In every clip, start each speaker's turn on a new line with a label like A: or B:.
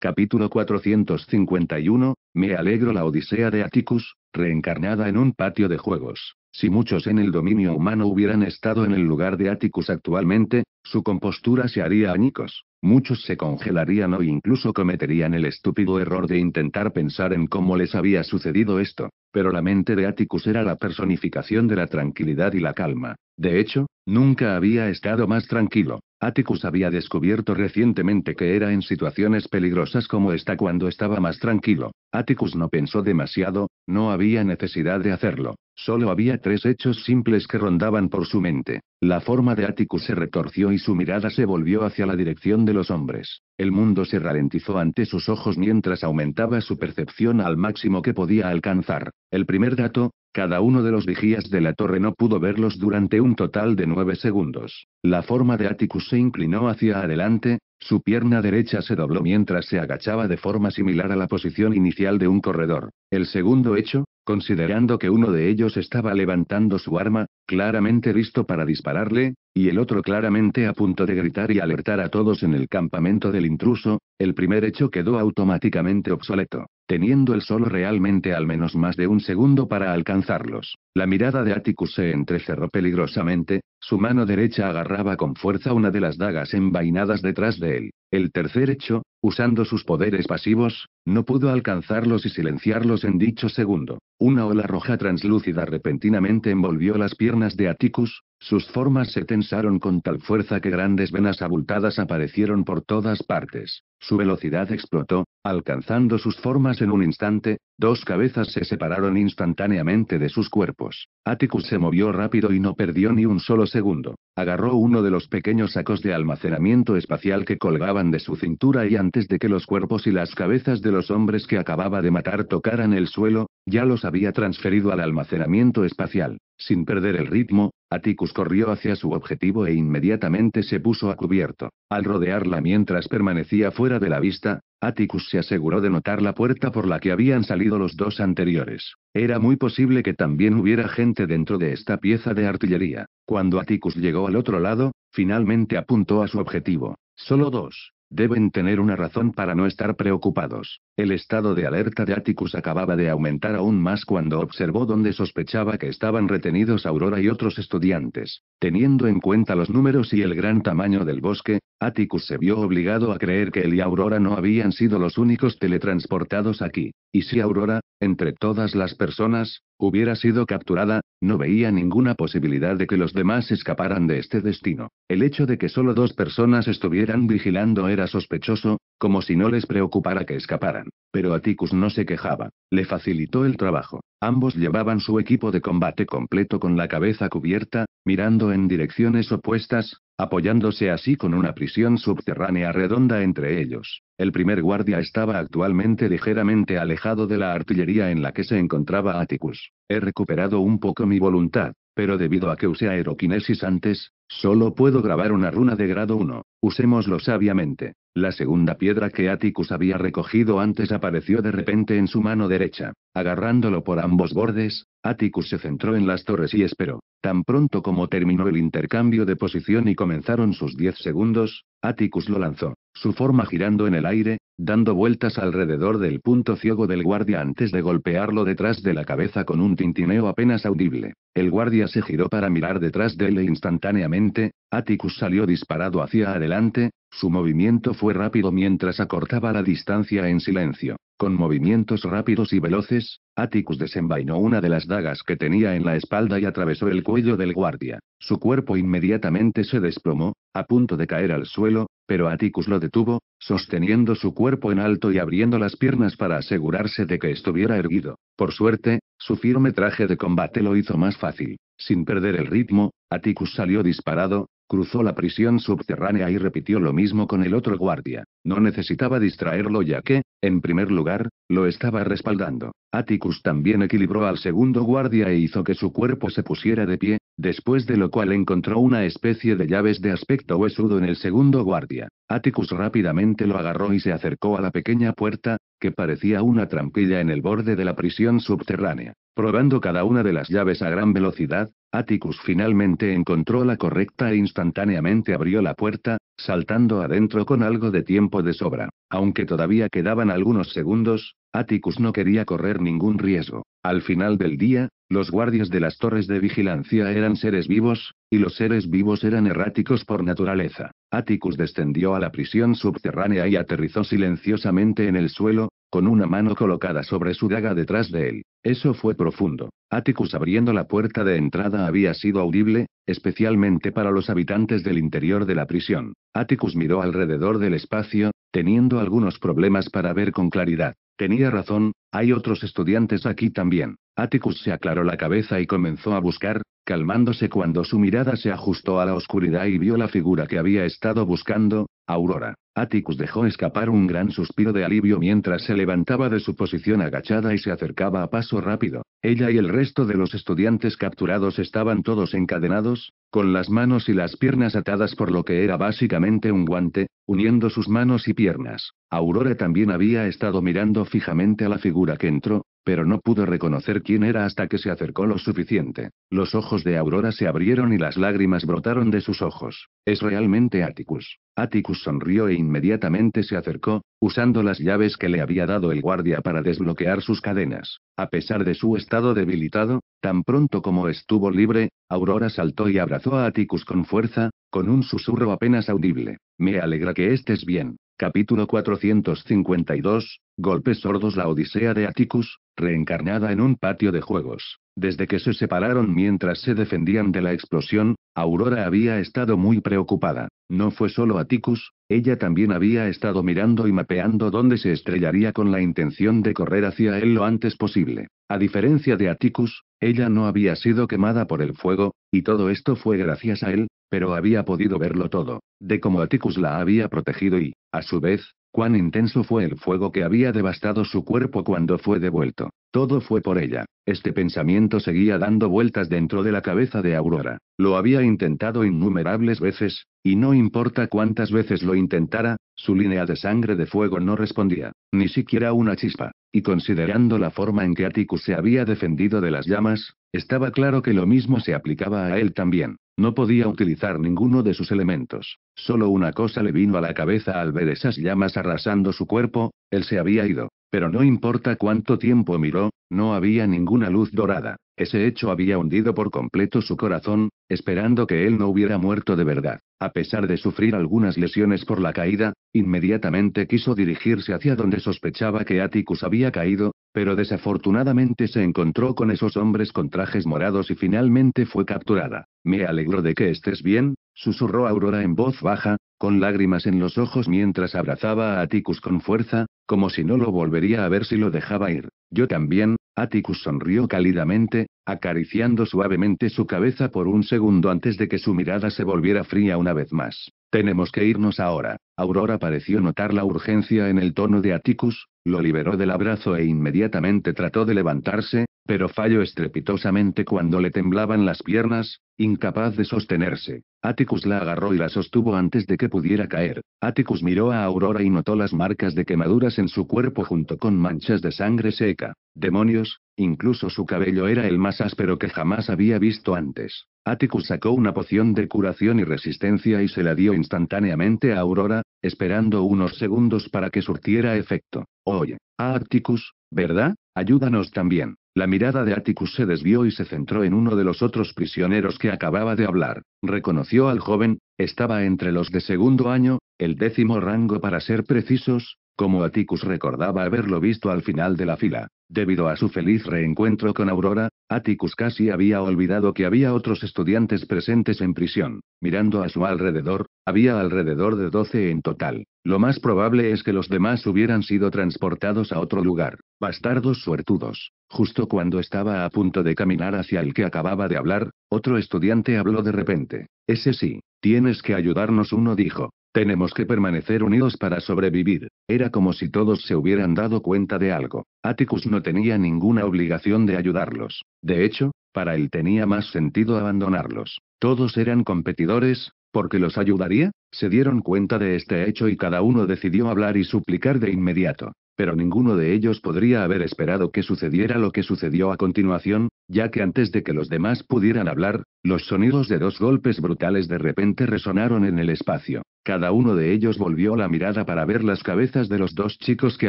A: Capítulo 451, me alegro la Odisea de Atticus, reencarnada en un patio de juegos. Si muchos en el dominio humano hubieran estado en el lugar de Atticus actualmente, su compostura se haría añicos. Muchos se congelarían o incluso cometerían el estúpido error de intentar pensar en cómo les había sucedido esto. Pero la mente de Atticus era la personificación de la tranquilidad y la calma. De hecho, nunca había estado más tranquilo. Atticus había descubierto recientemente que era en situaciones peligrosas como esta cuando estaba más tranquilo. Atticus no pensó demasiado, no había necesidad de hacerlo. Solo había tres hechos simples que rondaban por su mente. La forma de Atticus se retorció y su mirada se volvió hacia la dirección de los hombres. El mundo se ralentizó ante sus ojos mientras aumentaba su percepción al máximo que podía alcanzar. El primer dato, cada uno de los vigías de la torre no pudo verlos durante un total de nueve segundos. La forma de Atticus se inclinó hacia adelante, su pierna derecha se dobló mientras se agachaba de forma similar a la posición inicial de un corredor. El segundo hecho, considerando que uno de ellos estaba levantando su arma, claramente listo para dispararle, y el otro claramente a punto de gritar y alertar a todos en el campamento del intruso, el primer hecho quedó automáticamente obsoleto teniendo el solo realmente al menos más de un segundo para alcanzarlos. La mirada de Atticus se entrecerró peligrosamente, su mano derecha agarraba con fuerza una de las dagas envainadas detrás de él. El tercer hecho, usando sus poderes pasivos, no pudo alcanzarlos y silenciarlos en dicho segundo. Una ola roja translúcida repentinamente envolvió las piernas de Atticus, sus formas se tensaron con tal fuerza que grandes venas abultadas aparecieron por todas partes. Su velocidad explotó, alcanzando sus formas en un instante, dos cabezas se separaron instantáneamente de sus cuerpos. Atticus se movió rápido y no perdió ni un solo segundo. Agarró uno de los pequeños sacos de almacenamiento espacial que colgaban de su cintura y antes de que los cuerpos y las cabezas de los hombres que acababa de matar tocaran el suelo, ya los había transferido al almacenamiento espacial. Sin perder el ritmo, Aticus corrió hacia su objetivo e inmediatamente se puso a cubierto. Al rodearla mientras permanecía fuera de la vista, Atticus se aseguró de notar la puerta por la que habían salido los dos anteriores. Era muy posible que también hubiera gente dentro de esta pieza de artillería. Cuando Atticus llegó al otro lado, finalmente apuntó a su objetivo. Solo dos. Deben tener una razón para no estar preocupados. El estado de alerta de Atticus acababa de aumentar aún más cuando observó donde sospechaba que estaban retenidos Aurora y otros estudiantes. Teniendo en cuenta los números y el gran tamaño del bosque, Atticus se vio obligado a creer que él y Aurora no habían sido los únicos teletransportados aquí. Y si Aurora, entre todas las personas, hubiera sido capturada, no veía ninguna posibilidad de que los demás escaparan de este destino. El hecho de que solo dos personas estuvieran vigilando era sospechoso, como si no les preocupara que escaparan pero Atticus no se quejaba, le facilitó el trabajo. Ambos llevaban su equipo de combate completo con la cabeza cubierta, mirando en direcciones opuestas, apoyándose así con una prisión subterránea redonda entre ellos. El primer guardia estaba actualmente ligeramente alejado de la artillería en la que se encontraba Atticus. He recuperado un poco mi voluntad, pero debido a que usé aeroquinesis antes, solo puedo grabar una runa de grado 1. Usémoslo sabiamente. La segunda piedra que Atticus había recogido antes apareció de repente en su mano derecha. Agarrándolo por ambos bordes, Atticus se centró en las torres y esperó. Tan pronto como terminó el intercambio de posición y comenzaron sus diez segundos, Atticus lo lanzó, su forma girando en el aire, dando vueltas alrededor del punto ciego del guardia antes de golpearlo detrás de la cabeza con un tintineo apenas audible. El guardia se giró para mirar detrás de él e instantáneamente, Atticus salió disparado hacia adelante, su movimiento fue rápido mientras acortaba la distancia en silencio. Con movimientos rápidos y veloces, Atticus desenvainó una de las dagas que tenía en la espalda y atravesó el cuello del guardia. Su cuerpo inmediatamente se desplomó, a punto de caer al suelo, pero Atticus lo detuvo, sosteniendo su cuerpo en alto y abriendo las piernas para asegurarse de que estuviera erguido. Por suerte, su firme traje de combate lo hizo más fácil. Sin perder el ritmo, Atticus salió disparado, Cruzó la prisión subterránea y repitió lo mismo con el otro guardia. No necesitaba distraerlo ya que, en primer lugar, lo estaba respaldando. Atticus también equilibró al segundo guardia e hizo que su cuerpo se pusiera de pie, después de lo cual encontró una especie de llaves de aspecto huesudo en el segundo guardia. Atticus rápidamente lo agarró y se acercó a la pequeña puerta, que parecía una trampilla en el borde de la prisión subterránea. Probando cada una de las llaves a gran velocidad, Atticus finalmente encontró la correcta e instantáneamente abrió la puerta, saltando adentro con algo de tiempo de sobra. Aunque todavía quedaban algunos segundos, Atticus no quería correr ningún riesgo. Al final del día, los guardias de las torres de vigilancia eran seres vivos, y los seres vivos eran erráticos por naturaleza. Atticus descendió a la prisión subterránea y aterrizó silenciosamente en el suelo, con una mano colocada sobre su daga detrás de él. Eso fue profundo. Atticus abriendo la puerta de entrada había sido audible, especialmente para los habitantes del interior de la prisión. Atticus miró alrededor del espacio, teniendo algunos problemas para ver con claridad. Tenía razón, hay otros estudiantes aquí también. Atticus se aclaró la cabeza y comenzó a buscar, calmándose cuando su mirada se ajustó a la oscuridad y vio la figura que había estado buscando, Aurora. Atticus dejó escapar un gran suspiro de alivio mientras se levantaba de su posición agachada y se acercaba a paso rápido. Ella y el resto de los estudiantes capturados estaban todos encadenados, con las manos y las piernas atadas por lo que era básicamente un guante, uniendo sus manos y piernas. Aurora también había estado mirando fijamente a la figura que entró, pero no pudo reconocer quién era hasta que se acercó lo suficiente. Los ojos de Aurora se abrieron y las lágrimas brotaron de sus ojos. Es realmente Atticus. Atticus sonrió e inmediatamente se acercó, usando las llaves que le había dado el guardia para desbloquear sus cadenas. A pesar de su estado debilitado, tan pronto como estuvo libre, Aurora saltó y abrazó a Atticus con fuerza, con un susurro apenas audible. Me alegra que estés bien. Capítulo 452, Golpes sordos La Odisea de Atticus, reencarnada en un patio de juegos. Desde que se separaron mientras se defendían de la explosión, Aurora había estado muy preocupada. No fue solo Atticus, ella también había estado mirando y mapeando dónde se estrellaría con la intención de correr hacia él lo antes posible. A diferencia de Atticus, ella no había sido quemada por el fuego, y todo esto fue gracias a él, pero había podido verlo todo, de cómo Atticus la había protegido y, a su vez, cuán intenso fue el fuego que había devastado su cuerpo cuando fue devuelto. Todo fue por ella. Este pensamiento seguía dando vueltas dentro de la cabeza de Aurora. Lo había intentado innumerables veces, y no importa cuántas veces lo intentara, su línea de sangre de fuego no respondía, ni siquiera una chispa. Y considerando la forma en que Atticus se había defendido de las llamas, estaba claro que lo mismo se aplicaba a él también. No podía utilizar ninguno de sus elementos. Solo una cosa le vino a la cabeza al ver esas llamas arrasando su cuerpo, él se había ido, pero no importa cuánto tiempo miró, no había ninguna luz dorada. Ese hecho había hundido por completo su corazón, esperando que él no hubiera muerto de verdad. A pesar de sufrir algunas lesiones por la caída, inmediatamente quiso dirigirse hacia donde sospechaba que Atticus había caído, pero desafortunadamente se encontró con esos hombres con trajes morados y finalmente fue capturada. Me alegro de que estés bien, susurró Aurora en voz baja, con lágrimas en los ojos mientras abrazaba a Atticus con fuerza, como si no lo volvería a ver si lo dejaba ir. Yo también, Atticus sonrió cálidamente, acariciando suavemente su cabeza por un segundo antes de que su mirada se volviera fría una vez más. Tenemos que irnos ahora. Aurora pareció notar la urgencia en el tono de Atticus, lo liberó del abrazo e inmediatamente trató de levantarse, pero falló estrepitosamente cuando le temblaban las piernas, incapaz de sostenerse. Atticus la agarró y la sostuvo antes de que pudiera caer. Atticus miró a Aurora y notó las marcas de quemaduras en su cuerpo junto con manchas de sangre seca. Demonios, incluso su cabello era el más áspero que jamás había visto antes. Atticus sacó una poción de curación y resistencia y se la dio instantáneamente a Aurora, esperando unos segundos para que surtiera efecto. Oye, Atticus, ¿verdad? Ayúdanos también. La mirada de Atticus se desvió y se centró en uno de los otros prisioneros que acababa de hablar. Reconoció al joven, estaba entre los de segundo año, el décimo rango para ser precisos, como Atticus recordaba haberlo visto al final de la fila. Debido a su feliz reencuentro con Aurora, Atticus casi había olvidado que había otros estudiantes presentes en prisión. Mirando a su alrededor, había alrededor de 12 en total. Lo más probable es que los demás hubieran sido transportados a otro lugar. Bastardos suertudos. Justo cuando estaba a punto de caminar hacia el que acababa de hablar, otro estudiante habló de repente. Ese sí, tienes que ayudarnos, uno dijo. Tenemos que permanecer unidos para sobrevivir. Era como si todos se hubieran dado cuenta de algo. Atticus no tenía ninguna obligación de ayudarlos. De hecho, para él tenía más sentido abandonarlos. Todos eran competidores, porque los ayudaría, se dieron cuenta de este hecho y cada uno decidió hablar y suplicar de inmediato pero ninguno de ellos podría haber esperado que sucediera lo que sucedió a continuación, ya que antes de que los demás pudieran hablar, los sonidos de dos golpes brutales de repente resonaron en el espacio. Cada uno de ellos volvió la mirada para ver las cabezas de los dos chicos que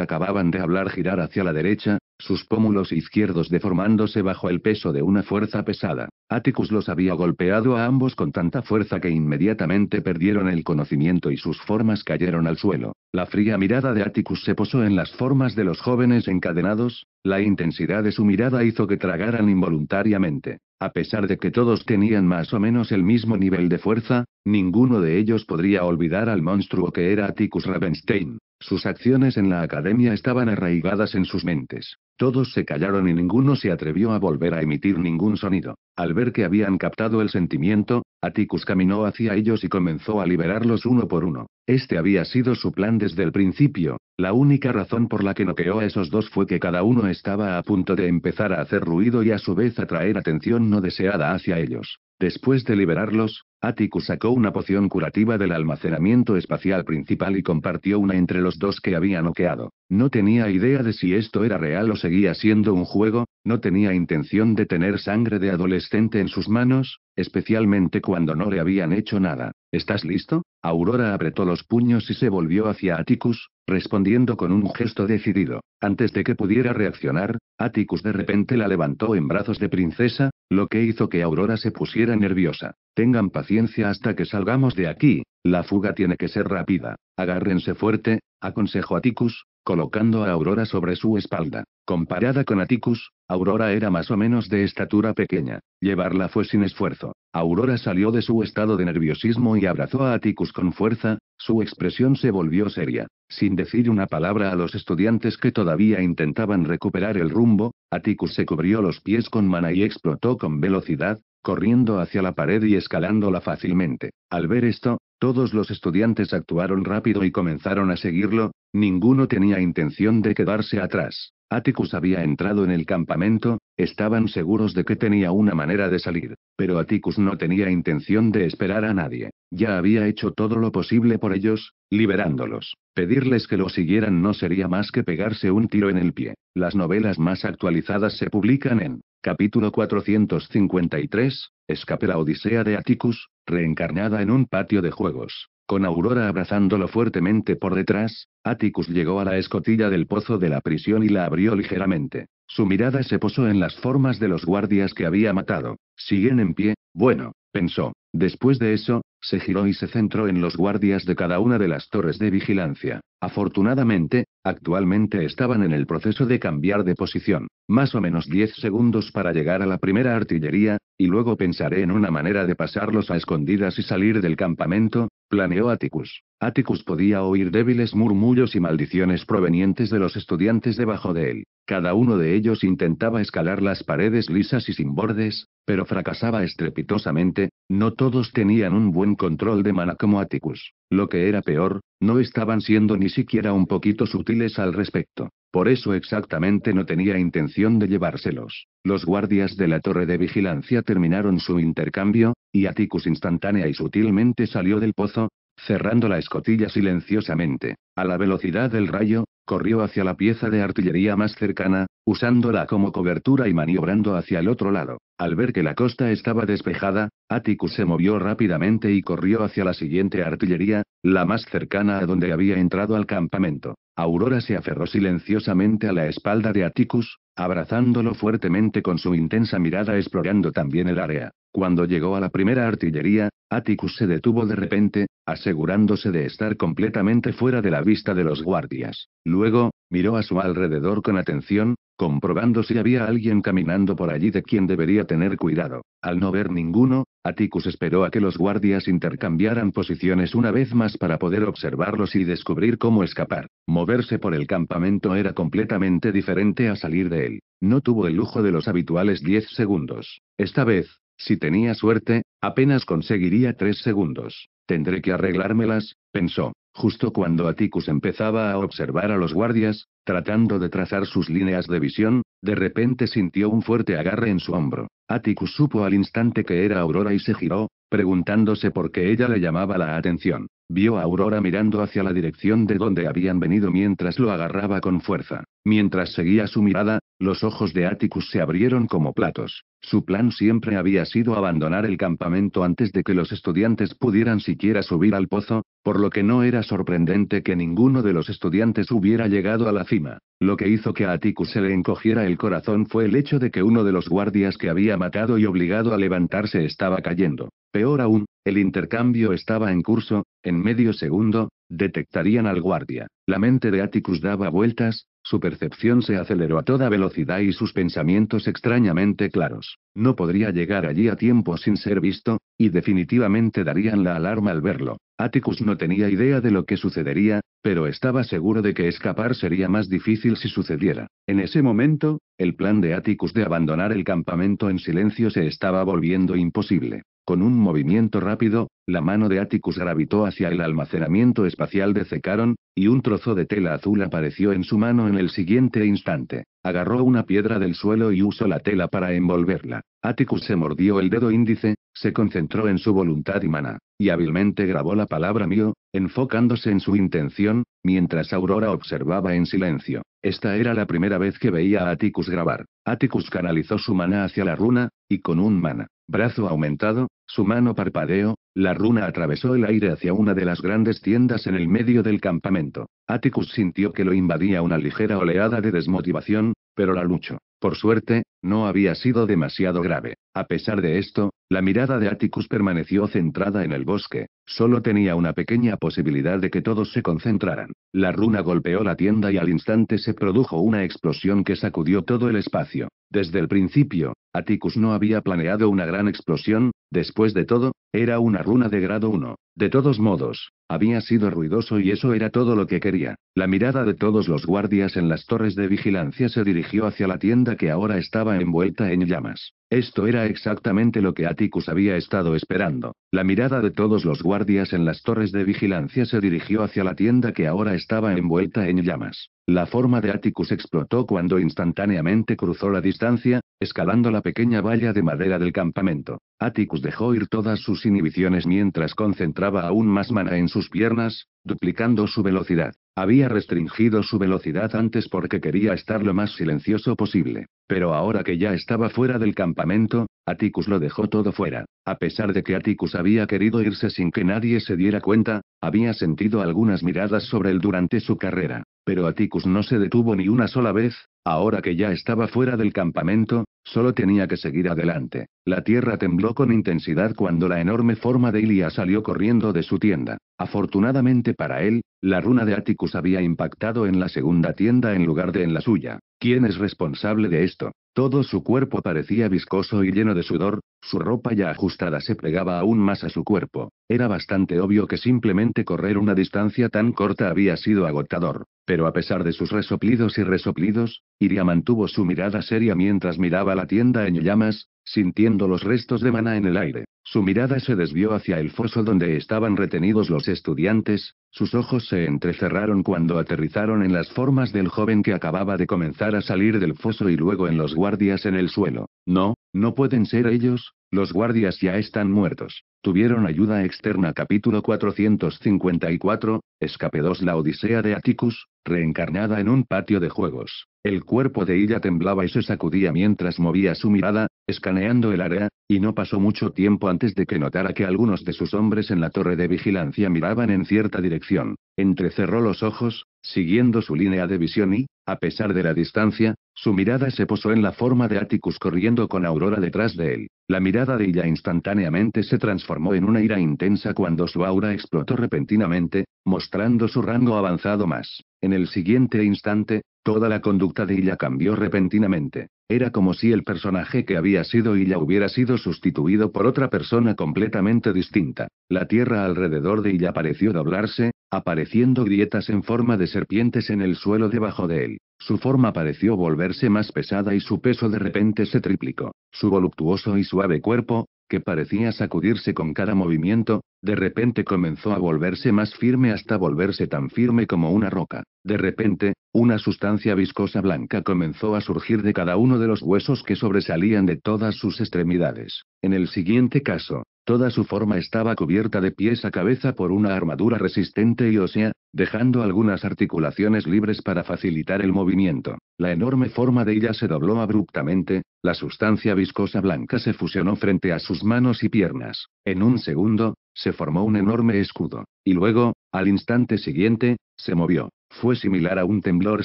A: acababan de hablar girar hacia la derecha, sus pómulos izquierdos deformándose bajo el peso de una fuerza pesada. Atticus los había golpeado a ambos con tanta fuerza que inmediatamente perdieron el conocimiento y sus formas cayeron al suelo. La fría mirada de Atticus se posó en las formas de los jóvenes encadenados, la intensidad de su mirada hizo que tragaran involuntariamente. A pesar de que todos tenían más o menos el mismo nivel de fuerza, ninguno de ellos podría olvidar al monstruo que era Atticus Ravenstein. Sus acciones en la academia estaban arraigadas en sus mentes. Todos se callaron y ninguno se atrevió a volver a emitir ningún sonido. Al ver que habían captado el sentimiento, Atticus caminó hacia ellos y comenzó a liberarlos uno por uno. Este había sido su plan desde el principio. La única razón por la que noqueó a esos dos fue que cada uno estaba a punto de empezar a hacer ruido y a su vez atraer atención no deseada hacia ellos. Después de liberarlos, Atticus sacó una poción curativa del almacenamiento espacial principal y compartió una entre los dos que había noqueado. No tenía idea de si esto era real o se seguía siendo un juego, no tenía intención de tener sangre de adolescente en sus manos, especialmente cuando no le habían hecho nada. ¿Estás listo? Aurora apretó los puños y se volvió hacia Atticus, respondiendo con un gesto decidido. Antes de que pudiera reaccionar, Atticus de repente la levantó en brazos de princesa, lo que hizo que Aurora se pusiera nerviosa. Tengan paciencia hasta que salgamos de aquí, la fuga tiene que ser rápida. Agárrense fuerte, aconsejó Atticus, colocando a Aurora sobre su espalda. Comparada con Aticus, Aurora era más o menos de estatura pequeña. Llevarla fue sin esfuerzo. Aurora salió de su estado de nerviosismo y abrazó a Atticus con fuerza, su expresión se volvió seria. Sin decir una palabra a los estudiantes que todavía intentaban recuperar el rumbo, Aticus se cubrió los pies con mana y explotó con velocidad, corriendo hacia la pared y escalándola fácilmente. Al ver esto, todos los estudiantes actuaron rápido y comenzaron a seguirlo, Ninguno tenía intención de quedarse atrás. Atticus había entrado en el campamento, estaban seguros de que tenía una manera de salir, pero Atticus no tenía intención de esperar a nadie. Ya había hecho todo lo posible por ellos, liberándolos. Pedirles que lo siguieran no sería más que pegarse un tiro en el pie. Las novelas más actualizadas se publican en capítulo 453, Escape la Odisea de Atticus, reencarnada en un patio de juegos. Con Aurora abrazándolo fuertemente por detrás, Atticus llegó a la escotilla del pozo de la prisión y la abrió ligeramente. Su mirada se posó en las formas de los guardias que había matado. ¿Siguen en pie? Bueno, pensó. Después de eso, se giró y se centró en los guardias de cada una de las torres de vigilancia. Afortunadamente, actualmente estaban en el proceso de cambiar de posición. Más o menos 10 segundos para llegar a la primera artillería, y luego pensaré en una manera de pasarlos a escondidas y salir del campamento, planeó Atticus. Atticus podía oír débiles murmullos y maldiciones provenientes de los estudiantes debajo de él. Cada uno de ellos intentaba escalar las paredes lisas y sin bordes, pero fracasaba estrepitosamente, no todos tenían un buen control de mana como Atticus. Lo que era peor, no estaban siendo ni siquiera un poquito sutiles al respecto. Por eso exactamente no tenía intención de llevárselos. Los guardias de la torre de vigilancia terminaron su intercambio, y Atticus instantánea y sutilmente salió del pozo, cerrando la escotilla silenciosamente. A la velocidad del rayo, corrió hacia la pieza de artillería más cercana, usándola como cobertura y maniobrando hacia el otro lado. Al ver que la costa estaba despejada, Atticus se movió rápidamente y corrió hacia la siguiente artillería, la más cercana a donde había entrado al campamento. Aurora se aferró silenciosamente a la espalda de Atticus, abrazándolo fuertemente con su intensa mirada explorando también el área. Cuando llegó a la primera artillería, Atticus se detuvo de repente, asegurándose de estar completamente fuera de la vista de los guardias. Luego, miró a su alrededor con atención, comprobando si había alguien caminando por allí de quien debería tener cuidado. Al no ver ninguno, Atticus esperó a que los guardias intercambiaran posiciones una vez más para poder observarlos y descubrir cómo escapar. Moverse por el campamento era completamente diferente a salir de él. No tuvo el lujo de los habituales 10 segundos. Esta vez, si tenía suerte, apenas conseguiría tres segundos. Tendré que arreglármelas, pensó, justo cuando Atticus empezaba a observar a los guardias, tratando de trazar sus líneas de visión, de repente sintió un fuerte agarre en su hombro. Atticus supo al instante que era Aurora y se giró, preguntándose por qué ella le llamaba la atención. Vio a Aurora mirando hacia la dirección de donde habían venido mientras lo agarraba con fuerza. Mientras seguía su mirada, los ojos de Atticus se abrieron como platos. Su plan siempre había sido abandonar el campamento antes de que los estudiantes pudieran siquiera subir al pozo, por lo que no era sorprendente que ninguno de los estudiantes hubiera llegado a la cima. Lo que hizo que a Atticus se le encogiera el corazón fue el hecho de que uno de los guardias que había matado y obligado a levantarse estaba cayendo. Peor aún, el intercambio estaba en curso, en medio segundo, detectarían al guardia. La mente de Atticus daba vueltas, su percepción se aceleró a toda velocidad y sus pensamientos extrañamente claros. No podría llegar allí a tiempo sin ser visto, y definitivamente darían la alarma al verlo. Atticus no tenía idea de lo que sucedería, pero estaba seguro de que escapar sería más difícil si sucediera. En ese momento, el plan de Atticus de abandonar el campamento en silencio se estaba volviendo imposible. Con un movimiento rápido, la mano de Atticus gravitó hacia el almacenamiento espacial de Cecaron, y un trozo de tela azul apareció en su mano en el siguiente instante. Agarró una piedra del suelo y usó la tela para envolverla. Atticus se mordió el dedo índice, se concentró en su voluntad y mana, y hábilmente grabó la palabra mío, enfocándose en su intención, mientras Aurora observaba en silencio. Esta era la primera vez que veía a Atticus grabar. Atticus canalizó su mana hacia la runa, y con un mana, brazo aumentado, su mano parpadeó, la runa atravesó el aire hacia una de las grandes tiendas en el medio del campamento. Atticus sintió que lo invadía una ligera oleada de desmotivación, pero la luchó. Por suerte, no había sido demasiado grave. A pesar de esto, la mirada de Atticus permaneció centrada en el bosque. Solo tenía una pequeña posibilidad de que todos se concentraran. La runa golpeó la tienda y al instante se produjo una explosión que sacudió todo el espacio. Desde el principio, Atticus no había planeado una gran explosión, después de todo, era una runa de grado 1. De todos modos, había sido ruidoso y eso era todo lo que quería. La mirada de todos los guardias en las torres de vigilancia se dirigió hacia la tienda que ahora estaba envuelta en llamas. Esto era exactamente lo que Atticus había estado esperando. La mirada de todos los guardias en las torres de vigilancia se dirigió hacia la tienda que ahora estaba envuelta en llamas. La forma de Atticus explotó cuando instantáneamente cruzó la distancia, escalando la pequeña valla de madera del campamento. Atticus dejó ir todas sus inhibiciones mientras concentraba aún más mana en su piernas, duplicando su velocidad. Había restringido su velocidad antes porque quería estar lo más silencioso posible, pero ahora que ya estaba fuera del campamento, Atticus lo dejó todo fuera. A pesar de que Atticus había querido irse sin que nadie se diera cuenta, había sentido algunas miradas sobre él durante su carrera, pero Atticus no se detuvo ni una sola vez, Ahora que ya estaba fuera del campamento, solo tenía que seguir adelante. La tierra tembló con intensidad cuando la enorme forma de Ilia salió corriendo de su tienda. Afortunadamente para él, la runa de Atticus había impactado en la segunda tienda en lugar de en la suya. ¿Quién es responsable de esto? Todo su cuerpo parecía viscoso y lleno de sudor, su ropa ya ajustada se plegaba aún más a su cuerpo. Era bastante obvio que simplemente correr una distancia tan corta había sido agotador, pero a pesar de sus resoplidos y resoplidos, Iria mantuvo su mirada seria mientras miraba la tienda en llamas, sintiendo los restos de mana en el aire. Su mirada se desvió hacia el foso donde estaban retenidos los estudiantes, sus ojos se entrecerraron cuando aterrizaron en las formas del joven que acababa de comenzar a salir del foso y luego en los guardias en el suelo. No, no pueden ser ellos, los guardias ya están muertos. Tuvieron ayuda externa capítulo 454, escape 2 La Odisea de Atticus, reencarnada en un patio de juegos. El cuerpo de ella temblaba y se sacudía mientras movía su mirada, escaneando el área, y no pasó mucho tiempo antes de que notara que algunos de sus hombres en la torre de vigilancia miraban en cierta dirección. Entrecerró los ojos, siguiendo su línea de visión y, a pesar de la distancia, su mirada se posó en la forma de Atticus corriendo con Aurora detrás de él. La mirada de ella instantáneamente se transformó en una ira intensa cuando su aura explotó repentinamente, mostrando su rango avanzado más en el siguiente instante, toda la conducta de ella cambió repentinamente. Era como si el personaje que había sido ella hubiera sido sustituido por otra persona completamente distinta. La tierra alrededor de ella pareció doblarse, apareciendo grietas en forma de serpientes en el suelo debajo de él. Su forma pareció volverse más pesada y su peso de repente se triplicó. Su voluptuoso y suave cuerpo, que parecía sacudirse con cada movimiento, de repente comenzó a volverse más firme hasta volverse tan firme como una roca. De repente, una sustancia viscosa blanca comenzó a surgir de cada uno de los huesos que sobresalían de todas sus extremidades. En el siguiente caso, toda su forma estaba cubierta de pies a cabeza por una armadura resistente y ósea, dejando algunas articulaciones libres para facilitar el movimiento. La enorme forma de ella se dobló abruptamente, la sustancia viscosa blanca se fusionó frente a sus manos y piernas. En un segundo, se formó un enorme escudo. Y luego, al instante siguiente, se movió. Fue similar a un temblor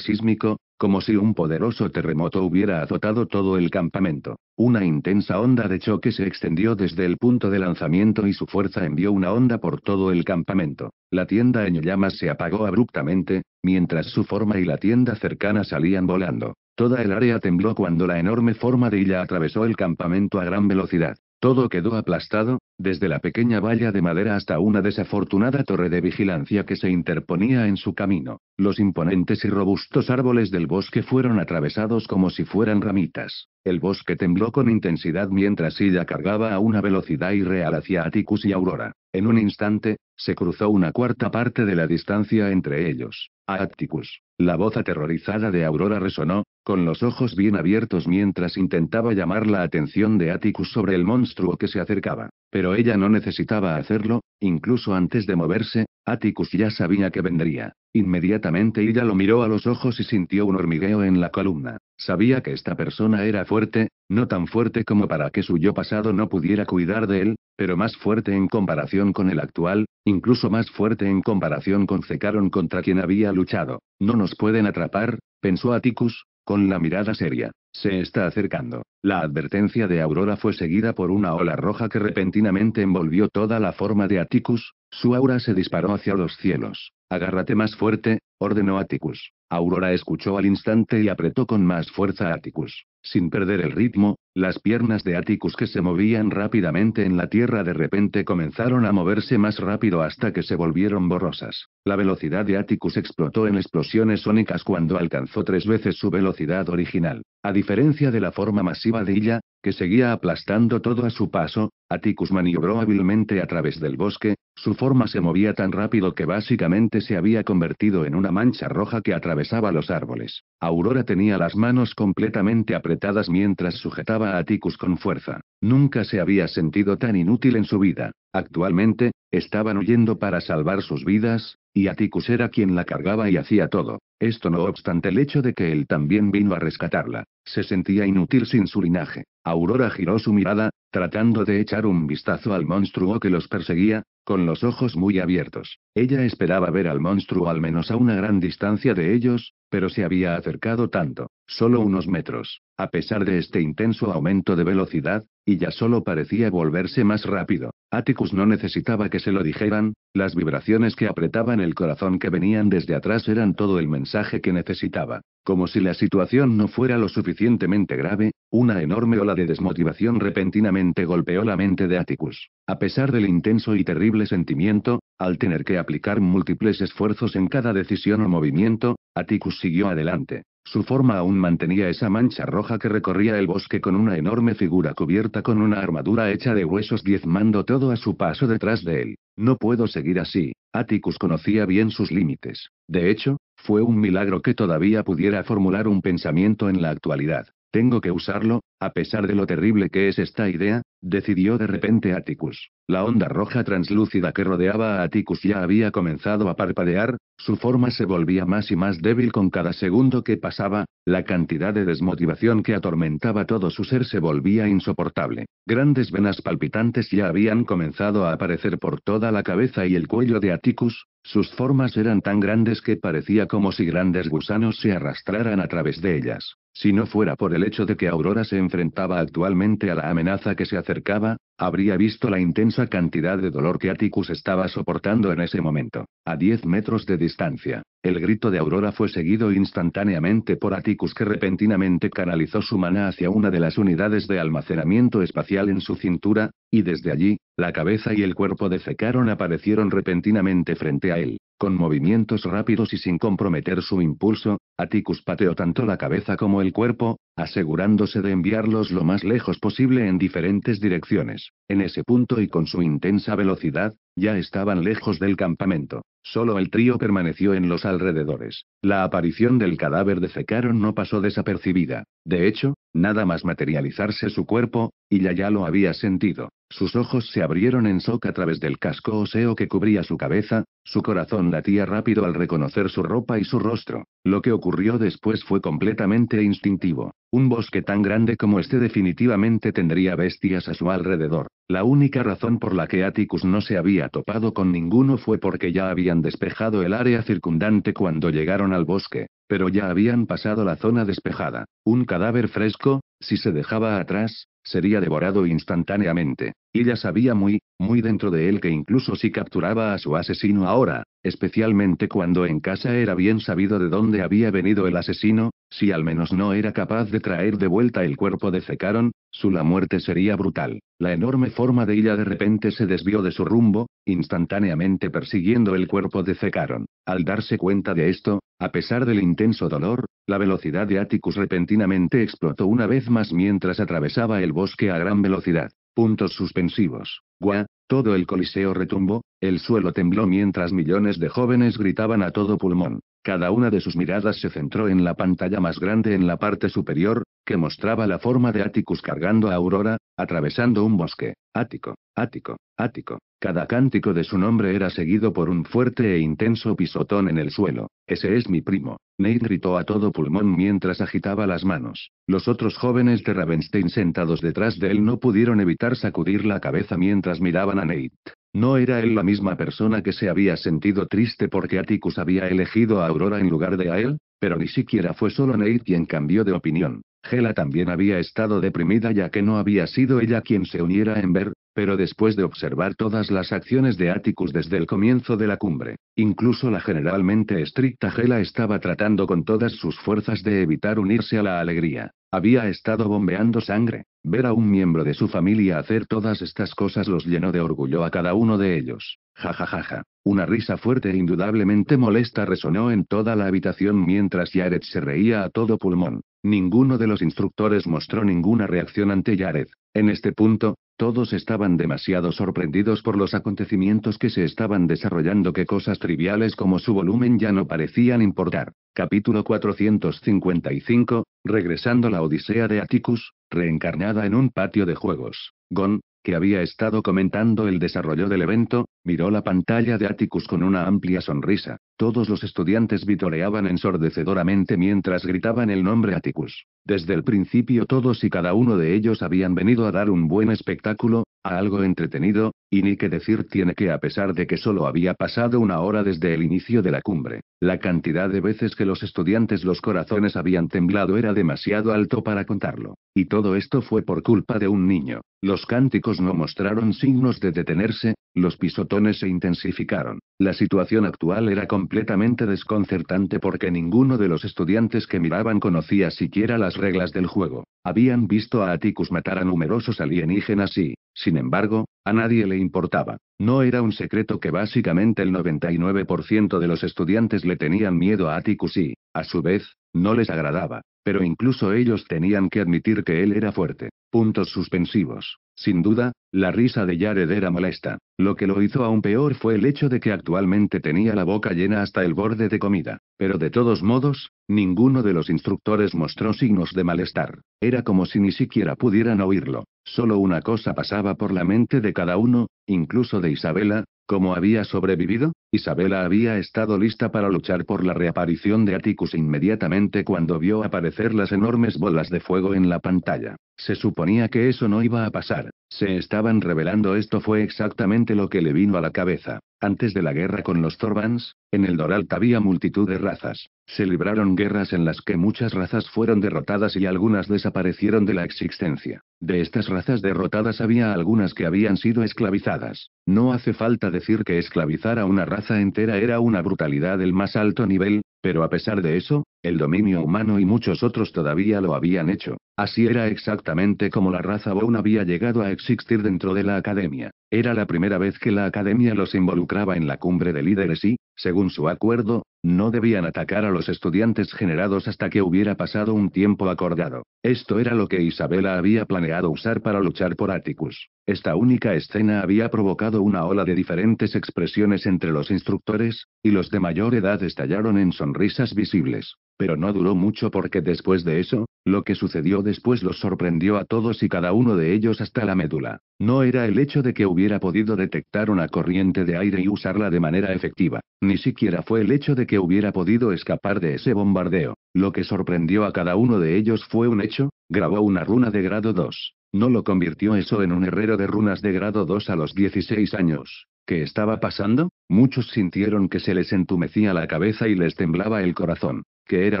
A: sísmico, como si un poderoso terremoto hubiera azotado todo el campamento. Una intensa onda de choque se extendió desde el punto de lanzamiento y su fuerza envió una onda por todo el campamento. La tienda en llamas se apagó abruptamente, mientras su forma y la tienda cercana salían volando. Toda el área tembló cuando la enorme forma de ella atravesó el campamento a gran velocidad. Todo quedó aplastado, desde la pequeña valla de madera hasta una desafortunada torre de vigilancia que se interponía en su camino. Los imponentes y robustos árboles del bosque fueron atravesados como si fueran ramitas. El bosque tembló con intensidad mientras ella cargaba a una velocidad irreal hacia Atticus y Aurora. En un instante, se cruzó una cuarta parte de la distancia entre ellos. Atticus. La voz aterrorizada de Aurora resonó, con los ojos bien abiertos mientras intentaba llamar la atención de Atticus sobre el monstruo que se acercaba. Pero ella no necesitaba hacerlo, incluso antes de moverse, Atticus ya sabía que vendría. Inmediatamente ella lo miró a los ojos y sintió un hormigueo en la columna. Sabía que esta persona era fuerte, no tan fuerte como para que su yo pasado no pudiera cuidar de él, pero más fuerte en comparación con el actual, incluso más fuerte en comparación con Cecaron contra quien había luchado. No nos pueden atrapar, pensó Atticus, con la mirada seria. Se está acercando. La advertencia de Aurora fue seguida por una ola roja que repentinamente envolvió toda la forma de Atticus, su aura se disparó hacia los cielos. Agárrate más fuerte, ordenó Atticus. Aurora escuchó al instante y apretó con más fuerza a Atticus. Sin perder el ritmo, las piernas de Atticus que se movían rápidamente en la tierra de repente comenzaron a moverse más rápido hasta que se volvieron borrosas. La velocidad de Atticus explotó en explosiones sónicas cuando alcanzó tres veces su velocidad original. A diferencia de la forma masiva de ella, que seguía aplastando todo a su paso, Atticus maniobró hábilmente a través del bosque, su forma se movía tan rápido que básicamente se había convertido en una mancha roja que atravesaba los árboles. Aurora tenía las manos completamente apretadas mientras sujetaba a Ticus con fuerza. Nunca se había sentido tan inútil en su vida. Actualmente, estaban huyendo para salvar sus vidas, y Aticus era quien la cargaba y hacía todo. Esto no obstante el hecho de que él también vino a rescatarla. Se sentía inútil sin su linaje. Aurora giró su mirada, tratando de echar un vistazo al monstruo que los perseguía, con los ojos muy abiertos. Ella esperaba ver al monstruo al menos a una gran distancia de ellos, pero se había acercado tanto, solo unos metros. A pesar de este intenso aumento de velocidad, y ya solo parecía volverse más rápido. Atticus no necesitaba que se lo dijeran, las vibraciones que apretaban el corazón que venían desde atrás eran todo el mensaje que necesitaba. Como si la situación no fuera lo suficientemente grave, una enorme ola de desmotivación repentinamente golpeó la mente de Atticus. A pesar del intenso y terrible sentimiento, al tener que aplicar múltiples esfuerzos en cada decisión o movimiento, Atticus siguió adelante. Su forma aún mantenía esa mancha roja que recorría el bosque con una enorme figura cubierta con una armadura hecha de huesos diezmando todo a su paso detrás de él. No puedo seguir así. Atticus conocía bien sus límites. De hecho, fue un milagro que todavía pudiera formular un pensamiento en la actualidad. Tengo que usarlo, a pesar de lo terrible que es esta idea, decidió de repente Atticus. La onda roja translúcida que rodeaba a Atticus ya había comenzado a parpadear, su forma se volvía más y más débil con cada segundo que pasaba, la cantidad de desmotivación que atormentaba todo su ser se volvía insoportable. Grandes venas palpitantes ya habían comenzado a aparecer por toda la cabeza y el cuello de Atticus, sus formas eran tan grandes que parecía como si grandes gusanos se arrastraran a través de ellas. Si no fuera por el hecho de que Aurora se enfrentaba actualmente a la amenaza que se acercaba, habría visto la intensa cantidad de dolor que Atticus estaba soportando en ese momento. A 10 metros de distancia, el grito de Aurora fue seguido instantáneamente por Atticus que repentinamente canalizó su mana hacia una de las unidades de almacenamiento espacial en su cintura, y desde allí, la cabeza y el cuerpo de Cecaron aparecieron repentinamente frente a él. Con movimientos rápidos y sin comprometer su impulso, Aticus pateó tanto la cabeza como el cuerpo, asegurándose de enviarlos lo más lejos posible en diferentes direcciones. En ese punto y con su intensa velocidad, ya estaban lejos del campamento. Solo el trío permaneció en los alrededores. La aparición del cadáver de Fecaron no pasó desapercibida. De hecho, nada más materializarse su cuerpo, y ya ya lo había sentido. Sus ojos se abrieron en shock a través del casco óseo que cubría su cabeza, su corazón latía rápido al reconocer su ropa y su rostro. Lo que ocurrió después fue completamente instintivo. Un bosque tan grande como este definitivamente tendría bestias a su alrededor. La única razón por la que Atticus no se había topado con ninguno fue porque ya habían despejado el área circundante cuando llegaron al bosque, pero ya habían pasado la zona despejada. Un cadáver fresco, si se dejaba atrás, sería devorado instantáneamente ella sabía muy, muy dentro de él que incluso si capturaba a su asesino ahora, especialmente cuando en casa era bien sabido de dónde había venido el asesino, si al menos no era capaz de traer de vuelta el cuerpo de Cecaron, su la muerte sería brutal. La enorme forma de ella de repente se desvió de su rumbo, instantáneamente persiguiendo el cuerpo de Cecaron. Al darse cuenta de esto, a pesar del intenso dolor, la velocidad de Atticus repentinamente explotó una vez más mientras atravesaba el bosque a gran velocidad. Puntos suspensivos. Guau, todo el coliseo retumbó, el suelo tembló mientras millones de jóvenes gritaban a todo pulmón. Cada una de sus miradas se centró en la pantalla más grande en la parte superior, que mostraba la forma de Atticus cargando a Aurora, atravesando un bosque. Ático, ático, ático. Cada cántico de su nombre era seguido por un fuerte e intenso pisotón en el suelo. Ese es mi primo. Nate gritó a todo pulmón mientras agitaba las manos. Los otros jóvenes de Ravenstein sentados detrás de él no pudieron evitar sacudir la cabeza mientras miraban a Nate. No era él la misma persona que se había sentido triste porque Atticus había elegido a Aurora en lugar de a él, pero ni siquiera fue solo Nate quien cambió de opinión. Gela también había estado deprimida ya que no había sido ella quien se uniera en ver, pero después de observar todas las acciones de Atticus desde el comienzo de la cumbre, incluso la generalmente estricta Gela estaba tratando con todas sus fuerzas de evitar unirse a la alegría. Había estado bombeando sangre, Ver a un miembro de su familia hacer todas estas cosas los llenó de orgullo a cada uno de ellos. Ja ja ja Una risa fuerte e indudablemente molesta resonó en toda la habitación mientras Jared se reía a todo pulmón. Ninguno de los instructores mostró ninguna reacción ante Jared. En este punto, todos estaban demasiado sorprendidos por los acontecimientos que se estaban desarrollando que cosas triviales como su volumen ya no parecían importar. Capítulo 455, regresando la Odisea de Atticus, reencarnada en un patio de juegos. Gon, que había estado comentando el desarrollo del evento, Miró la pantalla de Atticus con una amplia sonrisa. Todos los estudiantes vitoreaban ensordecedoramente mientras gritaban el nombre Atticus. Desde el principio todos y cada uno de ellos habían venido a dar un buen espectáculo, a algo entretenido, y ni que decir tiene que a pesar de que solo había pasado una hora desde el inicio de la cumbre, la cantidad de veces que los estudiantes los corazones habían temblado era demasiado alto para contarlo. Y todo esto fue por culpa de un niño. Los cánticos no mostraron signos de detenerse, los pisotó se intensificaron. La situación actual era completamente desconcertante porque ninguno de los estudiantes que miraban conocía siquiera las reglas del juego. Habían visto a Atticus matar a numerosos alienígenas y, sin embargo, a nadie le importaba. No era un secreto que básicamente el 99% de los estudiantes le tenían miedo a Atticus y, a su vez, no les agradaba pero incluso ellos tenían que admitir que él era fuerte. Puntos suspensivos. Sin duda, la risa de Jared era molesta. Lo que lo hizo aún peor fue el hecho de que actualmente tenía la boca llena hasta el borde de comida. Pero de todos modos, ninguno de los instructores mostró signos de malestar. Era como si ni siquiera pudieran oírlo. Solo una cosa pasaba por la mente de cada uno, incluso de Isabela, como había sobrevivido, Isabela había estado lista para luchar por la reaparición de Atticus inmediatamente cuando vio aparecer las enormes bolas de fuego en la pantalla. Se suponía que eso no iba a pasar. Se estaban revelando esto fue exactamente lo que le vino a la cabeza. Antes de la guerra con los Thorbans, en el Doralt había multitud de razas. Se libraron guerras en las que muchas razas fueron derrotadas y algunas desaparecieron de la existencia. De estas razas derrotadas había algunas que habían sido esclavizadas. No hace falta decir que esclavizar a una raza entera era una brutalidad del más alto nivel, pero a pesar de eso, el dominio humano y muchos otros todavía lo habían hecho. Así era exactamente como la raza Bone había llegado a existir dentro de la academia. Era la primera vez que la academia los involucraba en la cumbre de líderes y, según su acuerdo, no debían atacar a los estudiantes generados hasta que hubiera pasado un tiempo acordado. Esto era lo que Isabela había planeado usar para luchar por Atticus. Esta única escena había provocado una ola de diferentes expresiones entre los instructores, y los de mayor edad estallaron en sonrisas visibles. Pero no duró mucho porque después de eso, lo que sucedió después los sorprendió a todos y cada uno de ellos hasta la médula. No era el hecho de que hubiera podido detectar una corriente de aire y usarla de manera efectiva, ni siquiera fue el hecho de que hubiera podido escapar de ese bombardeo. Lo que sorprendió a cada uno de ellos fue un hecho, grabó una runa de grado 2. No lo convirtió eso en un herrero de runas de grado 2 a los 16 años. ¿Qué estaba pasando? Muchos sintieron que se les entumecía la cabeza y les temblaba el corazón que era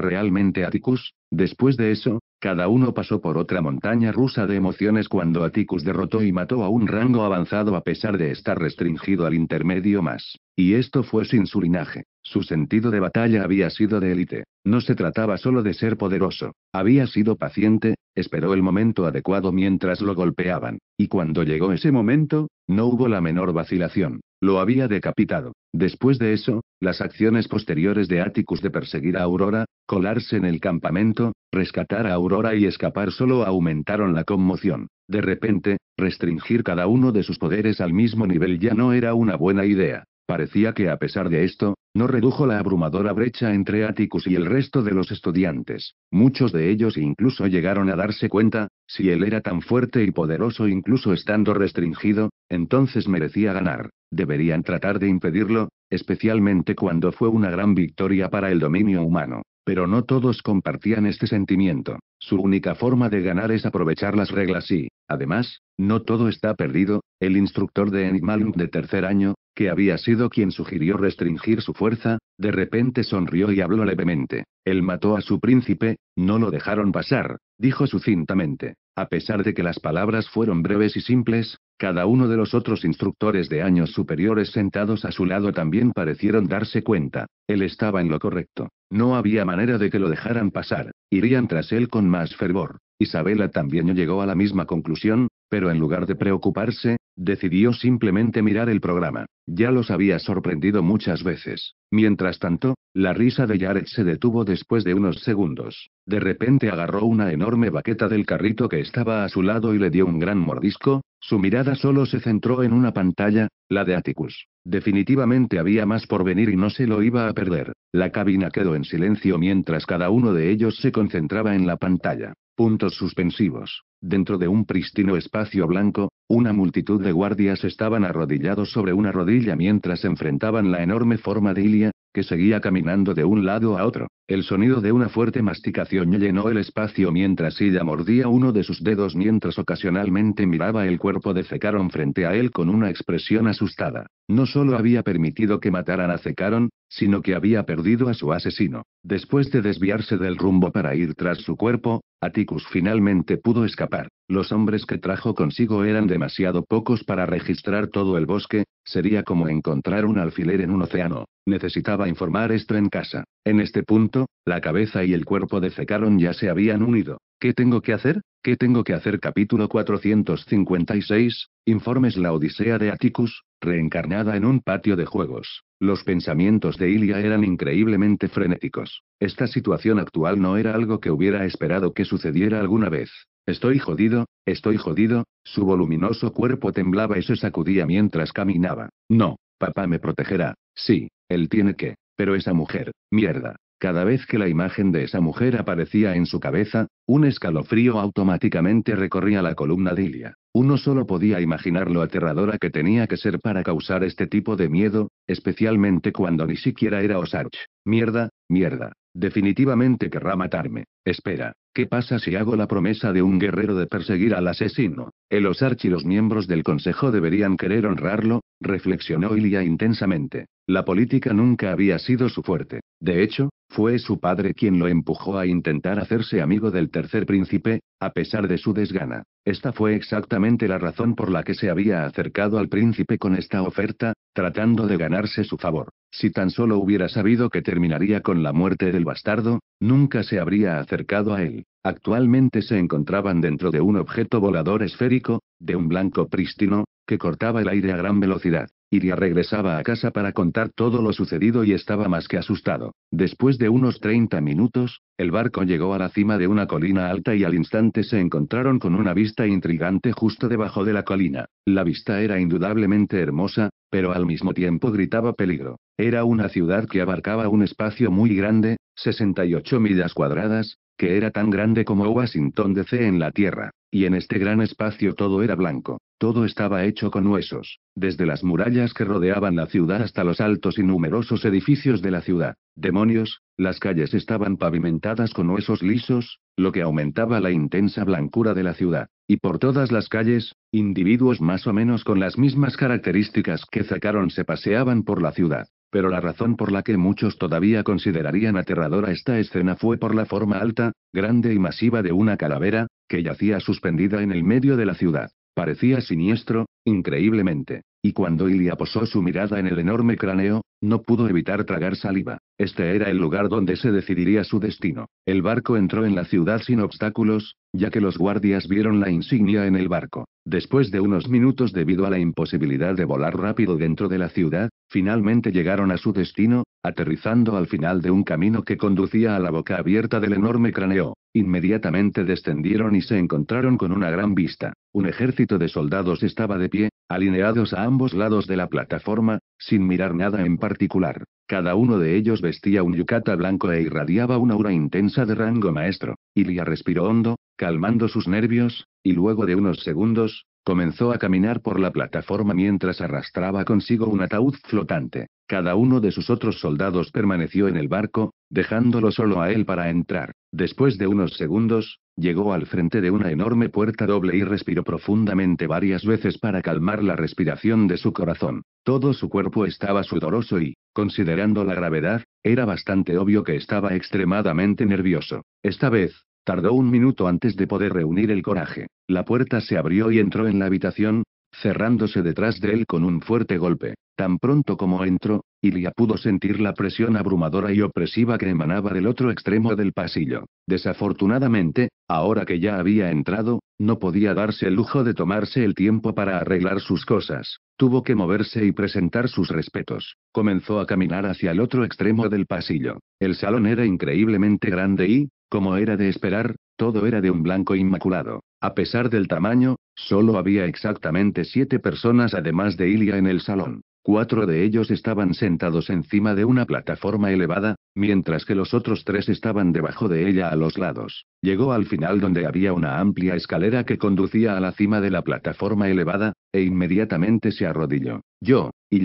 A: realmente Aticus. Después de eso, cada uno pasó por otra montaña rusa de emociones cuando Aticus derrotó y mató a un rango avanzado a pesar de estar restringido al intermedio más. Y esto fue sin su linaje. Su sentido de batalla había sido de élite. No se trataba solo de ser poderoso. Había sido paciente, esperó el momento adecuado mientras lo golpeaban. Y cuando llegó ese momento, no hubo la menor vacilación. Lo había decapitado. Después de eso, las acciones posteriores de Atticus de perseguir a Aurora, colarse en el campamento, rescatar a Aurora y escapar solo aumentaron la conmoción. De repente, restringir cada uno de sus poderes al mismo nivel ya no era una buena idea. Parecía que a pesar de esto, no redujo la abrumadora brecha entre Atticus y el resto de los estudiantes. Muchos de ellos incluso llegaron a darse cuenta, si él era tan fuerte y poderoso incluso estando restringido, entonces merecía ganar. Deberían tratar de impedirlo, especialmente cuando fue una gran victoria para el dominio humano. Pero no todos compartían este sentimiento. Su única forma de ganar es aprovechar las reglas y, además, no todo está perdido. El instructor de animal de tercer año, que había sido quien sugirió restringir su fuerza, de repente sonrió y habló levemente. Él mató a su príncipe, no lo dejaron pasar, dijo sucintamente. A pesar de que las palabras fueron breves y simples, cada uno de los otros instructores de años superiores sentados a su lado también parecieron darse cuenta. Él estaba en lo correcto. No había manera de que lo dejaran pasar. Irían tras él con más fervor. Isabela también llegó a la misma conclusión, pero en lugar de preocuparse, Decidió simplemente mirar el programa. Ya los había sorprendido muchas veces. Mientras tanto, la risa de Jared se detuvo después de unos segundos. De repente agarró una enorme baqueta del carrito que estaba a su lado y le dio un gran mordisco. Su mirada solo se centró en una pantalla, la de Atticus. Definitivamente había más por venir y no se lo iba a perder. La cabina quedó en silencio mientras cada uno de ellos se concentraba en la pantalla puntos suspensivos. Dentro de un prístino espacio blanco, una multitud de guardias estaban arrodillados sobre una rodilla mientras enfrentaban la enorme forma de Ilia, que seguía caminando de un lado a otro. El sonido de una fuerte masticación llenó el espacio mientras ella mordía uno de sus dedos mientras ocasionalmente miraba el cuerpo de Cecaron frente a él con una expresión asustada. No solo había permitido que mataran a Cecaron, sino que había perdido a su asesino. Después de desviarse del rumbo para ir tras su cuerpo, Aticus finalmente pudo escapar. Los hombres que trajo consigo eran demasiado pocos para registrar todo el bosque, sería como encontrar un alfiler en un océano. Necesitaba informar esto en casa. En este punto, la cabeza y el cuerpo de Cecaron ya se habían unido. ¿Qué tengo que hacer? ¿Qué tengo que hacer? Capítulo 456. Informes La Odisea de Atticus, reencarnada en un patio de juegos. Los pensamientos de Ilia eran increíblemente frenéticos. Esta situación actual no era algo que hubiera esperado que sucediera alguna vez. Estoy jodido, estoy jodido, su voluminoso cuerpo temblaba y se sacudía mientras caminaba. No, papá me protegerá. Sí, él tiene que. Pero esa mujer, mierda. Cada vez que la imagen de esa mujer aparecía en su cabeza, un escalofrío automáticamente recorría la columna de Ilia. Uno solo podía imaginar lo aterradora que tenía que ser para causar este tipo de miedo, especialmente cuando ni siquiera era Osarch. Mierda, mierda. Definitivamente querrá matarme. Espera, ¿qué pasa si hago la promesa de un guerrero de perseguir al asesino? El Osarch y los miembros del consejo deberían querer honrarlo, reflexionó Ilia intensamente. La política nunca había sido su fuerte. De hecho, fue su padre quien lo empujó a intentar hacerse amigo del tercer príncipe, a pesar de su desgana. Esta fue exactamente la razón por la que se había acercado al príncipe con esta oferta, tratando de ganarse su favor. Si tan solo hubiera sabido que terminaría con la muerte del bastardo, nunca se habría acercado a él. Actualmente se encontraban dentro de un objeto volador esférico, de un blanco prístino, que cortaba el aire a gran velocidad. Iria regresaba a casa para contar todo lo sucedido y estaba más que asustado. Después de unos 30 minutos, el barco llegó a la cima de una colina alta y al instante se encontraron con una vista intrigante justo debajo de la colina. La vista era indudablemente hermosa, pero al mismo tiempo gritaba peligro. Era una ciudad que abarcaba un espacio muy grande, 68 millas cuadradas, que era tan grande como Washington DC en la Tierra, y en este gran espacio todo era blanco, todo estaba hecho con huesos, desde las murallas que rodeaban la ciudad hasta los altos y numerosos edificios de la ciudad. Demonios, las calles estaban pavimentadas con huesos lisos, lo que aumentaba la intensa blancura de la ciudad, y por todas las calles, individuos más o menos con las mismas características que Zacarón se paseaban por la ciudad pero la razón por la que muchos todavía considerarían aterradora esta escena fue por la forma alta, grande y masiva de una calavera, que yacía suspendida en el medio de la ciudad. Parecía siniestro, increíblemente y cuando Ilia posó su mirada en el enorme cráneo, no pudo evitar tragar saliva. Este era el lugar donde se decidiría su destino. El barco entró en la ciudad sin obstáculos, ya que los guardias vieron la insignia en el barco. Después de unos minutos debido a la imposibilidad de volar rápido dentro de la ciudad, finalmente llegaron a su destino, aterrizando al final de un camino que conducía a la boca abierta del enorme cráneo. Inmediatamente descendieron y se encontraron con una gran vista. Un ejército de soldados estaba de pie, alineados a ambos lados de la plataforma, sin mirar nada en particular. Cada uno de ellos vestía un yucata blanco e irradiaba una aura intensa de rango maestro. Ilia respiró hondo, calmando sus nervios, y luego de unos segundos, comenzó a caminar por la plataforma mientras arrastraba consigo un ataúd flotante. Cada uno de sus otros soldados permaneció en el barco, dejándolo solo a él para entrar. Después de unos segundos, llegó al frente de una enorme puerta doble y respiró profundamente varias veces para calmar la respiración de su corazón. Todo su cuerpo estaba sudoroso y, considerando la gravedad, era bastante obvio que estaba extremadamente nervioso. Esta vez, tardó un minuto antes de poder reunir el coraje. La puerta se abrió y entró en la habitación, cerrándose detrás de él con un fuerte golpe. Tan pronto como entró, Ilia pudo sentir la presión abrumadora y opresiva que emanaba del otro extremo del pasillo. Desafortunadamente, ahora que ya había entrado, no podía darse el lujo de tomarse el tiempo para arreglar sus cosas. Tuvo que moverse y presentar sus respetos. Comenzó a caminar hacia el otro extremo del pasillo. El salón era increíblemente grande y, como era de esperar, todo era de un blanco inmaculado. A pesar del tamaño, solo había exactamente siete personas además de Ilia en el salón. Cuatro de ellos estaban sentados encima de una plataforma elevada, mientras que los otros tres estaban debajo de ella a los lados. Llegó al final donde había una amplia escalera que conducía a la cima de la plataforma elevada, e inmediatamente se arrodilló. Yo, y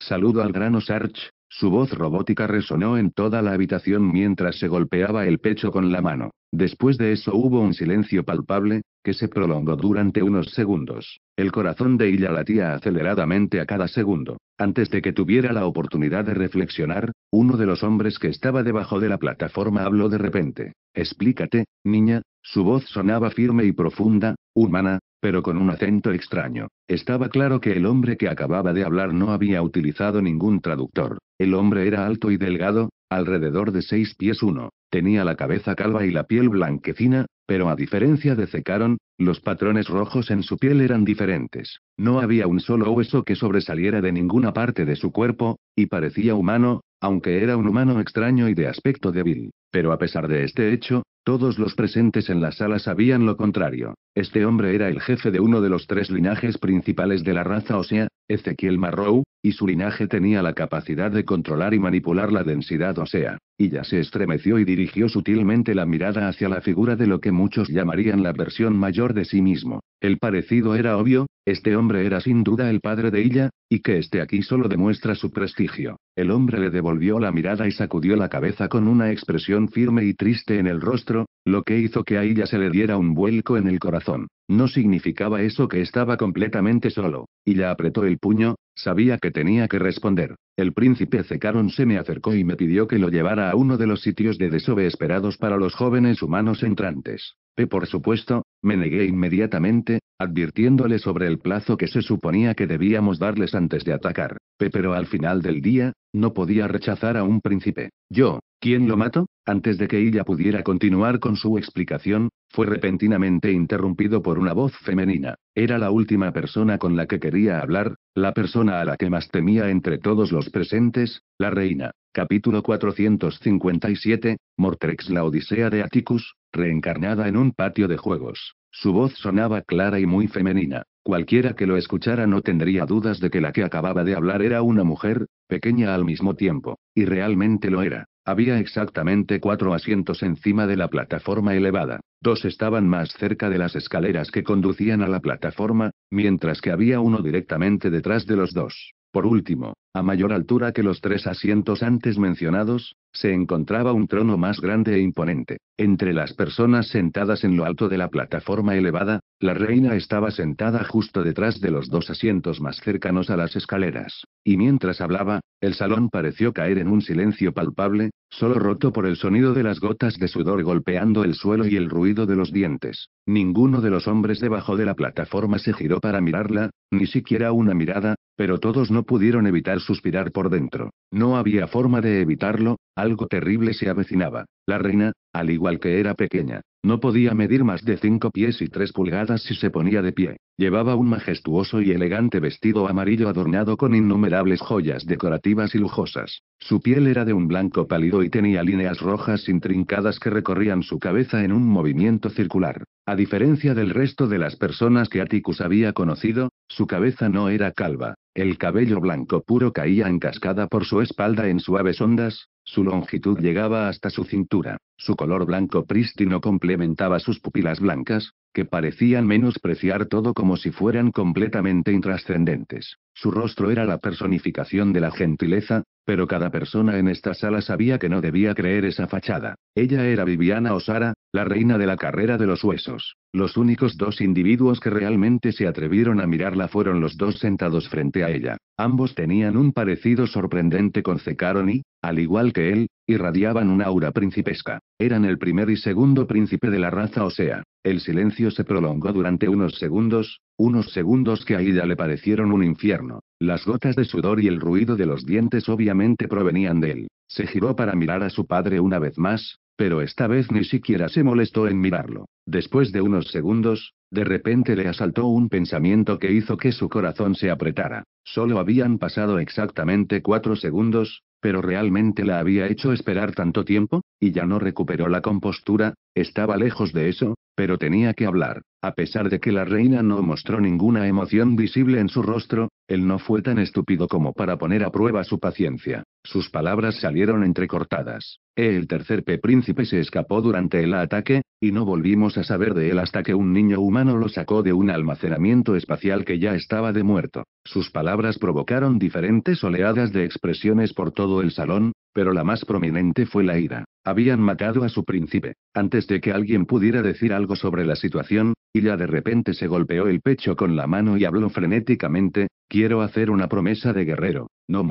A: saludo al gran Osarch, su voz robótica resonó en toda la habitación mientras se golpeaba el pecho con la mano. Después de eso hubo un silencio palpable, que se prolongó durante unos segundos. El corazón de ella latía aceleradamente a cada segundo. Antes de que tuviera la oportunidad de reflexionar, uno de los hombres que estaba debajo de la plataforma habló de repente. Explícate, niña, su voz sonaba firme y profunda, humana, pero con un acento extraño. Estaba claro que el hombre que acababa de hablar no había utilizado ningún traductor. El hombre era alto y delgado, alrededor de seis pies uno. Tenía la cabeza calva y la piel blanquecina, pero a diferencia de Cecaron, los patrones rojos en su piel eran diferentes. No había un solo hueso que sobresaliera de ninguna parte de su cuerpo, y parecía humano, aunque era un humano extraño y de aspecto débil. Pero a pesar de este hecho, todos los presentes en la sala sabían lo contrario. Este hombre era el jefe de uno de los tres linajes principales de la raza sea. Ezequiel Marrow, y su linaje tenía la capacidad de controlar y manipular la densidad ósea. Ella se estremeció y dirigió sutilmente la mirada hacia la figura de lo que muchos llamarían la versión mayor de sí mismo. El parecido era obvio, este hombre era sin duda el padre de ella, y que esté aquí solo demuestra su prestigio. El hombre le devolvió la mirada y sacudió la cabeza con una expresión firme y triste en el rostro, lo que hizo que a ella se le diera un vuelco en el corazón. No significaba eso que estaba completamente solo. Y ya apretó el puño, sabía que tenía que responder. El príncipe Zecaron se me acercó y me pidió que lo llevara a uno de los sitios de desove esperados para los jóvenes humanos entrantes. P. Por supuesto, me negué inmediatamente, advirtiéndole sobre el plazo que se suponía que debíamos darles antes de atacar. P. Pero al final del día, no podía rechazar a un príncipe. Yo, ¿quién lo mato? Antes de que ella pudiera continuar con su explicación, fue repentinamente interrumpido por una voz femenina. Era la última persona con la que quería hablar, la persona a la que más temía entre todos los presentes, la reina. Capítulo 457, Mortrex La Odisea de Atticus, reencarnada en un patio de juegos. Su voz sonaba clara y muy femenina. Cualquiera que lo escuchara no tendría dudas de que la que acababa de hablar era una mujer, pequeña al mismo tiempo, y realmente lo era. Había exactamente cuatro asientos encima de la plataforma elevada. Dos estaban más cerca de las escaleras que conducían a la plataforma, mientras que había uno directamente detrás de los dos. Por último, a mayor altura que los tres asientos antes mencionados, se encontraba un trono más grande e imponente. Entre las personas sentadas en lo alto de la plataforma elevada, la reina estaba sentada justo detrás de los dos asientos más cercanos a las escaleras. Y mientras hablaba, el salón pareció caer en un silencio palpable, solo roto por el sonido de las gotas de sudor golpeando el suelo y el ruido de los dientes. Ninguno de los hombres debajo de la plataforma se giró para mirarla, ni siquiera una mirada, pero todos no pudieron evitar suspirar por dentro. No había forma de evitarlo, algo terrible se avecinaba. La reina, al igual que era pequeña, no podía medir más de cinco pies y tres pulgadas si se ponía de pie. Llevaba un majestuoso y elegante vestido amarillo adornado con innumerables joyas decorativas y lujosas. Su piel era de un blanco pálido y tenía líneas rojas intrincadas que recorrían su cabeza en un movimiento circular. A diferencia del resto de las personas que Atticus había conocido, su cabeza no era calva. El cabello blanco puro caía en cascada por su espalda en suaves ondas, su longitud llegaba hasta su cintura, su color blanco prístino complementaba sus pupilas blancas, que parecían menospreciar todo como si fueran completamente intrascendentes. Su rostro era la personificación de la gentileza, pero cada persona en esta sala sabía que no debía creer esa fachada. Ella era Viviana Osara, la reina de la carrera de los huesos. Los únicos dos individuos que realmente se atrevieron a mirarla fueron los dos sentados frente a ella. Ambos tenían un parecido sorprendente con Cecaron y, al igual que él, Irradiaban un aura principesca. Eran el primer y segundo príncipe de la raza Osea. El silencio se prolongó durante unos segundos, unos segundos que a ella le parecieron un infierno. Las gotas de sudor y el ruido de los dientes obviamente provenían de él. Se giró para mirar a su padre una vez más, pero esta vez ni siquiera se molestó en mirarlo. Después de unos segundos, de repente le asaltó un pensamiento que hizo que su corazón se apretara. Solo habían pasado exactamente cuatro segundos, pero realmente la había hecho esperar tanto tiempo, y ya no recuperó la compostura, estaba lejos de eso, pero tenía que hablar. A pesar de que la reina no mostró ninguna emoción visible en su rostro, él no fue tan estúpido como para poner a prueba su paciencia. Sus palabras salieron entrecortadas. El tercer P príncipe se escapó durante el ataque, y no volvimos a saber de él hasta que un niño humano lo sacó de un almacenamiento espacial que ya estaba de muerto. Sus palabras provocaron diferentes oleadas de expresiones por todo el salón, pero la más prominente fue la ira. Habían matado a su príncipe. Antes de que alguien pudiera decir algo sobre la situación, ella de repente se golpeó el pecho con la mano y habló frenéticamente, quiero hacer una promesa de guerrero, no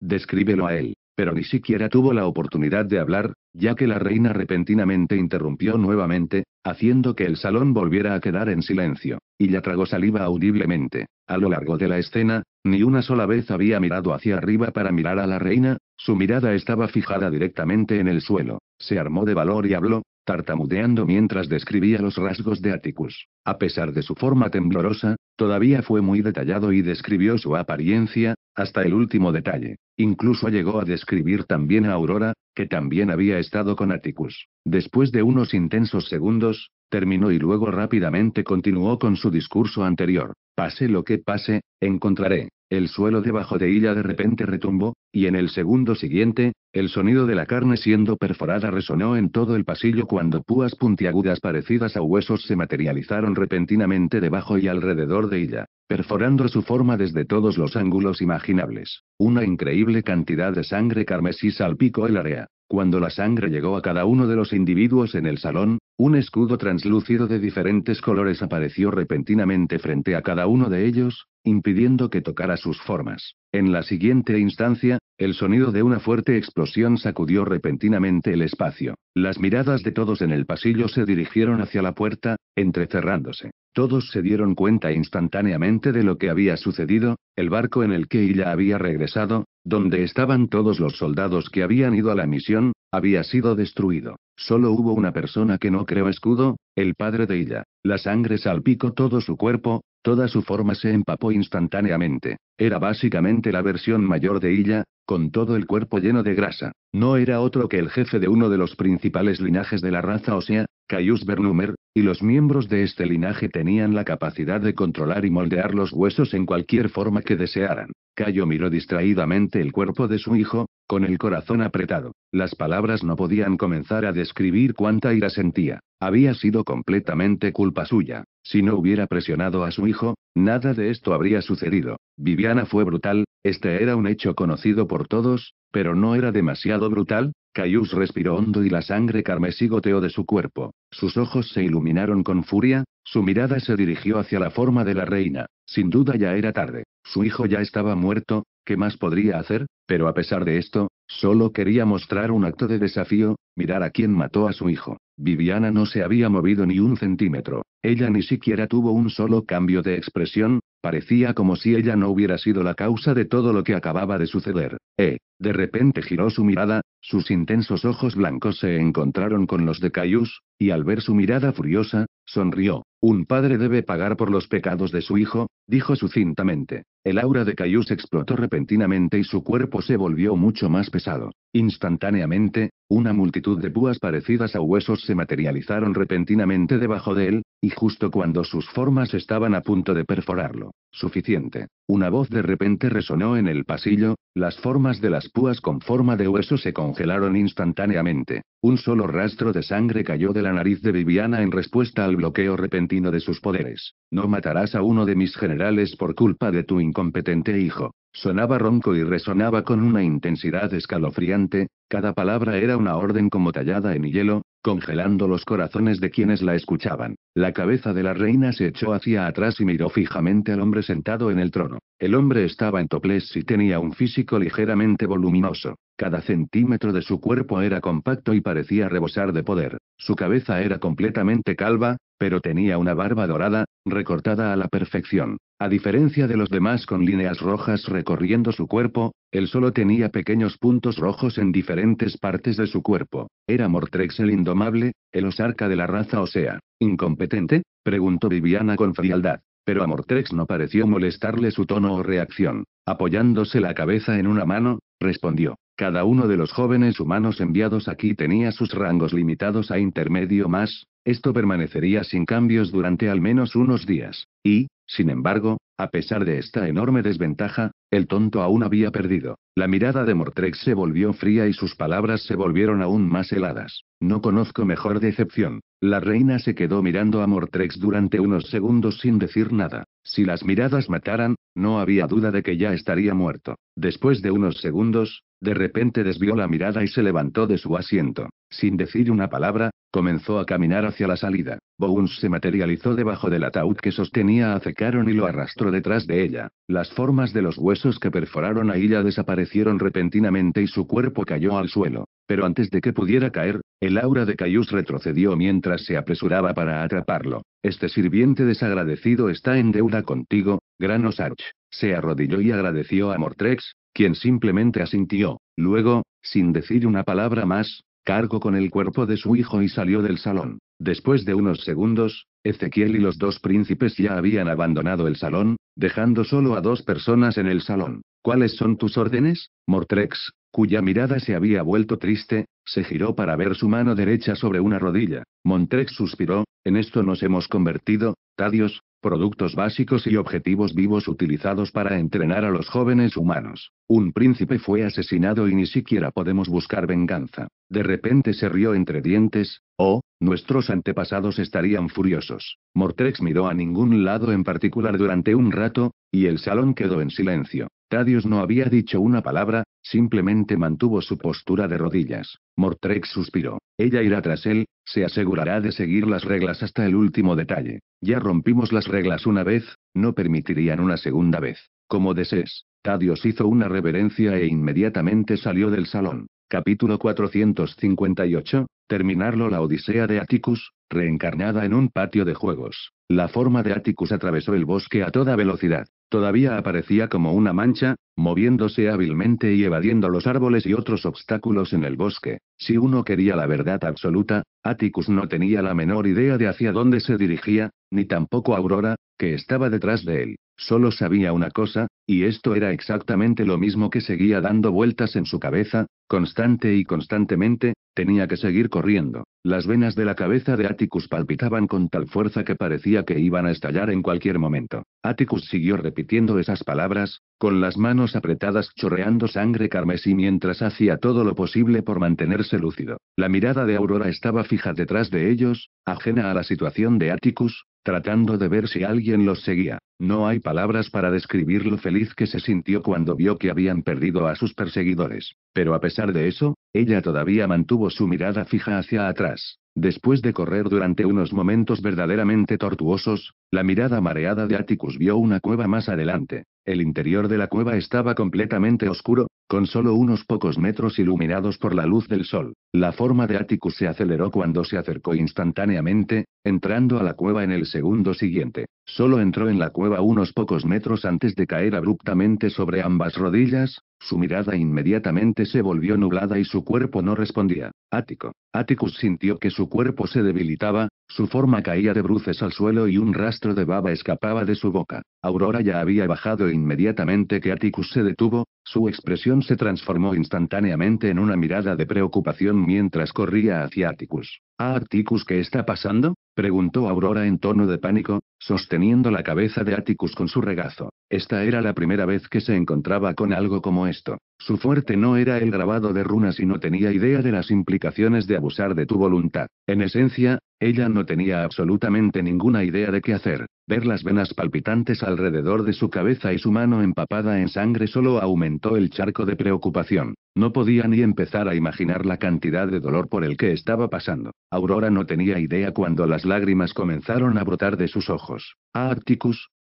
A: Descríbelo a él. Pero ni siquiera tuvo la oportunidad de hablar, ya que la reina repentinamente interrumpió nuevamente, haciendo que el salón volviera a quedar en silencio, y ya tragó saliva audiblemente. A lo largo de la escena, ni una sola vez había mirado hacia arriba para mirar a la reina, su mirada estaba fijada directamente en el suelo. Se armó de valor y habló, tartamudeando mientras describía los rasgos de Atticus. A pesar de su forma temblorosa, todavía fue muy detallado y describió su apariencia, hasta el último detalle. Incluso llegó a describir también a Aurora, que también había estado con Atticus. Después de unos intensos segundos, terminó y luego rápidamente continuó con su discurso anterior. Pase lo que pase, encontraré el suelo debajo de ella de repente retumbó, y en el segundo siguiente, el sonido de la carne siendo perforada resonó en todo el pasillo cuando púas puntiagudas parecidas a huesos se materializaron repentinamente debajo y alrededor de ella, perforando su forma desde todos los ángulos imaginables. Una increíble cantidad de sangre carmesí salpicó el área. Cuando la sangre llegó a cada uno de los individuos en el salón, un escudo translúcido de diferentes colores apareció repentinamente frente a cada uno de ellos, impidiendo que tocara sus formas. En la siguiente instancia, el sonido de una fuerte explosión sacudió repentinamente el espacio. Las miradas de todos en el pasillo se dirigieron hacia la puerta, entrecerrándose. Todos se dieron cuenta instantáneamente de lo que había sucedido, el barco en el que ella había regresado, donde estaban todos los soldados que habían ido a la misión, había sido destruido. Solo hubo una persona que no creó escudo, el padre de ella. La sangre salpicó todo su cuerpo, toda su forma se empapó instantáneamente. Era básicamente la versión mayor de ella, con todo el cuerpo lleno de grasa. No era otro que el jefe de uno de los principales linajes de la raza ósea, Caius Bernumer, y los miembros de este linaje tenían la capacidad de controlar y moldear los huesos en cualquier forma que desearan. Cayo miró distraídamente el cuerpo de su hijo, con el corazón apretado. Las palabras no podían comenzar a describir cuánta ira sentía. Había sido completamente culpa suya. Si no hubiera presionado a su hijo, nada de esto habría sucedido. Viviana fue brutal, este era un hecho conocido por todos, pero no era demasiado brutal, Caius respiró hondo y la sangre carmesí goteó de su cuerpo. Sus ojos se iluminaron con furia, su mirada se dirigió hacia la forma de la reina. Sin duda ya era tarde. Su hijo ya estaba muerto, ¿qué más podría hacer? Pero a pesar de esto, solo quería mostrar un acto de desafío, mirar a quien mató a su hijo. Viviana no se había movido ni un centímetro. Ella ni siquiera tuvo un solo cambio de expresión, parecía como si ella no hubiera sido la causa de todo lo que acababa de suceder. Eh, de repente giró su mirada, sus intensos ojos blancos se encontraron con los de Cayus, y al ver su mirada furiosa, sonrió. Un padre debe pagar por los pecados de su hijo, dijo sucintamente. El aura de Cayus explotó repentinamente y su cuerpo se volvió mucho más pesado. Instantáneamente, una multitud de púas parecidas a huesos se materializaron repentinamente debajo de él, y justo cuando sus formas estaban a punto de perforarlo. Suficiente. Una voz de repente resonó en el pasillo, las formas de las púas con forma de hueso se congelaron instantáneamente. Un solo rastro de sangre cayó de la nariz de Viviana en respuesta al bloqueo repentino de sus poderes. No matarás a uno de mis generales por culpa de tu incompetente hijo. Sonaba ronco y resonaba con una intensidad escalofriante, cada palabra era una orden como tallada en hielo, congelando los corazones de quienes la escuchaban. La cabeza de la reina se echó hacia atrás y miró fijamente al hombre sentado en el trono. El hombre estaba en topless y tenía un físico ligeramente voluminoso. Cada centímetro de su cuerpo era compacto y parecía rebosar de poder. Su cabeza era completamente calva, pero tenía una barba dorada, recortada a la perfección. A diferencia de los demás con líneas rojas recorriendo su cuerpo, él solo tenía pequeños puntos rojos en diferentes partes de su cuerpo. ¿Era Mortrex el indomable, el osarca de la raza o sea, ¿Incompetente? preguntó Viviana con frialdad. Pero a Mortrex no pareció molestarle su tono o reacción. Apoyándose la cabeza en una mano, respondió. Cada uno de los jóvenes humanos enviados aquí tenía sus rangos limitados a intermedio más, esto permanecería sin cambios durante al menos unos días. Y, sin embargo, a pesar de esta enorme desventaja, el tonto aún había perdido. La mirada de Mortrex se volvió fría y sus palabras se volvieron aún más heladas. No conozco mejor decepción. La reina se quedó mirando a Mortrex durante unos segundos sin decir nada. Si las miradas mataran, no había duda de que ya estaría muerto. Después de unos segundos, de repente desvió la mirada y se levantó de su asiento. Sin decir una palabra, comenzó a caminar hacia la salida. Bones se materializó debajo del ataúd que sostenía a Cecaron y lo arrastró detrás de ella. Las formas de los huesos que perforaron a ella desaparecieron repentinamente y su cuerpo cayó al suelo. Pero antes de que pudiera caer, el aura de Cayus retrocedió mientras se apresuraba para atraparlo. Este sirviente desagradecido está en deuda contigo, Gran Osarch, Se arrodilló y agradeció a Mortrex, quien simplemente asintió. Luego, sin decir una palabra más, cargó con el cuerpo de su hijo y salió del salón. Después de unos segundos, Ezequiel y los dos príncipes ya habían abandonado el salón, dejando solo a dos personas en el salón. ¿Cuáles son tus órdenes, Mortrex? cuya mirada se había vuelto triste, se giró para ver su mano derecha sobre una rodilla. Montrex suspiró, en esto nos hemos convertido, Tadios, productos básicos y objetivos vivos utilizados para entrenar a los jóvenes humanos. Un príncipe fue asesinado y ni siquiera podemos buscar venganza. De repente se rió entre dientes, oh, nuestros antepasados estarían furiosos. Mortrex miró a ningún lado en particular durante un rato, y el salón quedó en silencio. Tadios no había dicho una palabra, Simplemente mantuvo su postura de rodillas. Mortrek suspiró. Ella irá tras él, se asegurará de seguir las reglas hasta el último detalle. Ya rompimos las reglas una vez, no permitirían una segunda vez. Como desees. Tadios hizo una reverencia e inmediatamente salió del salón. Capítulo 458. Terminarlo la Odisea de Atticus, reencarnada en un patio de juegos. La forma de Atticus atravesó el bosque a toda velocidad. Todavía aparecía como una mancha, moviéndose hábilmente y evadiendo los árboles y otros obstáculos en el bosque. Si uno quería la verdad absoluta, Atticus no tenía la menor idea de hacia dónde se dirigía, ni tampoco Aurora, que estaba detrás de él. Solo sabía una cosa, y esto era exactamente lo mismo que seguía dando vueltas en su cabeza, constante y constantemente, tenía que seguir corriendo. Las venas de la cabeza de Atticus palpitaban con tal fuerza que parecía que iban a estallar en cualquier momento. Atticus siguió repitiendo esas palabras, con las manos apretadas chorreando sangre carmesí mientras hacía todo lo posible por mantenerse lúcido. La mirada de Aurora estaba fija detrás de ellos, ajena a la situación de Atticus, tratando de ver si alguien los seguía. No hay palabras para describir lo feliz que se sintió cuando vio que habían perdido a sus perseguidores. Pero a pesar de eso, ella todavía mantuvo su mirada fija hacia atrás. Después de correr durante unos momentos verdaderamente tortuosos, la mirada mareada de Atticus vio una cueva más adelante. El interior de la cueva estaba completamente oscuro, con solo unos pocos metros iluminados por la luz del sol. La forma de Atticus se aceleró cuando se acercó instantáneamente, entrando a la cueva en el segundo siguiente. Solo entró en la cueva unos pocos metros antes de caer abruptamente sobre ambas rodillas, su mirada inmediatamente se volvió nublada y su cuerpo no respondía. Ático. Atticus sintió que su cuerpo se debilitaba, su forma caía de bruces al suelo y un rastro de baba escapaba de su boca. Aurora ya había bajado e inmediatamente que Atticus se detuvo, su expresión se transformó instantáneamente en una mirada de preocupación mientras corría hacia Atticus. a Atticus, qué está pasando? preguntó Aurora en tono de pánico, sosteniendo la cabeza de Atticus con su regazo. Esta era la primera vez que se encontraba con algo como esto. Su fuerte no era el grabado de runas y no tenía idea de las implicaciones de abusar de tu voluntad. En esencia, ella no tenía absolutamente ninguna idea de qué hacer. Ver las venas palpitantes alrededor de su cabeza y su mano empapada en sangre solo aumentó el charco de preocupación. No podía ni empezar a imaginar la cantidad de dolor por el que estaba pasando. Aurora no tenía idea cuando las lágrimas comenzaron a brotar de sus ojos. Ah,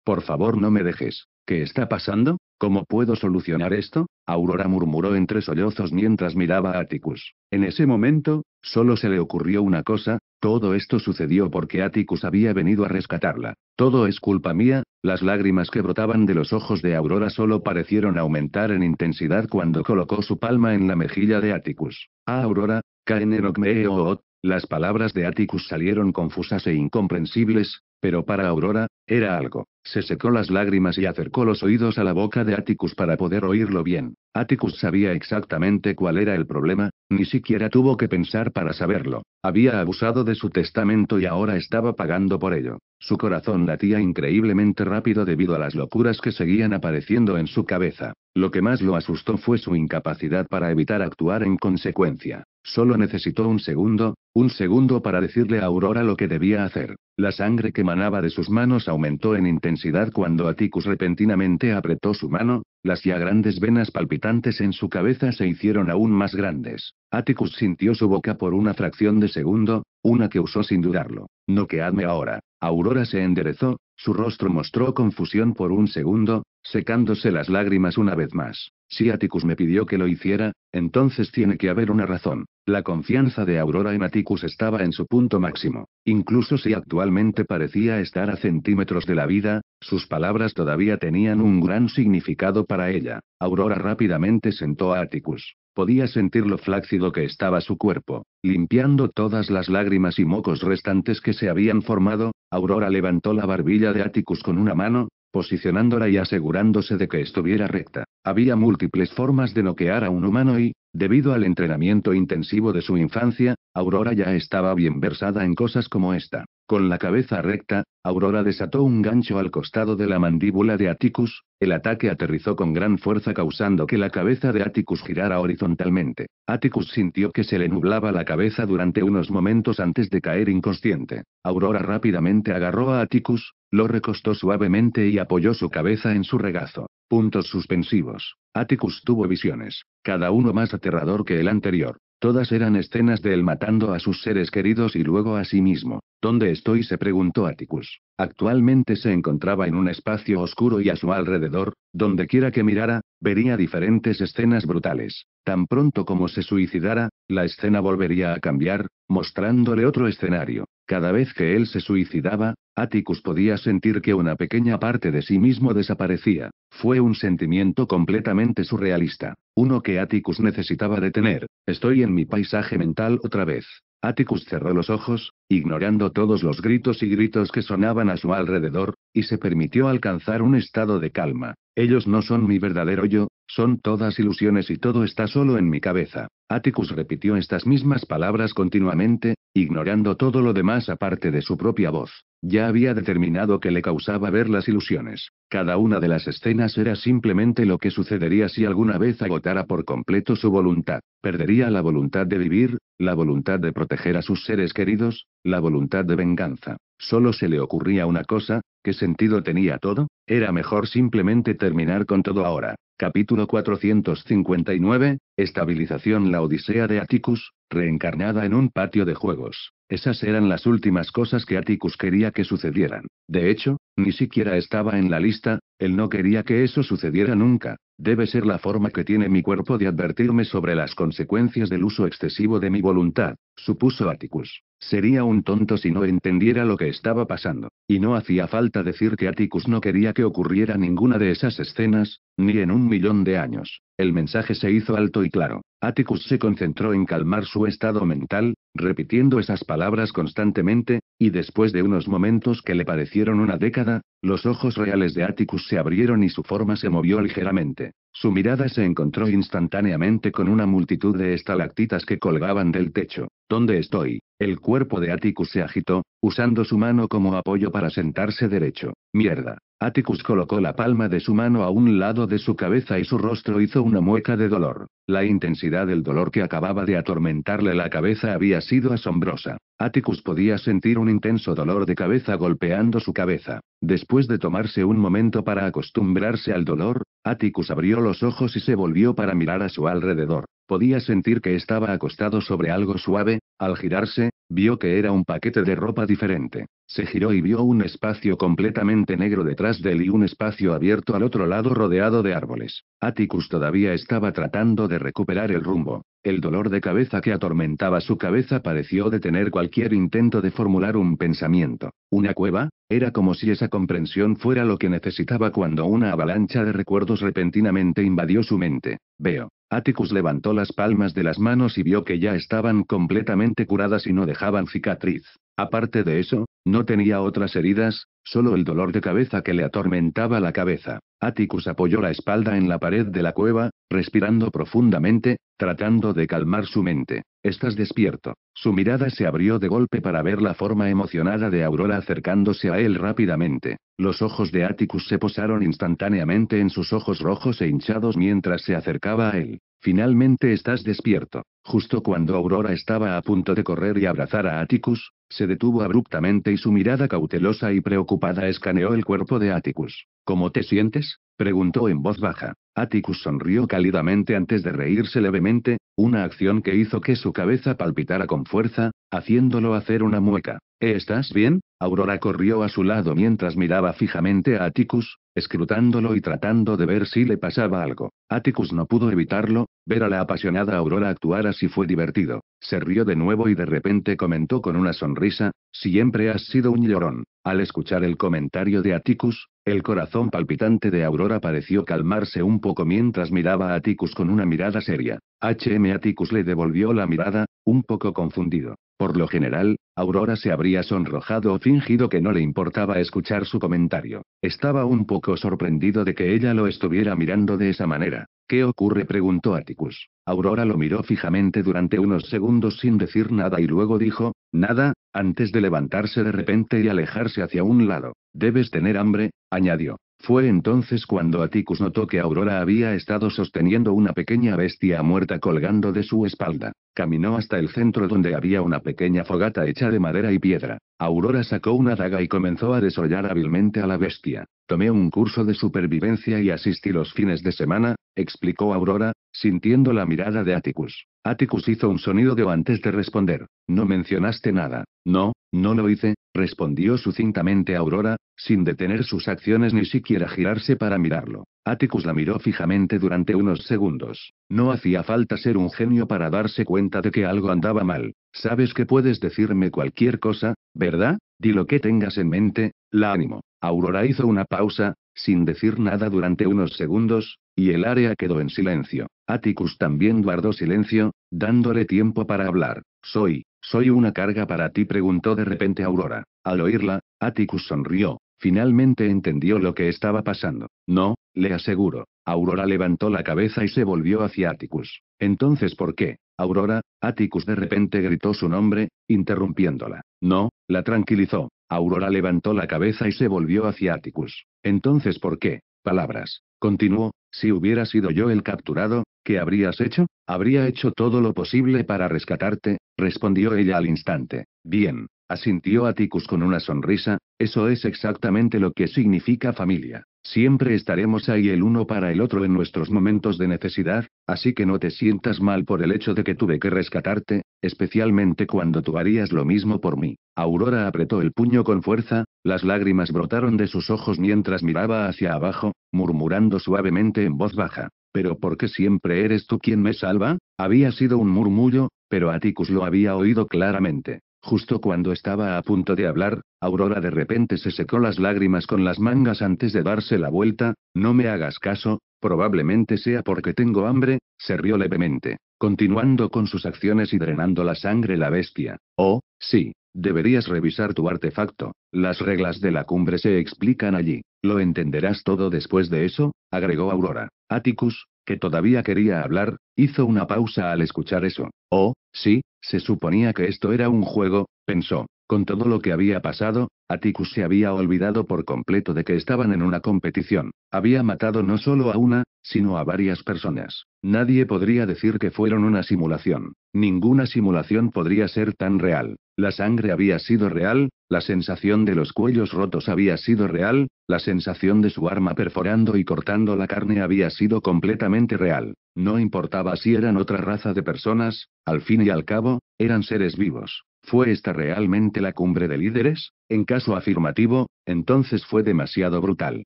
A: por favor no me dejes. ¿Qué está pasando? ¿Cómo puedo solucionar esto? Aurora murmuró entre sollozos mientras miraba a Atticus. En ese momento, solo se le ocurrió una cosa, todo esto sucedió porque Atticus había venido a rescatarla. Todo es culpa mía, las lágrimas que brotaban de los ojos de Aurora solo parecieron aumentar en intensidad cuando colocó su palma en la mejilla de Atticus. Ah, Aurora, Kaenerokmeeoot, las palabras de Atticus salieron confusas e incomprensibles, pero para Aurora, era algo. Se secó las lágrimas y acercó los oídos a la boca de Atticus para poder oírlo bien. Atticus sabía exactamente cuál era el problema, ni siquiera tuvo que pensar para saberlo. Había abusado de su testamento y ahora estaba pagando por ello. Su corazón latía increíblemente rápido debido a las locuras que seguían apareciendo en su cabeza. Lo que más lo asustó fue su incapacidad para evitar actuar en consecuencia. Solo necesitó un segundo, un segundo para decirle a Aurora lo que debía hacer. La sangre que manaba de sus manos aumentó en intensidad cuando Atticus repentinamente apretó su mano, las ya grandes venas palpitantes en su cabeza se hicieron aún más grandes. Atticus sintió su boca por una fracción de segundo, una que usó sin dudarlo. no Noqueadme ahora. Aurora se enderezó, su rostro mostró confusión por un segundo, secándose las lágrimas una vez más. Si Atticus me pidió que lo hiciera, entonces tiene que haber una razón. La confianza de Aurora en Atticus estaba en su punto máximo. Incluso si actualmente parecía estar a centímetros de la vida, sus palabras todavía tenían un gran significado para ella. Aurora rápidamente sentó a Atticus. Podía sentir lo flácido que estaba su cuerpo. Limpiando todas las lágrimas y mocos restantes que se habían formado, Aurora levantó la barbilla de Atticus con una mano, posicionándola y asegurándose de que estuviera recta. Había múltiples formas de noquear a un humano y, Debido al entrenamiento intensivo de su infancia, Aurora ya estaba bien versada en cosas como esta. Con la cabeza recta, Aurora desató un gancho al costado de la mandíbula de Atticus, el ataque aterrizó con gran fuerza causando que la cabeza de Atticus girara horizontalmente. Atticus sintió que se le nublaba la cabeza durante unos momentos antes de caer inconsciente. Aurora rápidamente agarró a Atticus, lo recostó suavemente y apoyó su cabeza en su regazo. Puntos suspensivos. Atticus tuvo visiones, cada uno más aterrador que el anterior. Todas eran escenas de él matando a sus seres queridos y luego a sí mismo. ¿Dónde estoy? se preguntó Atticus. Actualmente se encontraba en un espacio oscuro y a su alrededor, donde quiera que mirara, vería diferentes escenas brutales. Tan pronto como se suicidara, la escena volvería a cambiar, mostrándole otro escenario. Cada vez que él se suicidaba, Atticus podía sentir que una pequeña parte de sí mismo desaparecía. Fue un sentimiento completamente surrealista. Uno que Atticus necesitaba detener. Estoy en mi paisaje mental otra vez. Atticus cerró los ojos, ignorando todos los gritos y gritos que sonaban a su alrededor, y se permitió alcanzar un estado de calma. Ellos no son mi verdadero yo, son todas ilusiones y todo está solo en mi cabeza. Atticus repitió estas mismas palabras continuamente, ignorando todo lo demás aparte de su propia voz. Ya había determinado que le causaba ver las ilusiones. Cada una de las escenas era simplemente lo que sucedería si alguna vez agotara por completo su voluntad. Perdería la voluntad de vivir, la voluntad de proteger a sus seres queridos, la voluntad de venganza. Solo se le ocurría una cosa, ¿qué sentido tenía todo? Era mejor simplemente terminar con todo ahora. Capítulo 459, Estabilización La Odisea de Atticus, reencarnada en un patio de juegos. Esas eran las últimas cosas que Atticus quería que sucedieran. De hecho, ni siquiera estaba en la lista, él no quería que eso sucediera nunca. Debe ser la forma que tiene mi cuerpo de advertirme sobre las consecuencias del uso excesivo de mi voluntad, supuso Atticus. Sería un tonto si no entendiera lo que estaba pasando. Y no hacía falta decir que Atticus no quería que ocurriera ninguna de esas escenas, ni en un millón de años. El mensaje se hizo alto y claro. Atticus se concentró en calmar su estado mental, repitiendo esas palabras constantemente, y después de unos momentos que le parecieron una década, los ojos reales de Atticus se abrieron y su forma se movió ligeramente. Su mirada se encontró instantáneamente con una multitud de estalactitas que colgaban del techo. ¿Dónde estoy? El cuerpo de Atticus se agitó, usando su mano como apoyo para sentarse derecho. Mierda. Atticus colocó la palma de su mano a un lado de su cabeza y su rostro hizo una mueca de dolor. La intensidad del dolor que acababa de atormentarle la cabeza había sido asombrosa. Atticus podía sentir un intenso dolor de cabeza golpeando su cabeza. Después de tomarse un momento para acostumbrarse al dolor, Atticus abrió los ojos y se volvió para mirar a su alrededor. Podía sentir que estaba acostado sobre algo suave, al girarse, Vio que era un paquete de ropa diferente. Se giró y vio un espacio completamente negro detrás de él y un espacio abierto al otro lado rodeado de árboles. Atticus todavía estaba tratando de recuperar el rumbo. El dolor de cabeza que atormentaba su cabeza pareció detener cualquier intento de formular un pensamiento. ¿Una cueva? Era como si esa comprensión fuera lo que necesitaba cuando una avalancha de recuerdos repentinamente invadió su mente. Veo, Atticus levantó las palmas de las manos y vio que ya estaban completamente curadas y no dejaban cicatriz. Aparte de eso, no tenía otras heridas, solo el dolor de cabeza que le atormentaba la cabeza. Atticus apoyó la espalda en la pared de la cueva, respirando profundamente, tratando de calmar su mente. Estás despierto. Su mirada se abrió de golpe para ver la forma emocionada de Aurora acercándose a él rápidamente. Los ojos de Atticus se posaron instantáneamente en sus ojos rojos e hinchados mientras se acercaba a él. Finalmente estás despierto. Justo cuando Aurora estaba a punto de correr y abrazar a Atticus, se detuvo abruptamente y su mirada cautelosa y preocupada escaneó el cuerpo de Atticus. ¿Cómo te sientes? preguntó en voz baja. Atticus sonrió cálidamente antes de reírse levemente, una acción que hizo que su cabeza palpitara con fuerza, haciéndolo hacer una mueca. ¿Estás bien? Aurora corrió a su lado mientras miraba fijamente a Atticus, escrutándolo y tratando de ver si le pasaba algo. Atticus no pudo evitarlo, ver a la apasionada Aurora actuar así fue divertido. Se rió de nuevo y de repente comentó con una sonrisa, siempre has sido un llorón. Al escuchar el comentario de Atticus, el corazón palpitante de Aurora pareció calmarse un poco mientras miraba a Atticus con una mirada seria. H.M. Atticus le devolvió la mirada, un poco confundido. Por lo general, Aurora se habría sonrojado o fingido que no le importaba escuchar su comentario. Estaba un poco sorprendido de que ella lo estuviera mirando de esa manera. ¿Qué ocurre? preguntó Atticus. Aurora lo miró fijamente durante unos segundos sin decir nada y luego dijo, nada, antes de levantarse de repente y alejarse hacia un lado. Debes tener hambre, añadió. Fue entonces cuando Atticus notó que Aurora había estado sosteniendo una pequeña bestia muerta colgando de su espalda. Caminó hasta el centro donde había una pequeña fogata hecha de madera y piedra. Aurora sacó una daga y comenzó a desollar hábilmente a la bestia. Tomé un curso de supervivencia y asistí los fines de semana, explicó Aurora, sintiendo la mirada de Atticus. Atticus hizo un sonido de antes de responder. No mencionaste nada. No, no lo hice, respondió sucintamente Aurora, sin detener sus acciones ni siquiera girarse para mirarlo. Atticus la miró fijamente durante unos segundos. No hacía falta ser un genio para darse cuenta de que algo andaba mal. Sabes que puedes decirme cualquier cosa, ¿verdad? Di lo que tengas en mente, la ánimo. Aurora hizo una pausa, sin decir nada durante unos segundos, y el área quedó en silencio. Atticus también guardó silencio, dándole tiempo para hablar. Soy, soy una carga para ti, preguntó de repente Aurora. Al oírla, Atticus sonrió. Finalmente entendió lo que estaba pasando. No, le aseguro. Aurora levantó la cabeza y se volvió hacia Atticus. Entonces, ¿por qué? Aurora, Atticus de repente gritó su nombre, interrumpiéndola. No, la tranquilizó. Aurora levantó la cabeza y se volvió hacia Atticus. Entonces, ¿por qué? Palabras. Continuó, si hubiera sido yo el capturado, ¿Qué habrías hecho? Habría hecho todo lo posible para rescatarte, respondió ella al instante. Bien, asintió Aticus con una sonrisa, eso es exactamente lo que significa familia. Siempre estaremos ahí el uno para el otro en nuestros momentos de necesidad, así que no te sientas mal por el hecho de que tuve que rescatarte, especialmente cuando tú harías lo mismo por mí. Aurora apretó el puño con fuerza, las lágrimas brotaron de sus ojos mientras miraba hacia abajo, murmurando suavemente en voz baja. ¿Pero por qué siempre eres tú quien me salva? Había sido un murmullo, pero Atticus lo había oído claramente. Justo cuando estaba a punto de hablar, Aurora de repente se secó las lágrimas con las mangas antes de darse la vuelta, no me hagas caso, probablemente sea porque tengo hambre, se rió levemente, continuando con sus acciones y drenando la sangre la bestia. Oh, sí, Deberías revisar tu artefacto. Las reglas de la cumbre se explican allí. Lo entenderás todo después de eso, agregó Aurora. Atticus, que todavía quería hablar, hizo una pausa al escuchar eso. Oh, sí, se suponía que esto era un juego, pensó. Con todo lo que había pasado, Atticus se había olvidado por completo de que estaban en una competición. Había matado no solo a una, sino a varias personas. Nadie podría decir que fueron una simulación. Ninguna simulación podría ser tan real. La sangre había sido real, la sensación de los cuellos rotos había sido real, la sensación de su arma perforando y cortando la carne había sido completamente real. No importaba si eran otra raza de personas, al fin y al cabo, eran seres vivos. ¿Fue esta realmente la cumbre de líderes? En caso afirmativo, entonces fue demasiado brutal.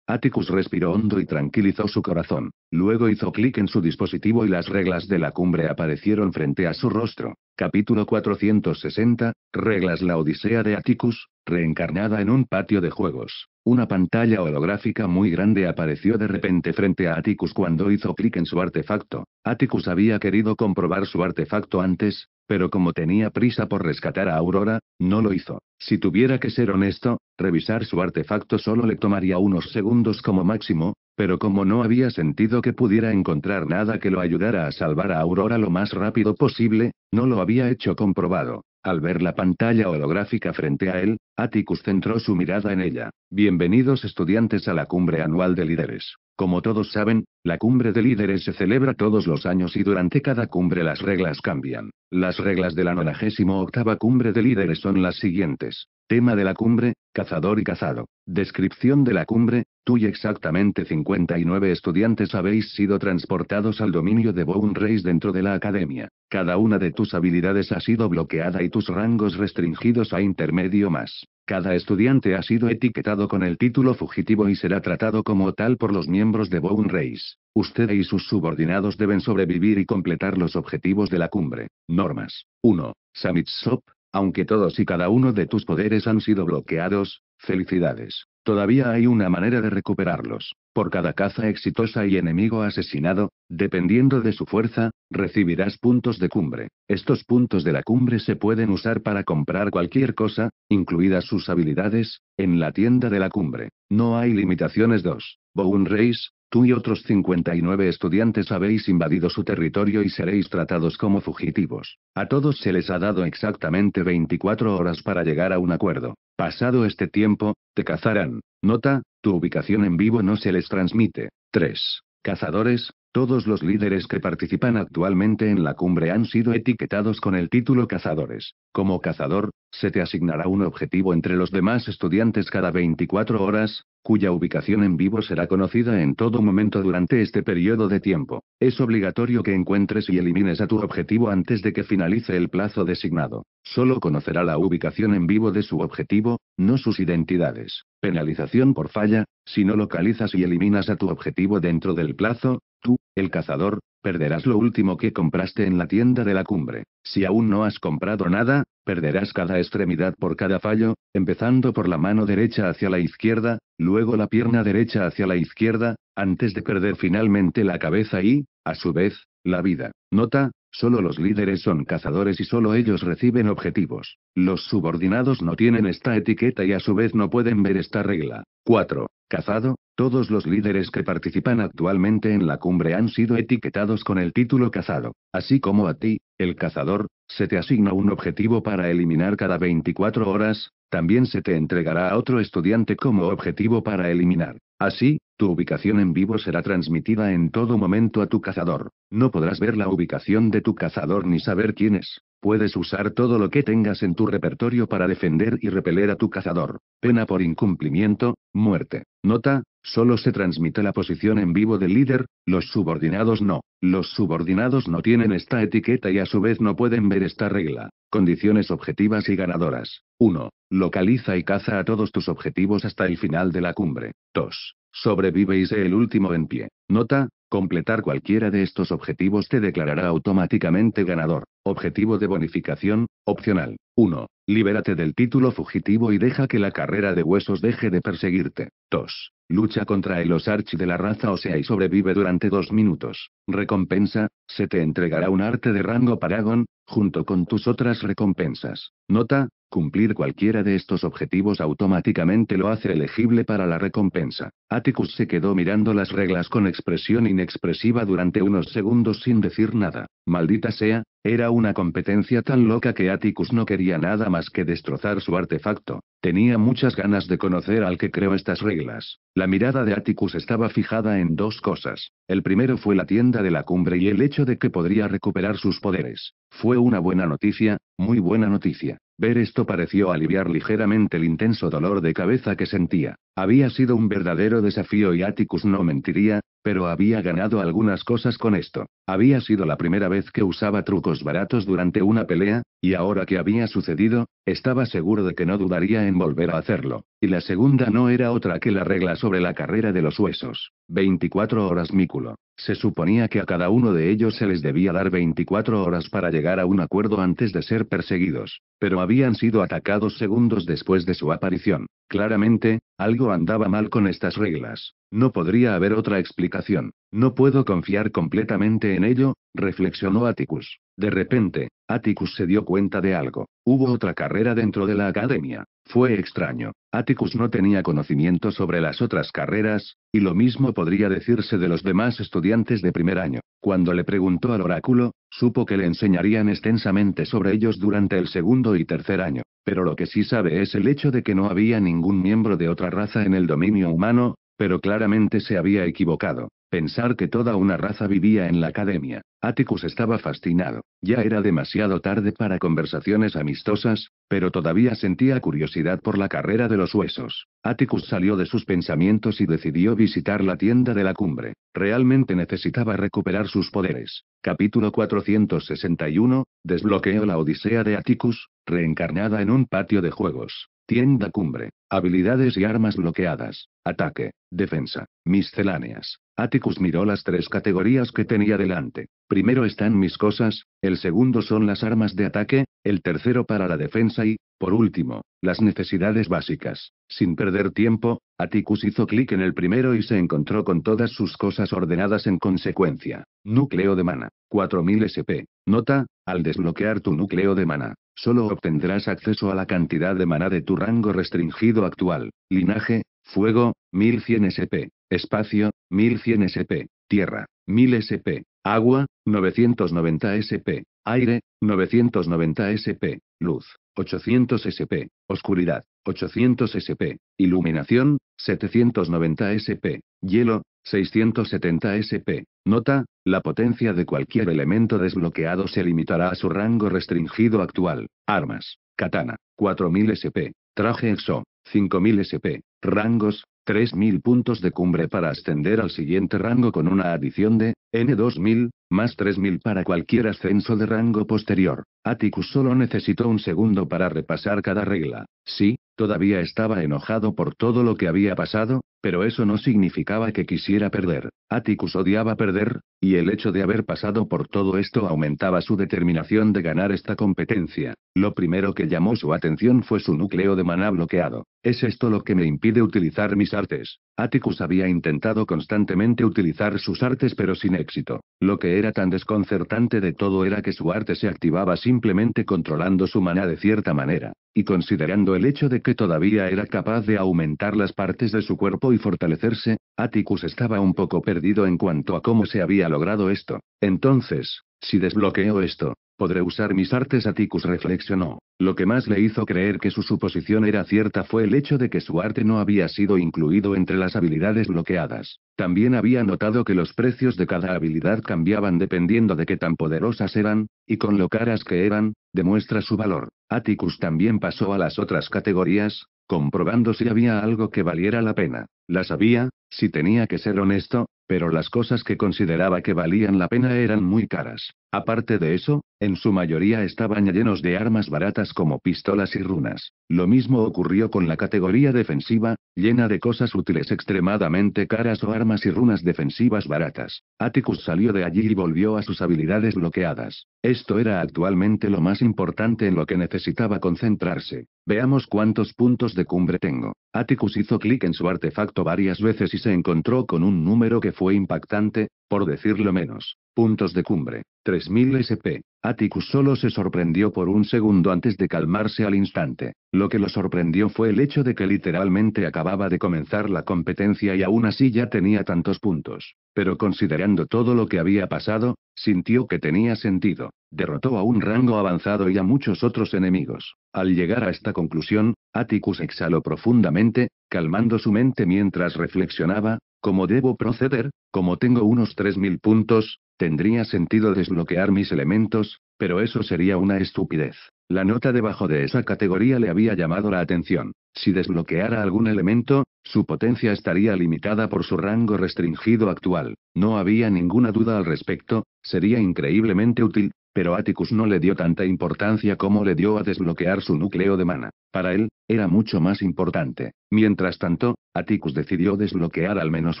A: Atticus respiró hondo y tranquilizó su corazón. Luego hizo clic en su dispositivo y las reglas de la cumbre aparecieron frente a su rostro. Capítulo 460. Reglas La Odisea de Atticus, reencarnada en un patio de juegos. Una pantalla holográfica muy grande apareció de repente frente a Atticus cuando hizo clic en su artefacto. Atticus había querido comprobar su artefacto antes, pero como tenía prisa por rescatar a Aurora, no lo hizo. Si tuviera que ser honesto, revisar su artefacto solo le tomaría unos segundos como máximo, pero como no había sentido que pudiera encontrar nada que lo ayudara a salvar a Aurora lo más rápido posible, no lo había hecho comprobado. Al ver la pantalla holográfica frente a él, Atticus centró su mirada en ella. Bienvenidos estudiantes a la cumbre anual de líderes. Como todos saben, la cumbre de líderes se celebra todos los años y durante cada cumbre las reglas cambian. Las reglas de la 98 octava cumbre de líderes son las siguientes. Tema de la cumbre, cazador y cazado. Descripción de la cumbre, tú y exactamente 59 estudiantes habéis sido transportados al dominio de Bone Race dentro de la academia. Cada una de tus habilidades ha sido bloqueada y tus rangos restringidos a intermedio más. Cada estudiante ha sido etiquetado con el título fugitivo y será tratado como tal por los miembros de Bone Race. Usted y sus subordinados deben sobrevivir y completar los objetivos de la cumbre. Normas. 1. Summit Shop, aunque todos y cada uno de tus poderes han sido bloqueados, felicidades. Todavía hay una manera de recuperarlos. Por cada caza exitosa y enemigo asesinado, dependiendo de su fuerza, recibirás puntos de cumbre. Estos puntos de la cumbre se pueden usar para comprar cualquier cosa, incluidas sus habilidades, en la tienda de la cumbre. No hay limitaciones 2. Bowen Race, tú y otros 59 estudiantes habéis invadido su territorio y seréis tratados como fugitivos. A todos se les ha dado exactamente 24 horas para llegar a un acuerdo. Pasado este tiempo, te cazarán. Nota, tu ubicación en vivo no se les transmite. 3. Cazadores, todos los líderes que participan actualmente en la cumbre han sido etiquetados con el título cazadores. Como cazador, se te asignará un objetivo entre los demás estudiantes cada 24 horas, cuya ubicación en vivo será conocida en todo momento durante este periodo de tiempo. Es obligatorio que encuentres y elimines a tu objetivo antes de que finalice el plazo designado. Solo conocerá la ubicación en vivo de su objetivo, no sus identidades. Penalización por falla, si no localizas y eliminas a tu objetivo dentro del plazo, Tú, el cazador, perderás lo último que compraste en la tienda de la cumbre. Si aún no has comprado nada, perderás cada extremidad por cada fallo, empezando por la mano derecha hacia la izquierda, luego la pierna derecha hacia la izquierda, antes de perder finalmente la cabeza y, a su vez, la vida. Nota, Solo los líderes son cazadores y solo ellos reciben objetivos. Los subordinados no tienen esta etiqueta y a su vez no pueden ver esta regla. 4. Cazado, todos los líderes que participan actualmente en la cumbre han sido etiquetados con el título Cazado. Así como a ti, el cazador, se te asigna un objetivo para eliminar cada 24 horas, también se te entregará a otro estudiante como objetivo para eliminar. Así, tu ubicación en vivo será transmitida en todo momento a tu cazador. No podrás ver la ubicación de tu cazador ni saber quién es. Puedes usar todo lo que tengas en tu repertorio para defender y repeler a tu cazador. Pena por incumplimiento, muerte. Nota, solo se transmite la posición en vivo del líder, los subordinados no. Los subordinados no tienen esta etiqueta y a su vez no pueden ver esta regla. Condiciones objetivas y ganadoras. 1. Localiza y caza a todos tus objetivos hasta el final de la cumbre. 2. Sobrevive y sé el último en pie. Nota, completar cualquiera de estos objetivos te declarará automáticamente ganador. Objetivo de bonificación, opcional. 1. Libérate del título fugitivo y deja que la carrera de huesos deje de perseguirte. 2. Lucha contra el osarchi de la raza Osea y sobrevive durante dos minutos. Recompensa, se te entregará un arte de rango Paragon, junto con tus otras recompensas. Nota, cumplir cualquiera de estos objetivos automáticamente lo hace elegible para la recompensa. Atticus se quedó mirando las reglas con expresión inexpresiva durante unos segundos sin decir nada. Maldita sea, era una competencia tan loca que Atticus no quería nada más que destrozar su artefacto. Tenía muchas ganas de conocer al que creó estas reglas. La mirada de Atticus estaba fijada en dos cosas. El primero fue la tienda de la cumbre y el hecho de que podría recuperar sus poderes. Fue una buena noticia, muy buena noticia. Ver esto pareció aliviar ligeramente el intenso dolor de cabeza que sentía. Había sido un verdadero desafío y Atticus no mentiría, pero había ganado algunas cosas con esto. Había sido la primera vez que usaba trucos baratos durante una pelea, y ahora que había sucedido, estaba seguro de que no dudaría en volver a hacerlo. Y la segunda no era otra que la regla sobre la carrera de los huesos. 24 horas Mículo. Se suponía que a cada uno de ellos se les debía dar 24 horas para llegar a un acuerdo antes de ser perseguidos, pero habían sido atacados segundos después de su aparición. Claramente, algo andaba mal con estas reglas. No podría haber otra explicación. No puedo confiar completamente en ello, reflexionó Atticus. De repente, Atticus se dio cuenta de algo. Hubo otra carrera dentro de la academia. Fue extraño. Atticus no tenía conocimiento sobre las otras carreras, y lo mismo podría decirse de los demás estudiantes de primer año. Cuando le preguntó al oráculo, supo que le enseñarían extensamente sobre ellos durante el segundo y tercer año. Pero lo que sí sabe es el hecho de que no había ningún miembro de otra raza en el dominio humano, pero claramente se había equivocado. Pensar que toda una raza vivía en la academia. Atticus estaba fascinado. Ya era demasiado tarde para conversaciones amistosas, pero todavía sentía curiosidad por la carrera de los huesos. Atticus salió de sus pensamientos y decidió visitar la tienda de la cumbre. Realmente necesitaba recuperar sus poderes. Capítulo 461, desbloqueo la Odisea de Atticus, reencarnada en un patio de juegos. Tienda cumbre. Habilidades y armas bloqueadas. Ataque. Defensa. Misceláneas. Atticus miró las tres categorías que tenía delante. Primero están mis cosas, el segundo son las armas de ataque, el tercero para la defensa y, por último, las necesidades básicas. Sin perder tiempo, Aticus hizo clic en el primero y se encontró con todas sus cosas ordenadas en consecuencia. Núcleo de mana. 4000 SP. Nota, al desbloquear tu núcleo de mana, Solo obtendrás acceso a la cantidad de maná de tu rango restringido actual. Linaje, fuego, 1100 SP. Espacio, 1100 SP. Tierra, 1000 SP. Agua, 990 SP. Aire, 990 SP. Luz, 800 SP. Oscuridad, 800 SP. Iluminación, 790 SP. Hielo, 670 SP. Nota, la potencia de cualquier elemento desbloqueado se limitará a su rango restringido actual. Armas. Katana. 4000 SP. Traje EXO. 5000 SP. Rangos. 3000 puntos de cumbre para ascender al siguiente rango con una adición de N2000, más 3000 para cualquier ascenso de rango posterior. Atticus solo necesitó un segundo para repasar cada regla. Sí, todavía estaba enojado por todo lo que había pasado, pero eso no significaba que quisiera perder. Atticus odiaba perder, y el hecho de haber pasado por todo esto aumentaba su determinación de ganar esta competencia. Lo primero que llamó su atención fue su núcleo de maná bloqueado. ¿Es esto lo que me impide utilizar mis artes? Atticus había intentado constantemente utilizar sus artes pero sin éxito. Lo que era tan desconcertante de todo era que su arte se activaba simplemente controlando su maná de cierta manera, y considerando el hecho de que todavía era capaz de aumentar las partes de su cuerpo y fortalecerse, Atticus estaba un poco perdido en cuanto a cómo se había logrado esto. Entonces, si desbloqueo esto, Podré usar mis artes Aticus reflexionó. Lo que más le hizo creer que su suposición era cierta fue el hecho de que su arte no había sido incluido entre las habilidades bloqueadas. También había notado que los precios de cada habilidad cambiaban dependiendo de qué tan poderosas eran, y con lo caras que eran, demuestra su valor. Aticus también pasó a las otras categorías, comprobando si había algo que valiera la pena. la había, si tenía que ser honesto, pero las cosas que consideraba que valían la pena eran muy caras. Aparte de eso, en su mayoría estaban llenos de armas baratas como pistolas y runas. Lo mismo ocurrió con la categoría defensiva, llena de cosas útiles extremadamente caras o armas y runas defensivas baratas. Atticus salió de allí y volvió a sus habilidades bloqueadas. Esto era actualmente lo más importante en lo que necesitaba concentrarse. Veamos cuántos puntos de cumbre tengo. Atticus hizo clic en su artefacto varias veces y se encontró con un número que fue impactante, por decirlo menos. Puntos de cumbre. 3000 SP. Atticus solo se sorprendió por un segundo antes de calmarse al instante. Lo que lo sorprendió fue el hecho de que literalmente acababa de comenzar la competencia y aún así ya tenía tantos puntos. Pero considerando todo lo que había pasado, sintió que tenía sentido. Derrotó a un rango avanzado y a muchos otros enemigos. Al llegar a esta conclusión, Atticus exhaló profundamente, calmando su mente mientras reflexionaba, ¿Cómo debo proceder? Como tengo unos 3.000 puntos, tendría sentido desbloquear mis elementos, pero eso sería una estupidez. La nota debajo de esa categoría le había llamado la atención. Si desbloqueara algún elemento, su potencia estaría limitada por su rango restringido actual. No había ninguna duda al respecto, sería increíblemente útil, pero Atticus no le dio tanta importancia como le dio a desbloquear su núcleo de mana. Para él, era mucho más importante. Mientras tanto, Atticus decidió desbloquear al menos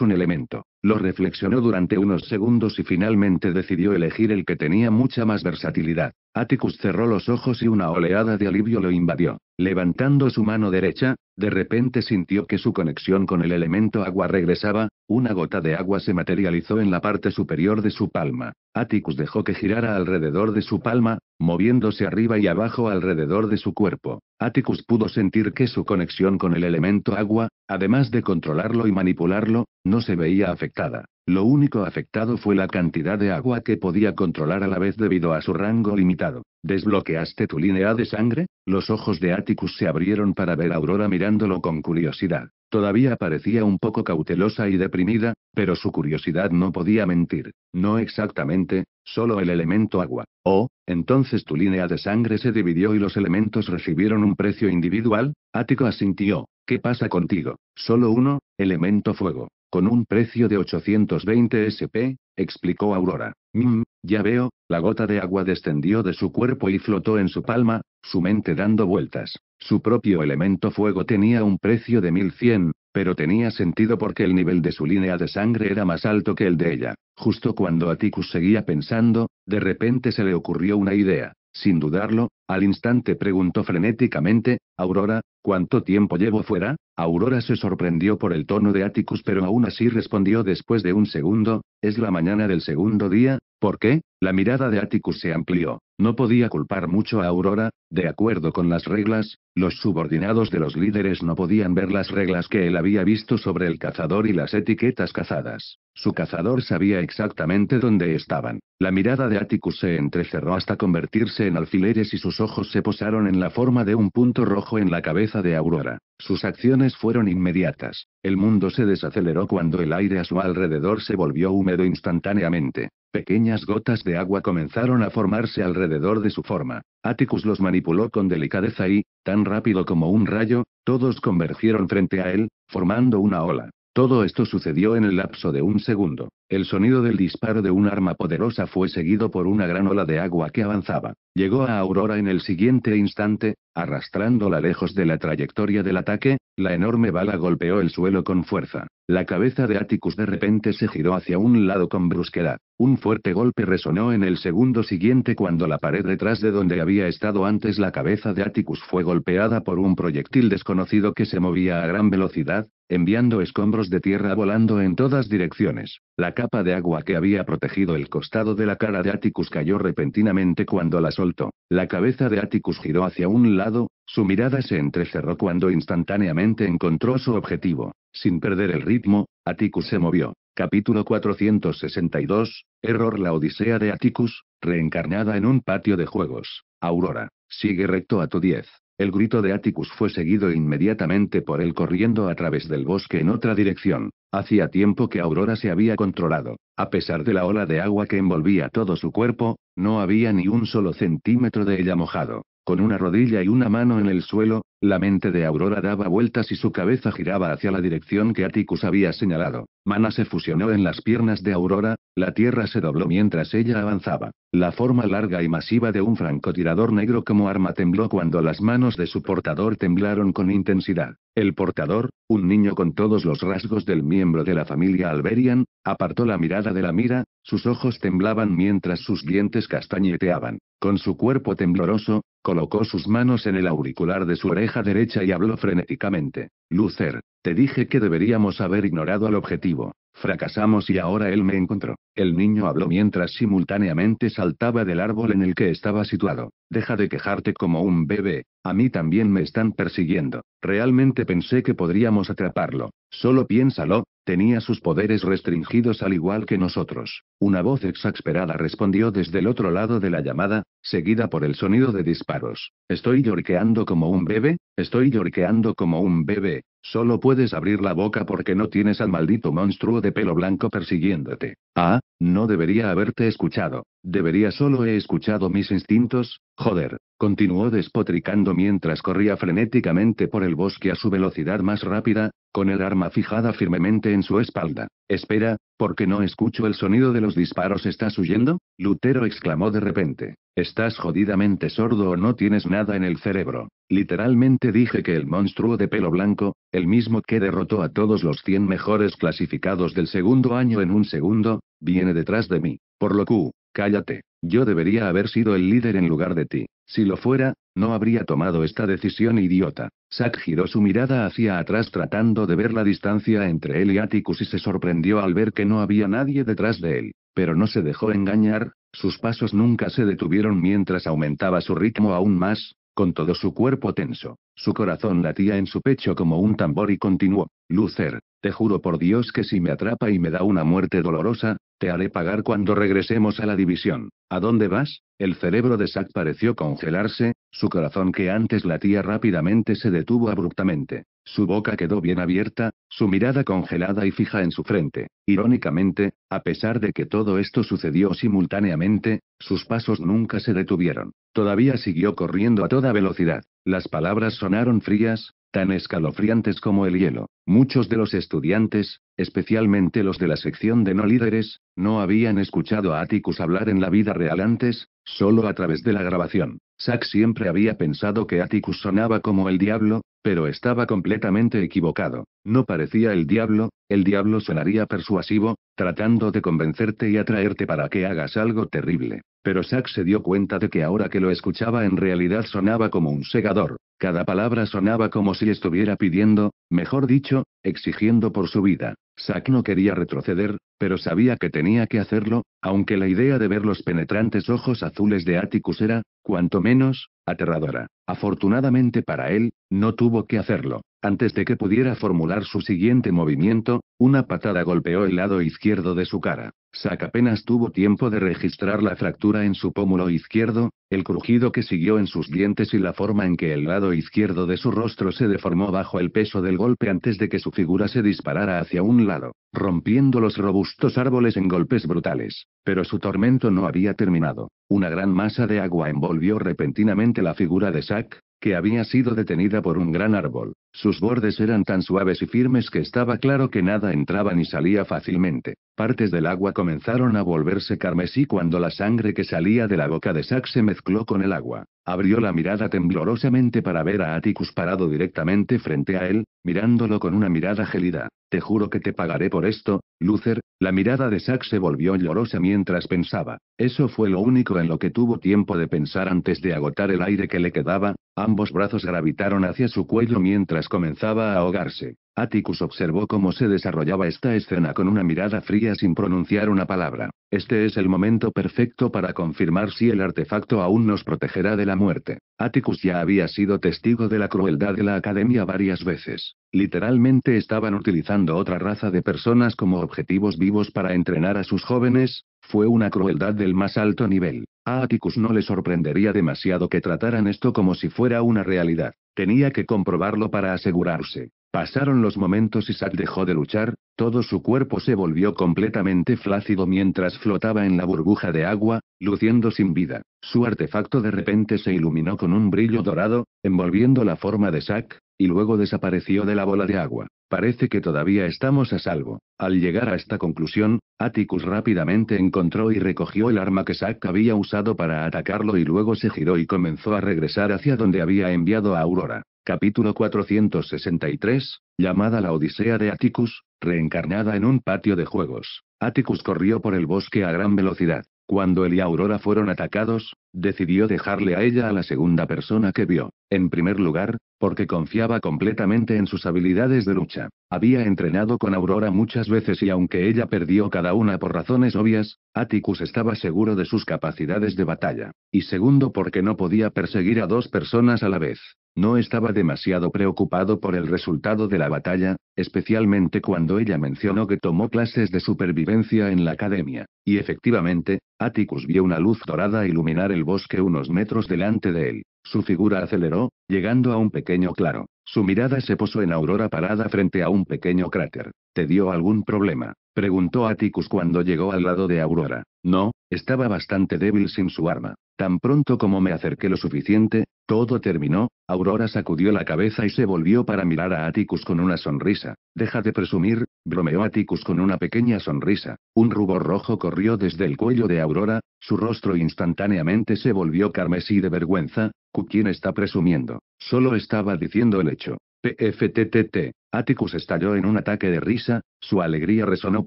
A: un elemento. Lo reflexionó durante unos segundos y finalmente decidió elegir el que tenía mucha más versatilidad. Atticus cerró los ojos y una oleada de alivio lo invadió. Levantando su mano derecha, de repente sintió que su conexión con el elemento agua regresaba, una gota de agua se materializó en la parte superior de su palma. Atticus dejó que girara alrededor de su palma, moviéndose arriba y abajo alrededor de su cuerpo. Atticus pudo sentir que su conexión con el elemento agua, además de controlarlo y manipularlo, no se veía afectada. Lo único afectado fue la cantidad de agua que podía controlar a la vez debido a su rango limitado. ¿Desbloqueaste tu línea de sangre? Los ojos de Atticus se abrieron para ver a Aurora mirándolo con curiosidad. Todavía parecía un poco cautelosa y deprimida, pero su curiosidad no podía mentir. No exactamente, solo el elemento agua. Oh, entonces tu línea de sangre se dividió y los elementos recibieron un precio individual. Atticus asintió. ¿Qué pasa contigo? Solo uno, elemento fuego. Con un precio de 820 SP, explicó Aurora. Mmm, ya veo, la gota de agua descendió de su cuerpo y flotó en su palma, su mente dando vueltas. Su propio elemento fuego tenía un precio de 1100, pero tenía sentido porque el nivel de su línea de sangre era más alto que el de ella. Justo cuando Aticus seguía pensando, de repente se le ocurrió una idea. Sin dudarlo, al instante preguntó frenéticamente, Aurora, ¿cuánto tiempo llevo fuera? Aurora se sorprendió por el tono de Atticus, pero aún así respondió después de un segundo, es la mañana del segundo día, ¿Por qué? La mirada de Atticus se amplió. No podía culpar mucho a Aurora, de acuerdo con las reglas, los subordinados de los líderes no podían ver las reglas que él había visto sobre el cazador y las etiquetas cazadas. Su cazador sabía exactamente dónde estaban. La mirada de Atticus se entrecerró hasta convertirse en alfileres y sus ojos se posaron en la forma de un punto rojo en la cabeza de Aurora. Sus acciones fueron inmediatas. El mundo se desaceleró cuando el aire a su alrededor se volvió húmedo instantáneamente. Pequeñas gotas de agua comenzaron a formarse alrededor de su forma. Atticus los manipuló con delicadeza y, tan rápido como un rayo, todos convergieron frente a él, formando una ola. Todo esto sucedió en el lapso de un segundo. El sonido del disparo de un arma poderosa fue seguido por una gran ola de agua que avanzaba. Llegó a Aurora en el siguiente instante, arrastrándola lejos de la trayectoria del ataque, la enorme bala golpeó el suelo con fuerza. La cabeza de Atticus de repente se giró hacia un lado con brusquedad. Un fuerte golpe resonó en el segundo siguiente cuando la pared detrás de donde había estado antes la cabeza de Atticus fue golpeada por un proyectil desconocido que se movía a gran velocidad, enviando escombros de tierra volando en todas direcciones. La capa de agua que había protegido el costado de la cara de Atticus cayó repentinamente cuando la soltó. La cabeza de Atticus giró hacia un lado, su mirada se entrecerró cuando instantáneamente encontró su objetivo. Sin perder el ritmo, Atticus se movió. Capítulo 462, Error La Odisea de Atticus, reencarnada en un patio de juegos. Aurora, sigue recto a tu 10. El grito de Atticus fue seguido inmediatamente por él corriendo a través del bosque en otra dirección. Hacía tiempo que Aurora se había controlado. A pesar de la ola de agua que envolvía todo su cuerpo, no había ni un solo centímetro de ella mojado. Con una rodilla y una mano en el suelo, la mente de Aurora daba vueltas y su cabeza giraba hacia la dirección que Atticus había señalado. Mana se fusionó en las piernas de Aurora, la tierra se dobló mientras ella avanzaba. La forma larga y masiva de un francotirador negro como arma tembló cuando las manos de su portador temblaron con intensidad. El portador, un niño con todos los rasgos del miembro de la familia Alberian, apartó la mirada de la mira, sus ojos temblaban mientras sus dientes castañeteaban. Con su cuerpo tembloroso, colocó sus manos en el auricular de su oreja derecha y habló frenéticamente. Lucer, te dije que deberíamos haber ignorado al objetivo. Fracasamos y ahora él me encontró. El niño habló mientras simultáneamente saltaba del árbol en el que estaba situado. Deja de quejarte como un bebé. A mí también me están persiguiendo. Realmente pensé que podríamos atraparlo. Solo piénsalo, tenía sus poderes restringidos al igual que nosotros. Una voz exasperada respondió desde el otro lado de la llamada, seguida por el sonido de disparos. Estoy lloriqueando como un bebé, estoy lloriqueando como un bebé. Solo puedes abrir la boca porque no tienes al maldito monstruo de pelo blanco persiguiéndote. Ah, no debería haberte escuchado. Debería solo he escuchado mis instintos. Joder, continuó despotricando mientras corría frenéticamente por el bosque a su velocidad más rápida, con el arma fijada firmemente en su espalda. Espera, ¿por qué no escucho el sonido de los disparos? ¿Estás huyendo? Lutero exclamó de repente. Estás jodidamente sordo o no tienes nada en el cerebro. Literalmente dije que el monstruo de pelo blanco, el mismo que derrotó a todos los 100 mejores clasificados del segundo año en un segundo, viene detrás de mí. Por lo que, cállate. Yo debería haber sido el líder en lugar de ti. Si lo fuera, no habría tomado esta decisión idiota. Zack giró su mirada hacia atrás tratando de ver la distancia entre él y Atticus y se sorprendió al ver que no había nadie detrás de él. Pero no se dejó engañar, sus pasos nunca se detuvieron mientras aumentaba su ritmo aún más, con todo su cuerpo tenso. Su corazón latía en su pecho como un tambor y continuó, Lucer, te juro por Dios que si me atrapa y me da una muerte dolorosa, te haré pagar cuando regresemos a la división. ¿A dónde vas? El cerebro de Sack pareció congelarse, su corazón que antes latía rápidamente se detuvo abruptamente. Su boca quedó bien abierta, su mirada congelada y fija en su frente. Irónicamente, a pesar de que todo esto sucedió simultáneamente, sus pasos nunca se detuvieron. Todavía siguió corriendo a toda velocidad. Las palabras sonaron frías, tan escalofriantes como el hielo. Muchos de los estudiantes, especialmente los de la sección de no líderes, no habían escuchado a Atticus hablar en la vida real antes, solo a través de la grabación. Zack siempre había pensado que Atticus sonaba como el diablo, pero estaba completamente equivocado. No parecía el diablo, el diablo sonaría persuasivo, tratando de convencerte y atraerte para que hagas algo terrible. Pero Zack se dio cuenta de que ahora que lo escuchaba en realidad sonaba como un segador. Cada palabra sonaba como si estuviera pidiendo, mejor dicho, exigiendo por su vida. Zack no quería retroceder, pero sabía que tenía que hacerlo, aunque la idea de ver los penetrantes ojos azules de Atticus era, cuanto menos, aterradora. Afortunadamente para él, no tuvo que hacerlo. Antes de que pudiera formular su siguiente movimiento, una patada golpeó el lado izquierdo de su cara. Zack apenas tuvo tiempo de registrar la fractura en su pómulo izquierdo, el crujido que siguió en sus dientes y la forma en que el lado izquierdo de su rostro se deformó bajo el peso del golpe antes de que su figura se disparara hacia un lado, rompiendo los robustos árboles en golpes brutales. Pero su tormento no había terminado. Una gran masa de agua envolvió repentinamente la figura de Zack, que había sido detenida por un gran árbol. Sus bordes eran tan suaves y firmes que estaba claro que nada entraba ni salía fácilmente. Partes del agua comenzaron a volverse carmesí cuando la sangre que salía de la boca de Zack se mezcló con el agua. Abrió la mirada temblorosamente para ver a Atticus parado directamente frente a él, mirándolo con una mirada gelida. Te juro que te pagaré por esto, Luther. La mirada de Zack se volvió llorosa mientras pensaba. Eso fue lo único en lo que tuvo tiempo de pensar antes de agotar el aire que le quedaba, Ambos brazos gravitaron hacia su cuello mientras comenzaba a ahogarse. Atticus observó cómo se desarrollaba esta escena con una mirada fría sin pronunciar una palabra. Este es el momento perfecto para confirmar si el artefacto aún nos protegerá de la muerte. Atticus ya había sido testigo de la crueldad de la academia varias veces. Literalmente estaban utilizando otra raza de personas como objetivos vivos para entrenar a sus jóvenes, fue una crueldad del más alto nivel. A Atticus no le sorprendería demasiado que trataran esto como si fuera una realidad. Tenía que comprobarlo para asegurarse. Pasaron los momentos y Zack dejó de luchar, todo su cuerpo se volvió completamente flácido mientras flotaba en la burbuja de agua, luciendo sin vida. Su artefacto de repente se iluminó con un brillo dorado, envolviendo la forma de Zack, y luego desapareció de la bola de agua. Parece que todavía estamos a salvo. Al llegar a esta conclusión, Atticus rápidamente encontró y recogió el arma que Zack había usado para atacarlo y luego se giró y comenzó a regresar hacia donde había enviado a Aurora. Capítulo 463, llamada la Odisea de Atticus, reencarnada en un patio de juegos. Atticus corrió por el bosque a gran velocidad. Cuando él y Aurora fueron atacados, decidió dejarle a ella a la segunda persona que vio. En primer lugar, porque confiaba completamente en sus habilidades de lucha. Había entrenado con Aurora muchas veces y aunque ella perdió cada una por razones obvias, Atticus estaba seguro de sus capacidades de batalla. Y segundo porque no podía perseguir a dos personas a la vez. No estaba demasiado preocupado por el resultado de la batalla, especialmente cuando ella mencionó que tomó clases de supervivencia en la academia. Y efectivamente, Atticus vio una luz dorada iluminar el bosque unos metros delante de él. Su figura aceleró, llegando a un pequeño claro. Su mirada se posó en Aurora parada frente a un pequeño cráter. ¿Te dio algún problema? Preguntó Aticus cuando llegó al lado de Aurora. No, estaba bastante débil sin su arma. Tan pronto como me acerqué lo suficiente, todo terminó. Aurora sacudió la cabeza y se volvió para mirar a Atticus con una sonrisa. Deja de presumir, bromeó Atticus con una pequeña sonrisa. Un rubor rojo corrió desde el cuello de Aurora, su rostro instantáneamente se volvió carmesí de vergüenza, ¿Quién está presumiendo. Solo estaba diciendo el hecho. PFTTT. Atticus estalló en un ataque de risa, su alegría resonó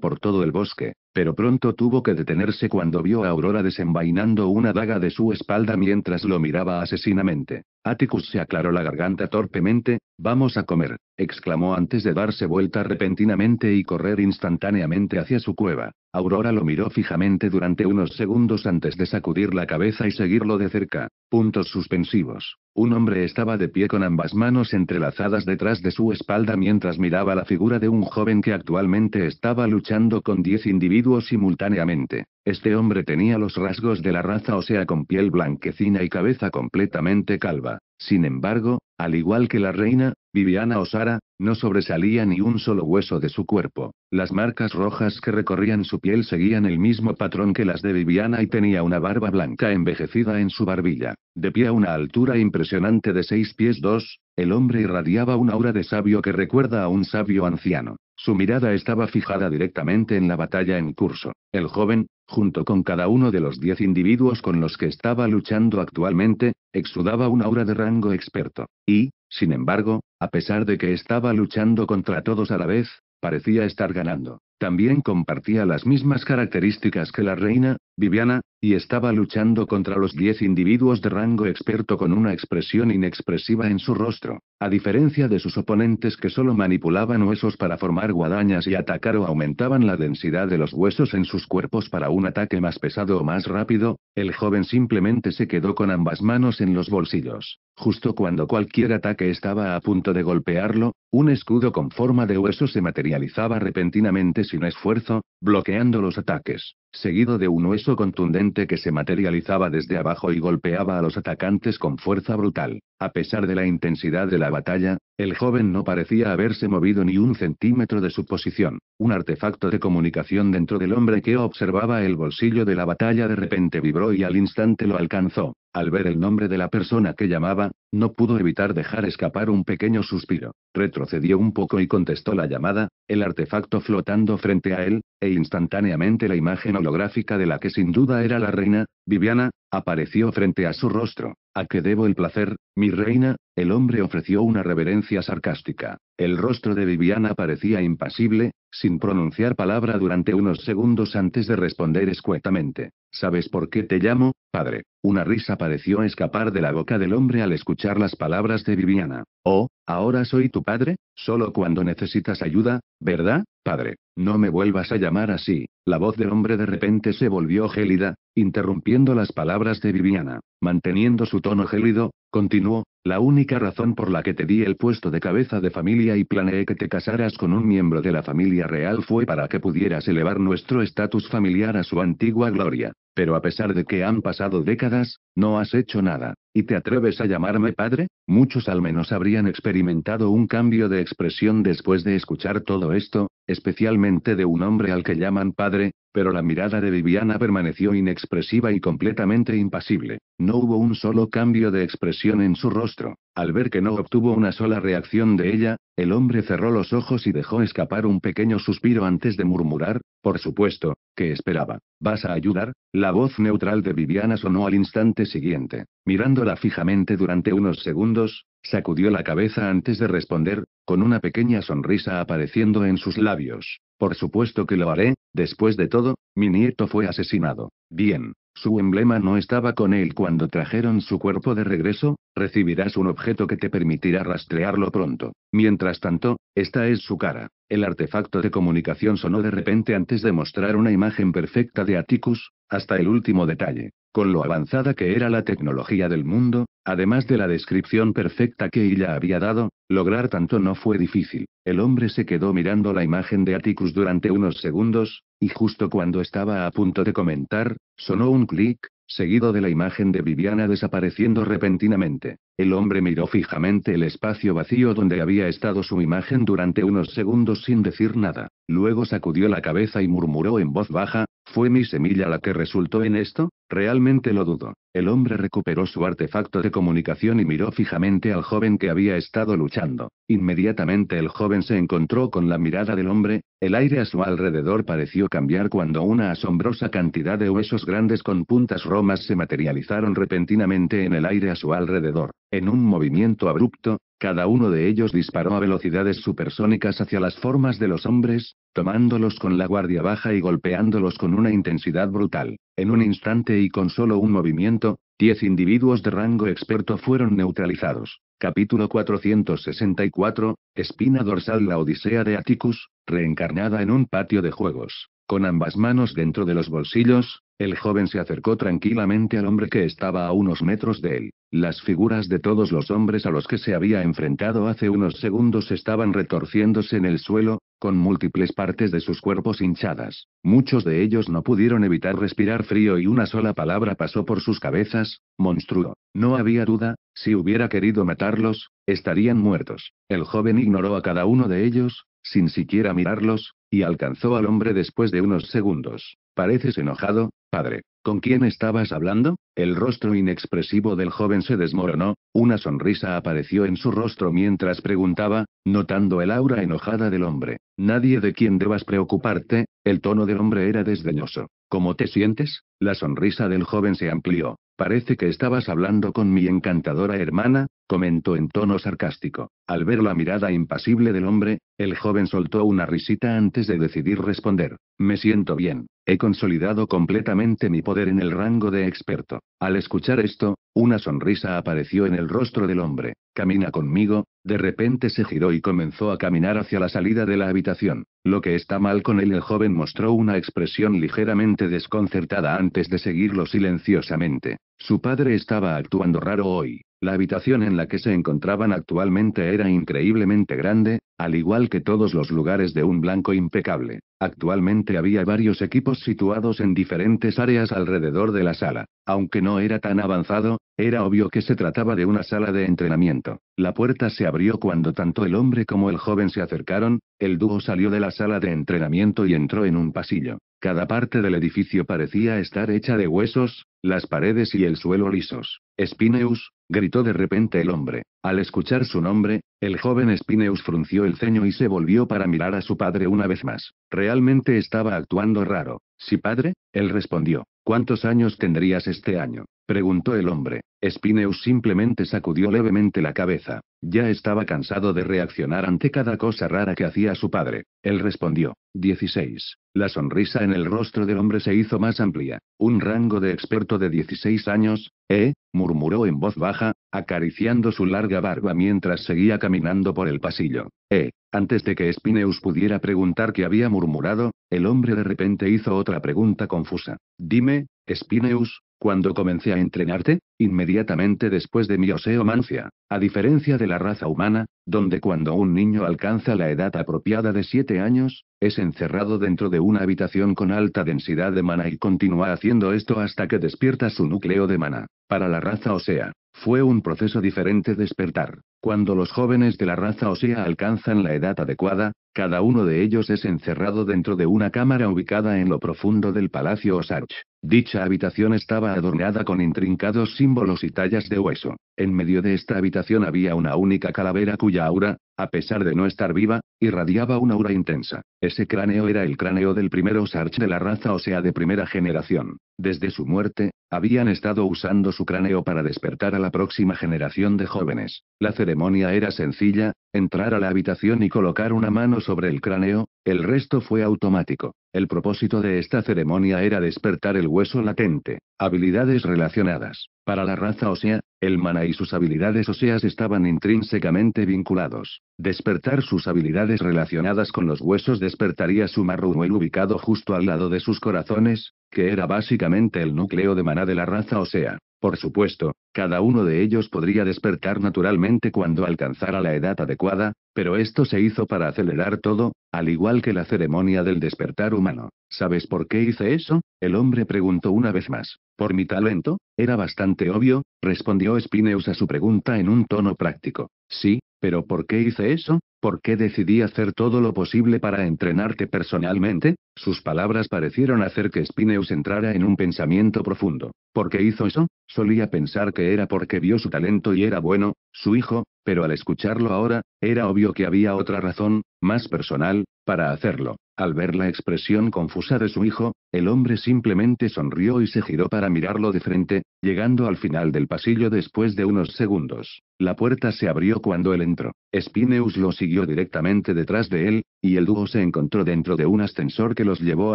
A: por todo el bosque, pero pronto tuvo que detenerse cuando vio a Aurora desenvainando una daga de su espalda mientras lo miraba asesinamente. Atticus se aclaró la garganta torpemente, vamos a comer, exclamó antes de darse vuelta repentinamente y correr instantáneamente hacia su cueva. Aurora lo miró fijamente durante unos segundos antes de sacudir la cabeza y seguirlo de cerca. Puntos suspensivos. Un hombre estaba de pie con ambas manos entrelazadas detrás de su espalda mientras miraba la figura de un joven que actualmente estaba luchando con diez individuos simultáneamente. Este hombre tenía los rasgos de la raza o sea, con piel blanquecina y cabeza completamente calva. Sin embargo, al igual que la reina, Viviana o Sara, no sobresalía ni un solo hueso de su cuerpo. Las marcas rojas que recorrían su piel seguían el mismo patrón que las de Viviana y tenía una barba blanca envejecida en su barbilla. De pie a una altura impresionante de seis pies dos, el hombre irradiaba una aura de sabio que recuerda a un sabio anciano. Su mirada estaba fijada directamente en la batalla en curso. El joven, junto con cada uno de los diez individuos con los que estaba luchando actualmente, exudaba una aura de rango experto. Y, sin embargo, a pesar de que estaba luchando contra todos a la vez, parecía estar ganando. También compartía las mismas características que la reina, Viviana, y estaba luchando contra los diez individuos de rango experto con una expresión inexpresiva en su rostro. A diferencia de sus oponentes que solo manipulaban huesos para formar guadañas y atacar o aumentaban la densidad de los huesos en sus cuerpos para un ataque más pesado o más rápido, el joven simplemente se quedó con ambas manos en los bolsillos. Justo cuando cualquier ataque estaba a punto de golpearlo, un escudo con forma de hueso se materializaba repentinamente sin esfuerzo, bloqueando los ataques, seguido de un hueso contundente que se materializaba desde abajo y golpeaba a los atacantes con fuerza brutal. A pesar de la intensidad de la batalla, el joven no parecía haberse movido ni un centímetro de su posición. Un artefacto de comunicación dentro del hombre que observaba el bolsillo de la batalla de repente vibró y al instante lo alcanzó. Al ver el nombre de la persona que llamaba, no pudo evitar dejar escapar un pequeño suspiro. Retrocedió un poco y contestó la llamada, el artefacto flotando frente a él, e instantáneamente la imagen holográfica de la que sin duda era la reina, Viviana, apareció frente a su rostro. ¿A qué debo el placer, mi reina? El hombre ofreció una reverencia sarcástica. El rostro de Viviana parecía impasible, sin pronunciar palabra durante unos segundos antes de responder escuetamente. ¿Sabes por qué te llamo, padre? Una risa pareció escapar de la boca del hombre al escuchar las palabras de Viviana. Oh, ahora soy tu padre, solo cuando necesitas ayuda, ¿verdad, padre? No me vuelvas a llamar así. La voz del hombre de repente se volvió gélida, interrumpiendo las palabras de Viviana. Manteniendo su tono gélido, continuó, la única razón por la que te di el puesto de cabeza de familia y planeé que te casaras con un miembro de la familia real fue para que pudieras elevar nuestro estatus familiar a su antigua gloria. Pero a pesar de que han pasado décadas, no has hecho nada. ¿Y te atreves a llamarme padre? Muchos al menos habrían experimentado un cambio de expresión después de escuchar todo esto, especialmente de un hombre al que llaman padre, pero la mirada de Viviana permaneció inexpresiva y completamente impasible. No hubo un solo cambio de expresión en su rostro. Al ver que no obtuvo una sola reacción de ella, el hombre cerró los ojos y dejó escapar un pequeño suspiro antes de murmurar, por supuesto, que esperaba. ¿Vas a ayudar? La voz neutral de Viviana sonó al instante siguiente. Mirándola fijamente durante unos segundos, Sacudió la cabeza antes de responder, con una pequeña sonrisa apareciendo en sus labios. Por supuesto que lo haré, después de todo, mi nieto fue asesinado. Bien, su emblema no estaba con él cuando trajeron su cuerpo de regreso, recibirás un objeto que te permitirá rastrearlo pronto. Mientras tanto, esta es su cara. El artefacto de comunicación sonó de repente antes de mostrar una imagen perfecta de Atticus, hasta el último detalle. Con lo avanzada que era la tecnología del mundo, además de la descripción perfecta que ella había dado, lograr tanto no fue difícil. El hombre se quedó mirando la imagen de Atticus durante unos segundos, y justo cuando estaba a punto de comentar, sonó un clic, seguido de la imagen de Viviana desapareciendo repentinamente. El hombre miró fijamente el espacio vacío donde había estado su imagen durante unos segundos sin decir nada. Luego sacudió la cabeza y murmuró en voz baja, ¿fue mi semilla la que resultó en esto? Realmente lo dudo. El hombre recuperó su artefacto de comunicación y miró fijamente al joven que había estado luchando. Inmediatamente el joven se encontró con la mirada del hombre, el aire a su alrededor pareció cambiar cuando una asombrosa cantidad de huesos grandes con puntas romas se materializaron repentinamente en el aire a su alrededor. En un movimiento abrupto, cada uno de ellos disparó a velocidades supersónicas hacia las formas de los hombres, tomándolos con la guardia baja y golpeándolos con una intensidad brutal. En un instante y con solo un movimiento, diez individuos de rango experto fueron neutralizados. Capítulo 464, Espina dorsal La Odisea de Atticus, reencarnada en un patio de juegos. Con ambas manos dentro de los bolsillos, el joven se acercó tranquilamente al hombre que estaba a unos metros de él. Las figuras de todos los hombres a los que se había enfrentado hace unos segundos estaban retorciéndose en el suelo, con múltiples partes de sus cuerpos hinchadas. Muchos de ellos no pudieron evitar respirar frío y una sola palabra pasó por sus cabezas, monstruo. No había duda, si hubiera querido matarlos, estarían muertos. El joven ignoró a cada uno de ellos, sin siquiera mirarlos, y alcanzó al hombre después de unos segundos. Pareces enojado, padre. ¿Con quién estabas hablando? El rostro inexpresivo del joven se desmoronó, una sonrisa apareció en su rostro mientras preguntaba, notando el aura enojada del hombre. Nadie de quien debas preocuparte, el tono del hombre era desdeñoso. ¿Cómo te sientes? La sonrisa del joven se amplió. Parece que estabas hablando con mi encantadora hermana, comentó en tono sarcástico. Al ver la mirada impasible del hombre, el joven soltó una risita antes de decidir responder. Me siento bien. He consolidado completamente mi poder en el rango de experto. Al escuchar esto, una sonrisa apareció en el rostro del hombre. Camina conmigo, de repente se giró y comenzó a caminar hacia la salida de la habitación. Lo que está mal con él, el joven mostró una expresión ligeramente desconcertada antes de seguirlo silenciosamente. Su padre estaba actuando raro hoy. La habitación en la que se encontraban actualmente era increíblemente grande, al igual que todos los lugares de un blanco impecable. Actualmente había varios equipos situados en diferentes áreas alrededor de la sala. Aunque no era tan avanzado, era obvio que se trataba de una sala de entrenamiento. La puerta se abrió cuando tanto el hombre como el joven se acercaron, el dúo salió de la sala de entrenamiento y entró en un pasillo. Cada parte del edificio parecía estar hecha de huesos, las paredes y el suelo lisos. Spineus, gritó de repente el hombre. Al escuchar su nombre, el joven Spineus frunció el ceño y se volvió para mirar a su padre una vez más. Realmente estaba actuando raro. Sí, padre, él respondió. ¿Cuántos años tendrías este año? preguntó el hombre. Spineus simplemente sacudió levemente la cabeza. Ya estaba cansado de reaccionar ante cada cosa rara que hacía su padre. Él respondió. 16. La sonrisa en el rostro del hombre se hizo más amplia. Un rango de experto de 16 años, ¿eh? murmuró en voz baja, acariciando su larga barba mientras seguía caminando por el pasillo. Eh, antes de que Spineus pudiera preguntar qué había murmurado, el hombre de repente hizo otra pregunta confusa. Dime, Spineus, cuando comencé a entrenarte, inmediatamente después de mi oseomancia, a diferencia de la raza humana, donde cuando un niño alcanza la edad apropiada de siete años, es encerrado dentro de una habitación con alta densidad de mana y continúa haciendo esto hasta que despierta su núcleo de mana. Para la raza osea, fue un proceso diferente despertar. Cuando los jóvenes de la raza osea alcanzan la edad adecuada, cada uno de ellos es encerrado dentro de una cámara ubicada en lo profundo del Palacio Osarch. Dicha habitación estaba adornada con intrincados símbolos y tallas de hueso. En medio de esta habitación había una única calavera cuya aura, a pesar de no estar viva, irradiaba una aura intensa. Ese cráneo era el cráneo del primer Osarch de la raza osea de primera generación. Desde su muerte, habían estado usando su cráneo para despertar a la próxima generación de jóvenes. La ceremonia era sencilla, entrar a la habitación y colocar una mano sobre el cráneo, el resto fue automático. El propósito de esta ceremonia era despertar el hueso latente, habilidades relacionadas. Para la raza ósea, el mana y sus habilidades óseas estaban intrínsecamente vinculados. Despertar sus habilidades relacionadas con los huesos despertaría su el ubicado justo al lado de sus corazones, que era básicamente el núcleo de mana de la raza ósea. Por supuesto, cada uno de ellos podría despertar naturalmente cuando alcanzara la edad adecuada, pero esto se hizo para acelerar todo, al igual que la ceremonia del despertar humano. ¿Sabes por qué hice eso? El hombre preguntó una vez más. ¿Por mi talento? Era bastante obvio, respondió Spineus a su pregunta en un tono práctico. Sí, pero ¿por qué hice eso? ¿Por qué decidí hacer todo lo posible para entrenarte personalmente? Sus palabras parecieron hacer que Spineus entrara en un pensamiento profundo. ¿Por qué hizo eso? Solía pensar que era porque vio su talento y era bueno, su hijo, pero al escucharlo ahora, era obvio que había otra razón, más personal, para hacerlo. Al ver la expresión confusa de su hijo, el hombre simplemente sonrió y se giró para mirarlo de frente, llegando al final del pasillo después de unos segundos. La puerta se abrió cuando él entró. Spineus lo siguió directamente detrás de él, y el dúo se encontró dentro de un ascensor que los llevó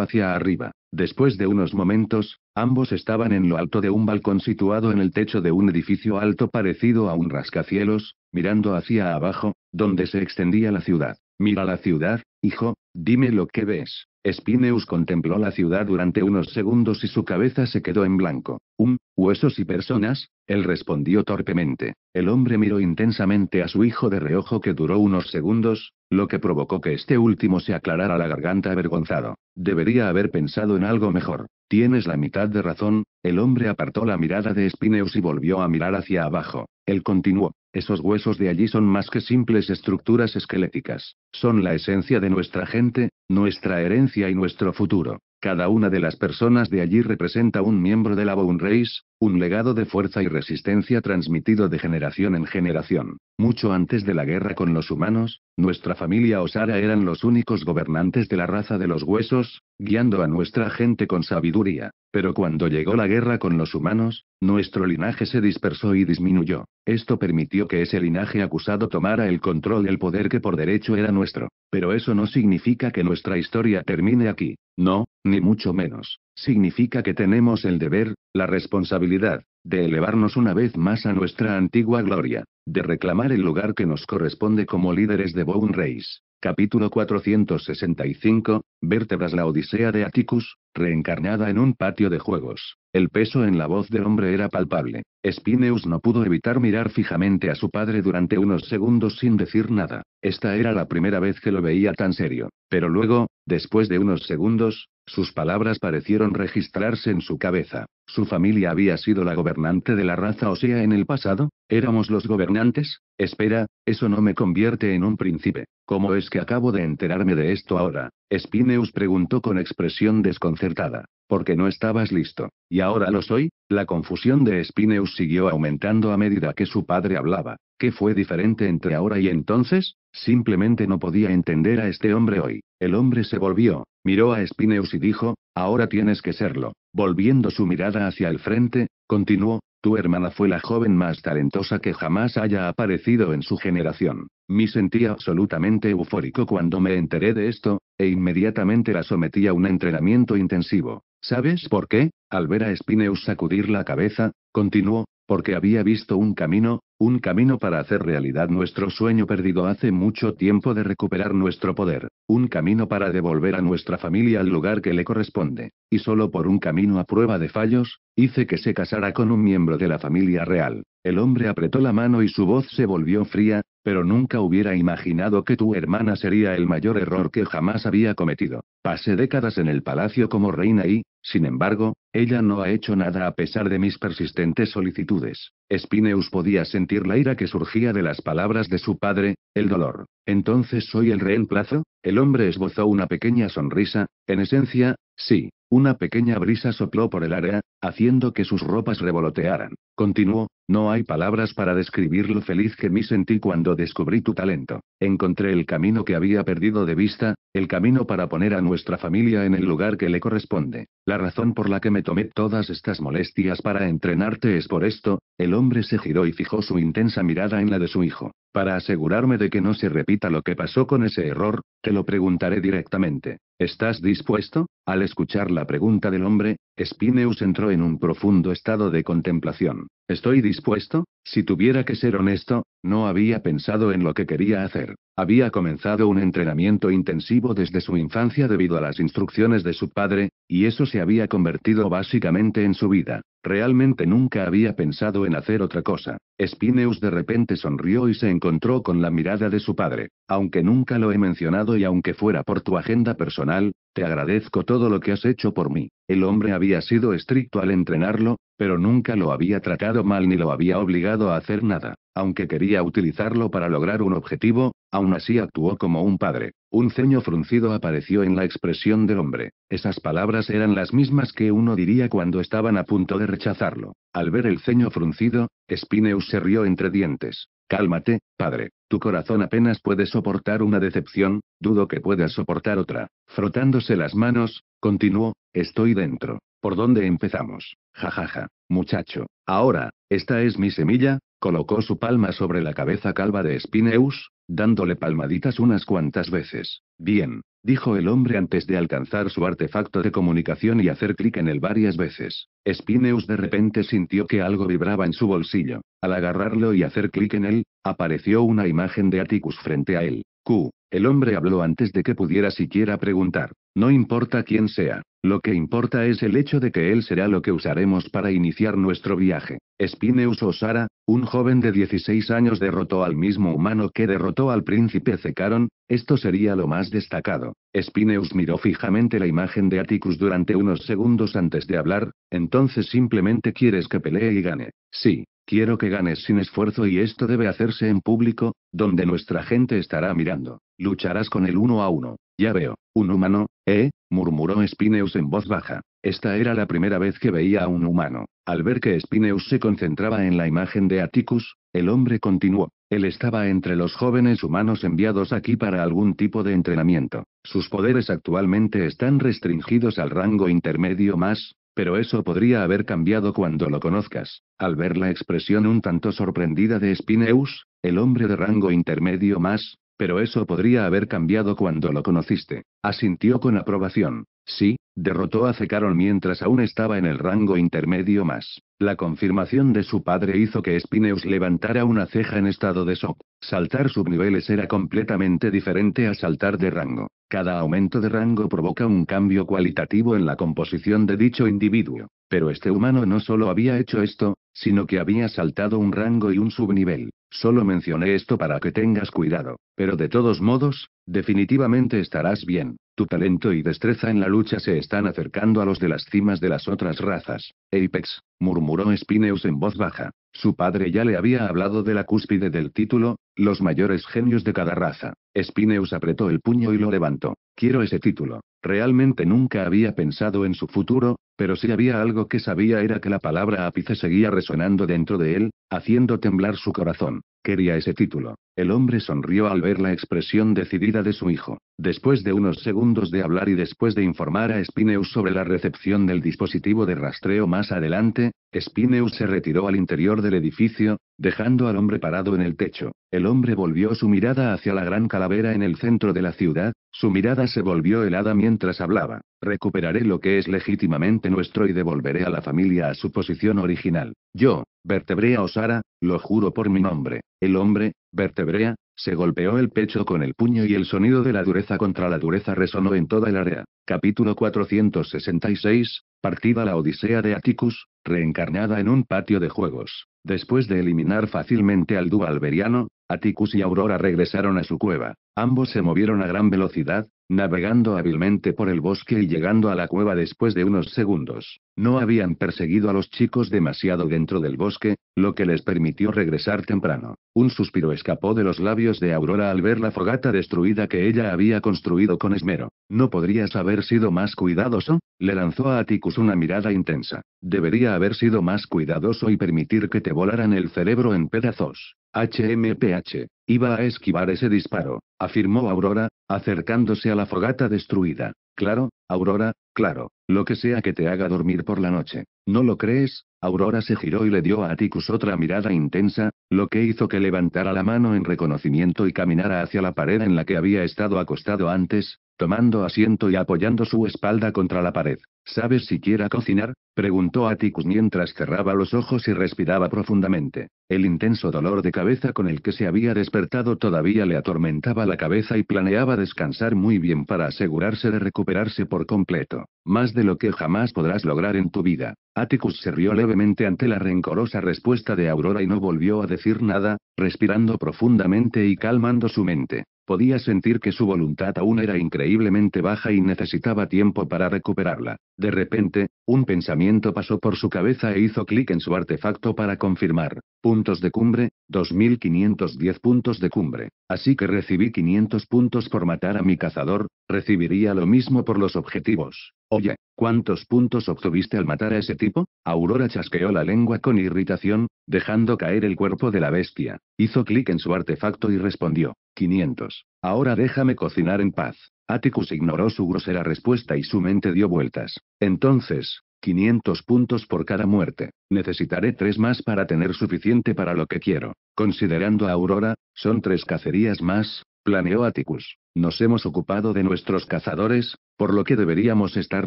A: hacia arriba. Después de unos momentos, ambos estaban en lo alto de un balcón situado en el techo de un edificio alto parecido a un rascacielos, mirando hacia abajo, donde se extendía la ciudad. Mira la ciudad, hijo, dime lo que ves. Spineus contempló la ciudad durante unos segundos y su cabeza se quedó en blanco. —¿Hum, huesos y personas? Él respondió torpemente. El hombre miró intensamente a su hijo de reojo que duró unos segundos, lo que provocó que este último se aclarara la garganta avergonzado. Debería haber pensado en algo mejor. Tienes la mitad de razón, el hombre apartó la mirada de Spineus y volvió a mirar hacia abajo. Él continuó. Esos huesos de allí son más que simples estructuras esqueléticas. Son la esencia de nuestra gente, nuestra herencia y nuestro futuro. Cada una de las personas de allí representa un miembro de la Bone Race, un legado de fuerza y resistencia transmitido de generación en generación. Mucho antes de la guerra con los humanos, nuestra familia Osara eran los únicos gobernantes de la raza de los huesos, guiando a nuestra gente con sabiduría. Pero cuando llegó la guerra con los humanos, nuestro linaje se dispersó y disminuyó. Esto permitió que ese linaje acusado tomara el control del poder que por derecho era nuestro. Pero eso no significa que nuestra historia termine aquí. No, ni mucho menos. Significa que tenemos el deber, la responsabilidad, de elevarnos una vez más a nuestra antigua gloria, de reclamar el lugar que nos corresponde como líderes de Bone Race. Capítulo 465, Vértebras La Odisea de Atticus, reencarnada en un patio de juegos. El peso en la voz del hombre era palpable. Spineus no pudo evitar mirar fijamente a su padre durante unos segundos sin decir nada. Esta era la primera vez que lo veía tan serio. Pero luego, después de unos segundos, sus palabras parecieron registrarse en su cabeza. Su familia había sido la gobernante de la raza o sea en el pasado, éramos los gobernantes. Espera, eso no me convierte en un príncipe. ¿Cómo es que acabo de enterarme de esto ahora? Spineus preguntó con expresión desconcertada porque no estabas listo, y ahora lo soy. La confusión de Spineus siguió aumentando a medida que su padre hablaba. ¿Qué fue diferente entre ahora y entonces? Simplemente no podía entender a este hombre hoy. El hombre se volvió, miró a Spineus y dijo, ahora tienes que serlo. Volviendo su mirada hacia el frente, continuó, tu hermana fue la joven más talentosa que jamás haya aparecido en su generación. Me sentía absolutamente eufórico cuando me enteré de esto, e inmediatamente la sometí a un entrenamiento intensivo. ¿Sabes por qué? Al ver a Spineus sacudir la cabeza, continuó, porque había visto un camino, un camino para hacer realidad nuestro sueño perdido hace mucho tiempo de recuperar nuestro poder, un camino para devolver a nuestra familia al lugar que le corresponde, y solo por un camino a prueba de fallos, hice que se casara con un miembro de la familia real. El hombre apretó la mano y su voz se volvió fría, pero nunca hubiera imaginado que tu hermana sería el mayor error que jamás había cometido. Pasé décadas en el palacio como reina y, sin embargo, ella no ha hecho nada a pesar de mis persistentes solicitudes. Spineus podía sentir la ira que surgía de las palabras de su padre, el dolor. Entonces soy el reemplazo, el hombre esbozó una pequeña sonrisa, en esencia, sí, una pequeña brisa sopló por el área, haciendo que sus ropas revolotearan. Continuó, no hay palabras para describir lo feliz que me sentí cuando descubrí tu talento. Encontré el camino que había perdido de vista, el camino para poner a nuestra familia en el lugar que le corresponde. La razón por la que me tomé todas estas molestias para entrenarte es por esto, el hombre se giró y fijó su intensa mirada en la de su hijo. Para asegurarme de que no se repita lo que pasó con ese error, te lo preguntaré directamente. ¿Estás dispuesto? Al escuchar la pregunta del hombre, Spineus entró en un profundo estado de contemplación. Estoy dispuesto, si tuviera que ser honesto, no había pensado en lo que quería hacer. Había comenzado un entrenamiento intensivo desde su infancia debido a las instrucciones de su padre, y eso se había convertido básicamente en su vida. Realmente nunca había pensado en hacer otra cosa. Spineus de repente sonrió y se encontró con la mirada de su padre. Aunque nunca lo he mencionado y aunque fuera por tu agenda personal, te agradezco todo lo que has hecho por mí. El hombre había sido estricto al entrenarlo, pero nunca lo había tratado mal ni lo había obligado a hacer nada aunque quería utilizarlo para lograr un objetivo, aún así actuó como un padre. Un ceño fruncido apareció en la expresión del hombre. Esas palabras eran las mismas que uno diría cuando estaban a punto de rechazarlo. Al ver el ceño fruncido, Spineus se rió entre dientes. Cálmate, padre. Tu corazón apenas puede soportar una decepción, dudo que puedas soportar otra. Frotándose las manos, continuó, estoy dentro. ¿Por dónde empezamos? Jajaja, ja, ja. muchacho. Ahora, esta es mi semilla, Colocó su palma sobre la cabeza calva de Spineus, dándole palmaditas unas cuantas veces. Bien, dijo el hombre antes de alcanzar su artefacto de comunicación y hacer clic en él varias veces. Spineus de repente sintió que algo vibraba en su bolsillo. Al agarrarlo y hacer clic en él, Apareció una imagen de Atticus frente a él. Q. El hombre habló antes de que pudiera siquiera preguntar. No importa quién sea, lo que importa es el hecho de que él será lo que usaremos para iniciar nuestro viaje. Spineus Sara, un joven de 16 años derrotó al mismo humano que derrotó al príncipe Zecaron, esto sería lo más destacado. Spineus miró fijamente la imagen de Atticus durante unos segundos antes de hablar, entonces simplemente quieres que pelee y gane. Sí, Quiero que ganes sin esfuerzo y esto debe hacerse en público, donde nuestra gente estará mirando. Lucharás con el uno a uno. Ya veo, un humano, ¿eh? murmuró Spineus en voz baja. Esta era la primera vez que veía a un humano. Al ver que Spineus se concentraba en la imagen de Atticus, el hombre continuó. Él estaba entre los jóvenes humanos enviados aquí para algún tipo de entrenamiento. Sus poderes actualmente están restringidos al rango intermedio más, pero eso podría haber cambiado cuando lo conozcas. Al ver la expresión un tanto sorprendida de Spineus, el hombre de rango intermedio más, pero eso podría haber cambiado cuando lo conociste. Asintió con aprobación. Sí, derrotó a Zecarol mientras aún estaba en el rango intermedio más. La confirmación de su padre hizo que Spineus levantara una ceja en estado de shock. Saltar subniveles era completamente diferente a saltar de rango. Cada aumento de rango provoca un cambio cualitativo en la composición de dicho individuo. Pero este humano no solo había hecho esto, sino que había saltado un rango y un subnivel. Solo mencioné esto para que tengas cuidado. Pero de todos modos, definitivamente estarás bien. Tu talento y destreza en la lucha se están acercando a los de las cimas de las otras razas. Apex, murmuró Spineus en voz baja. Su padre ya le había hablado de la cúspide del título, los mayores genios de cada raza. Spineus apretó el puño y lo levantó. Quiero ese título. Realmente nunca había pensado en su futuro, pero si había algo que sabía era que la palabra ápice seguía resonando dentro de él, haciendo temblar su corazón. Quería ese título. El hombre sonrió al ver la expresión decidida de su hijo. Después de unos segundos de hablar y después de informar a Spineus sobre la recepción del dispositivo de rastreo más adelante, Spineus se retiró al interior del edificio, dejando al hombre parado en el techo. El hombre volvió su mirada hacia la gran calavera en el centro de la ciudad, su mirada se volvió helada mientras hablaba. Recuperaré lo que es legítimamente nuestro y devolveré a la familia a su posición original. Yo, Vertebrea Osara, lo juro por mi nombre. El hombre, Vertebrea, se golpeó el pecho con el puño y el sonido de la dureza contra la dureza resonó en toda el área. Capítulo 466, partida la Odisea de Atticus, reencarnada en un patio de juegos. Después de eliminar fácilmente al dúo alberiano, Atticus y Aurora regresaron a su cueva. Ambos se movieron a gran velocidad, navegando hábilmente por el bosque y llegando a la cueva después de unos segundos. No habían perseguido a los chicos demasiado dentro del bosque, lo que les permitió regresar temprano. Un suspiro escapó de los labios de Aurora al ver la fogata destruida que ella había construido con esmero. ¿No podrías haber sido más cuidadoso? Le lanzó a Atticus una mirada intensa. Debería haber sido más cuidadoso y permitir que te volaran el cerebro en pedazos. HMPH. Iba a esquivar ese disparo, afirmó Aurora, acercándose a la fogata destruida. Claro, Aurora, Claro, lo que sea que te haga dormir por la noche. ¿No lo crees? Aurora se giró y le dio a Atticus otra mirada intensa, lo que hizo que levantara la mano en reconocimiento y caminara hacia la pared en la que había estado acostado antes, tomando asiento y apoyando su espalda contra la pared. ¿Sabes siquiera cocinar? preguntó Aticus mientras cerraba los ojos y respiraba profundamente. El intenso dolor de cabeza con el que se había despertado todavía le atormentaba la cabeza y planeaba descansar muy bien para asegurarse de recuperarse por completo. Más de lo que jamás podrás lograr en tu vida. Atticus se rió levemente ante la rencorosa respuesta de Aurora y no volvió a decir nada, respirando profundamente y calmando su mente. Podía sentir que su voluntad aún era increíblemente baja y necesitaba tiempo para recuperarla. De repente, un pensamiento pasó por su cabeza e hizo clic en su artefacto para confirmar. Puntos de cumbre, 2510 puntos de cumbre. Así que recibí 500 puntos por matar a mi cazador, recibiría lo mismo por los objetivos. Oye, ¿cuántos puntos obtuviste al matar a ese tipo? Aurora chasqueó la lengua con irritación, dejando caer el cuerpo de la bestia. Hizo clic en su artefacto y respondió. 500. Ahora déjame cocinar en paz. Atticus ignoró su grosera respuesta y su mente dio vueltas. Entonces, 500 puntos por cada muerte. Necesitaré tres más para tener suficiente para lo que quiero. Considerando a Aurora, son tres cacerías más, planeó Atticus. Nos hemos ocupado de nuestros cazadores, por lo que deberíamos estar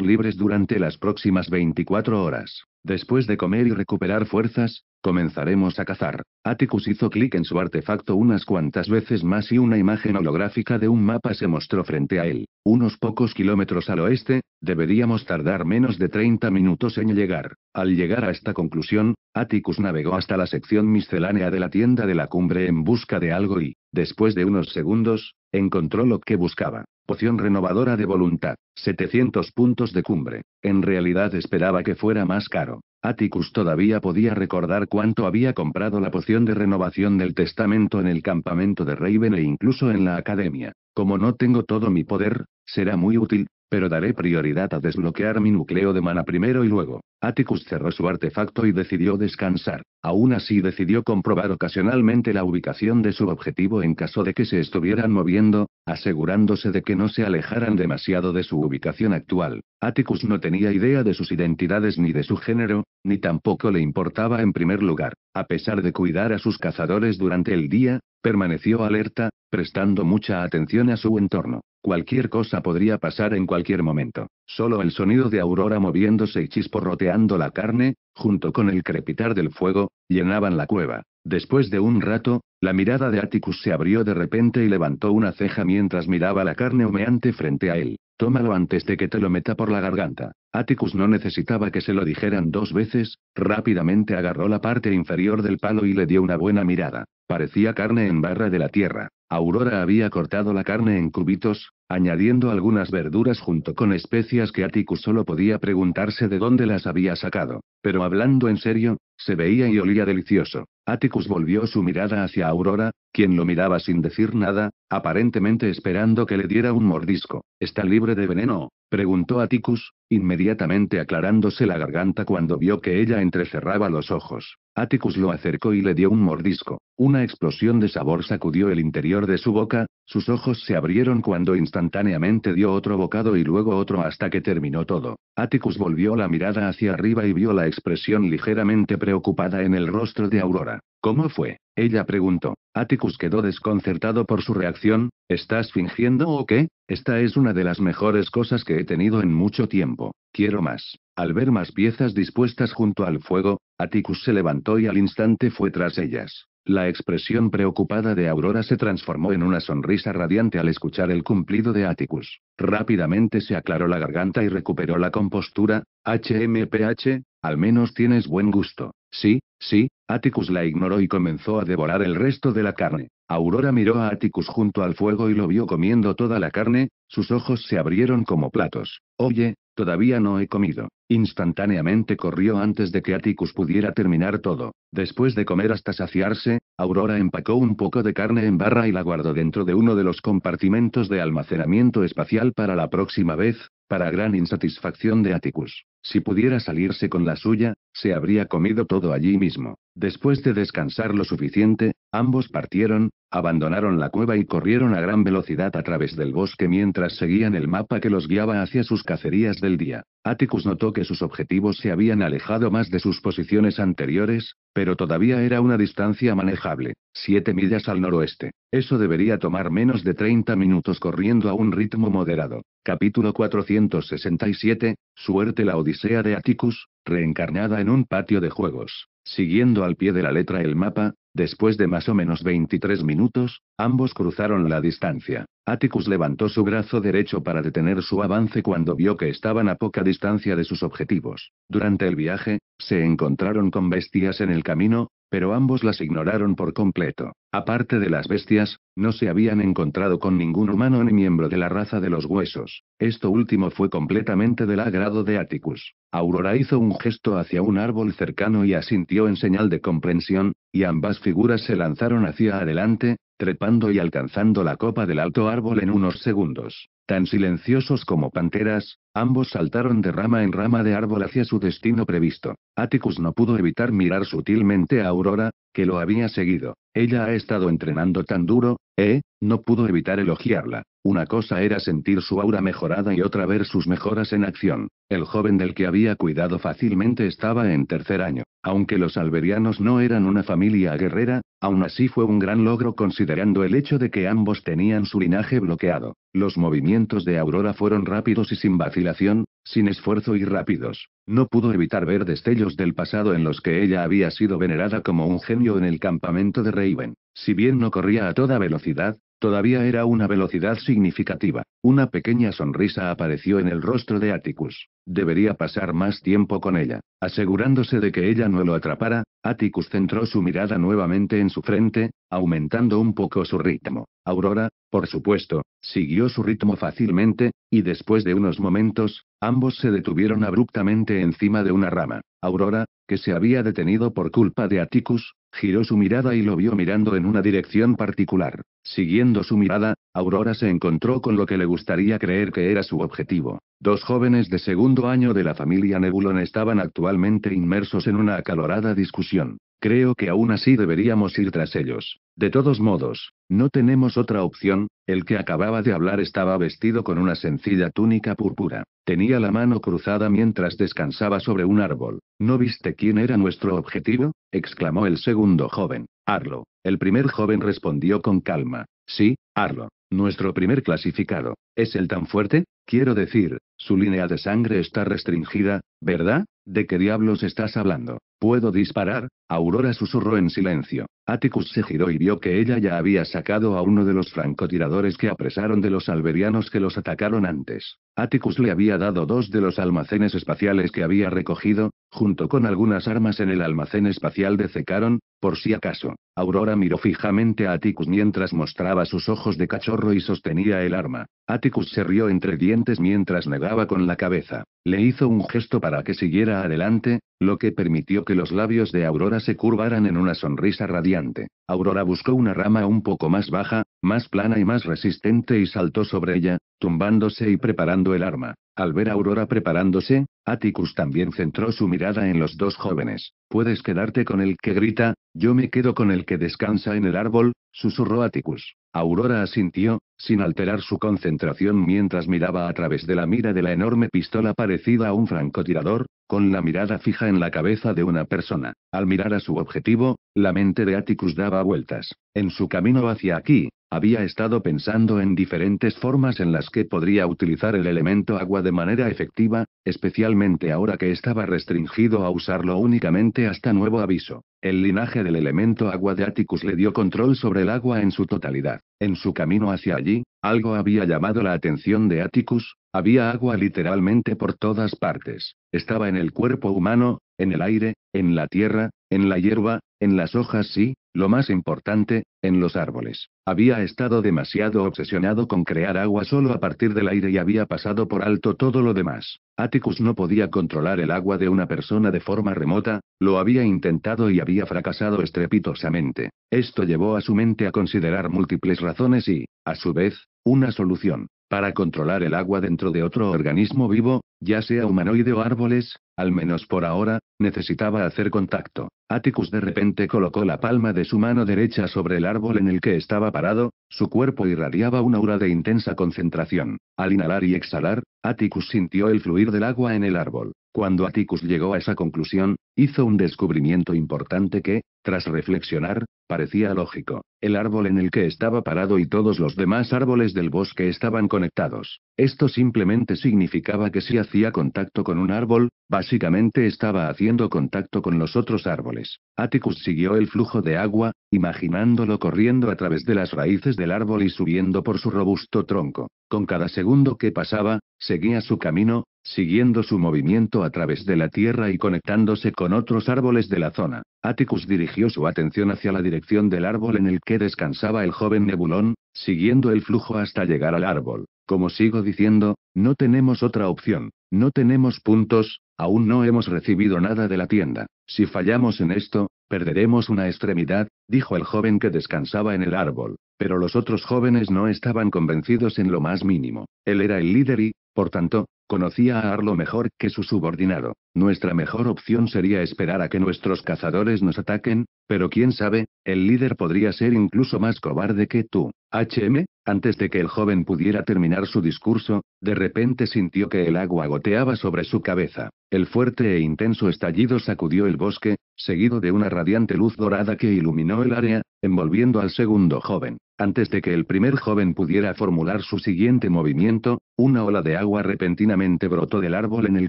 A: libres durante las próximas 24 horas. Después de comer y recuperar fuerzas, comenzaremos a cazar. Atticus hizo clic en su artefacto unas cuantas veces más y una imagen holográfica de un mapa se mostró frente a él. Unos pocos kilómetros al oeste, deberíamos tardar menos de 30 minutos en llegar. Al llegar a esta conclusión, Atticus navegó hasta la sección miscelánea de la tienda de la cumbre en busca de algo y, Después de unos segundos, encontró lo que buscaba. Poción renovadora de voluntad. 700 puntos de cumbre. En realidad esperaba que fuera más caro. Atticus todavía podía recordar cuánto había comprado la poción de renovación del testamento en el campamento de Raven e incluso en la academia. Como no tengo todo mi poder, será muy útil, pero daré prioridad a desbloquear mi núcleo de mana primero y luego. Atticus cerró su artefacto y decidió descansar. Aún así decidió comprobar ocasionalmente la ubicación de su objetivo en caso de que se estuvieran moviendo, asegurándose de que no se alejaran demasiado de su ubicación actual. Atticus no tenía idea de sus identidades ni de su género, ni tampoco le importaba en primer lugar. A pesar de cuidar a sus cazadores durante el día, permaneció alerta, prestando mucha atención a su entorno. Cualquier cosa podría pasar en cualquier momento. Solo el sonido de Aurora moviéndose y chisporroteando la carne, junto con el crepitar del fuego, llenaban la cueva. Después de un rato, la mirada de Atticus se abrió de repente y levantó una ceja mientras miraba la carne humeante frente a él. Tómalo antes de que te lo meta por la garganta. Atticus no necesitaba que se lo dijeran dos veces, rápidamente agarró la parte inferior del palo y le dio una buena mirada. Parecía carne en barra de la tierra. Aurora había cortado la carne en cubitos, añadiendo algunas verduras junto con especias que Atticus solo podía preguntarse de dónde las había sacado. Pero hablando en serio, se veía y olía delicioso. Atticus volvió su mirada hacia Aurora, quien lo miraba sin decir nada, aparentemente esperando que le diera un mordisco. ¿Está libre de veneno? preguntó Atticus, inmediatamente aclarándose la garganta cuando vio que ella entrecerraba los ojos. Atticus lo acercó y le dio un mordisco. Una explosión de sabor sacudió el interior de su boca, sus ojos se abrieron cuando instantáneamente dio otro bocado y luego otro hasta que terminó todo. Atticus volvió la mirada hacia arriba y vio la expresión ligeramente preocupada en el rostro de Aurora. ¿Cómo fue? Ella preguntó. Atticus quedó desconcertado por su reacción. ¿Estás fingiendo o qué? Esta es una de las mejores cosas que he tenido en mucho tiempo. Quiero más. Al ver más piezas dispuestas junto al fuego, Atticus se levantó y al instante fue tras ellas. La expresión preocupada de Aurora se transformó en una sonrisa radiante al escuchar el cumplido de Atticus. Rápidamente se aclaró la garganta y recuperó la compostura. HMPH, al menos tienes buen gusto. Sí, sí, Atticus la ignoró y comenzó a devorar el resto de la carne. Aurora miró a Atticus junto al fuego y lo vio comiendo toda la carne, sus ojos se abrieron como platos. Oye, Todavía no he comido. Instantáneamente corrió antes de que Atticus pudiera terminar todo. Después de comer hasta saciarse, Aurora empacó un poco de carne en barra y la guardó dentro de uno de los compartimentos de almacenamiento espacial para la próxima vez, para gran insatisfacción de Atticus. Si pudiera salirse con la suya, se habría comido todo allí mismo. Después de descansar lo suficiente, ambos partieron, Abandonaron la cueva y corrieron a gran velocidad a través del bosque mientras seguían el mapa que los guiaba hacia sus cacerías del día. Atticus notó que sus objetivos se habían alejado más de sus posiciones anteriores, pero todavía era una distancia manejable, siete millas al noroeste. Eso debería tomar menos de 30 minutos corriendo a un ritmo moderado. Capítulo 467, Suerte la Odisea de Atticus, reencarnada en un patio de juegos. Siguiendo al pie de la letra el mapa, Después de más o menos 23 minutos, ambos cruzaron la distancia. Atticus levantó su brazo derecho para detener su avance cuando vio que estaban a poca distancia de sus objetivos. Durante el viaje, se encontraron con bestias en el camino, pero ambos las ignoraron por completo. Aparte de las bestias, no se habían encontrado con ningún humano ni miembro de la raza de los huesos. Esto último fue completamente del agrado de Atticus. Aurora hizo un gesto hacia un árbol cercano y asintió en señal de comprensión, y ambas figuras se lanzaron hacia adelante, trepando y alcanzando la copa del alto árbol en unos segundos. Tan silenciosos como panteras, ambos saltaron de rama en rama de árbol hacia su destino previsto. Atticus no pudo evitar mirar sutilmente a Aurora, que lo había seguido. Ella ha estado entrenando tan duro, eh, no pudo evitar elogiarla. Una cosa era sentir su aura mejorada y otra ver sus mejoras en acción. El joven del que había cuidado fácilmente estaba en tercer año. Aunque los alberianos no eran una familia guerrera, aún así fue un gran logro considerando el hecho de que ambos tenían su linaje bloqueado. Los movimientos de Aurora fueron rápidos y sin vacilación, sin esfuerzo y rápidos. No pudo evitar ver destellos del pasado en los que ella había sido venerada como un genio en el campamento de Raven. Si bien no corría a toda velocidad, todavía era una velocidad significativa. Una pequeña sonrisa apareció en el rostro de Atticus. Debería pasar más tiempo con ella. Asegurándose de que ella no lo atrapara, Atticus centró su mirada nuevamente en su frente, aumentando un poco su ritmo. Aurora, por supuesto, siguió su ritmo fácilmente, y después de unos momentos, ambos se detuvieron abruptamente encima de una rama. Aurora, que se había detenido por culpa de Atticus, giró su mirada y lo vio mirando en una dirección particular. Siguiendo su mirada, Aurora se encontró con lo que le gustaría creer que era su objetivo. Dos jóvenes de segundo año de la familia Nebulon estaban actualmente inmersos en una acalorada discusión. Creo que aún así deberíamos ir tras ellos. De todos modos, no tenemos otra opción, el que acababa de hablar estaba vestido con una sencilla túnica púrpura. Tenía la mano cruzada mientras descansaba sobre un árbol. ¿No viste quién era nuestro objetivo? exclamó el segundo joven. Arlo. El primer joven respondió con calma. Sí, Arlo. Nuestro primer clasificado. ¿Es el tan fuerte? Quiero decir, su línea de sangre está restringida, ¿verdad? ¿De qué diablos estás hablando? ¿Puedo disparar? Aurora susurró en silencio. Atticus se giró y vio que ella ya había sacado a uno de los francotiradores que apresaron de los alberianos que los atacaron antes. Atticus le había dado dos de los almacenes espaciales que había recogido, junto con algunas armas en el almacén espacial de Cecaron, por si acaso. Aurora miró fijamente a Atticus mientras mostraba sus ojos de cachorro y sostenía el arma. Atticus se rió entre dientes mientras negaba con la cabeza. Le hizo un gesto para que siguiera adelante, lo que permitió que los labios de Aurora se curvaran en una sonrisa radiante. Aurora buscó una rama un poco más baja, más plana y más resistente y saltó sobre ella, tumbándose y preparando el arma. Al ver a Aurora preparándose, Atticus también centró su mirada en los dos jóvenes. Puedes quedarte con el que grita, yo me quedo con el que descansa en el árbol, susurró Atticus. Aurora asintió, sin alterar su concentración mientras miraba a través de la mira de la enorme pistola parecida a un francotirador, con la mirada fija en la cabeza de una persona. Al mirar a su objetivo, la mente de Atticus daba vueltas. En su camino hacia aquí, había estado pensando en diferentes formas en las que podría utilizar el elemento agua de manera efectiva, especialmente ahora que estaba restringido a usarlo únicamente hasta nuevo aviso. El linaje del elemento agua de Atticus le dio control sobre el agua en su totalidad. En su camino hacia allí, algo había llamado la atención de Atticus, había agua literalmente por todas partes. Estaba en el cuerpo humano, en el aire, en la tierra, en la hierba, en las hojas sí, lo más importante, en los árboles. Había estado demasiado obsesionado con crear agua solo a partir del aire y había pasado por alto todo lo demás. Atticus no podía controlar el agua de una persona de forma remota, lo había intentado y había fracasado estrepitosamente. Esto llevó a su mente a considerar múltiples razones y, a su vez, una solución. Para controlar el agua dentro de otro organismo vivo, ya sea humanoide o árboles, al menos por ahora, necesitaba hacer contacto. Atticus de repente colocó la palma de su mano derecha sobre el árbol en el que estaba parado, su cuerpo irradiaba una aura de intensa concentración. Al inhalar y exhalar, Atticus sintió el fluir del agua en el árbol. Cuando Atticus llegó a esa conclusión, hizo un descubrimiento importante que, tras reflexionar, parecía lógico. El árbol en el que estaba parado y todos los demás árboles del bosque estaban conectados. Esto simplemente significaba que si hacía contacto con un árbol, básicamente estaba haciendo contacto con los otros árboles. Atticus siguió el flujo de agua, imaginándolo corriendo a través de las raíces del árbol y subiendo por su robusto tronco. Con cada segundo que pasaba, seguía su camino, siguiendo su movimiento a través de la tierra y conectándose con otros árboles de la zona. Atticus dirigió su atención hacia la dirección del árbol en el que descansaba el joven nebulón, siguiendo el flujo hasta llegar al árbol. Como sigo diciendo, no tenemos otra opción, no tenemos puntos, aún no hemos recibido nada de la tienda. Si fallamos en esto, perderemos una extremidad, dijo el joven que descansaba en el árbol. Pero los otros jóvenes no estaban convencidos en lo más mínimo. Él era el líder y, por tanto, conocía a Arlo mejor que su subordinado. Nuestra mejor opción sería esperar a que nuestros cazadores nos ataquen, pero quién sabe, el líder podría ser incluso más cobarde que tú. HM, antes de que el joven pudiera terminar su discurso, de repente sintió que el agua goteaba sobre su cabeza. El fuerte e intenso estallido sacudió el bosque, seguido de una radiante luz dorada que iluminó el área, envolviendo al segundo joven. Antes de que el primer joven pudiera formular su siguiente movimiento, una ola de agua repentinamente brotó del árbol en el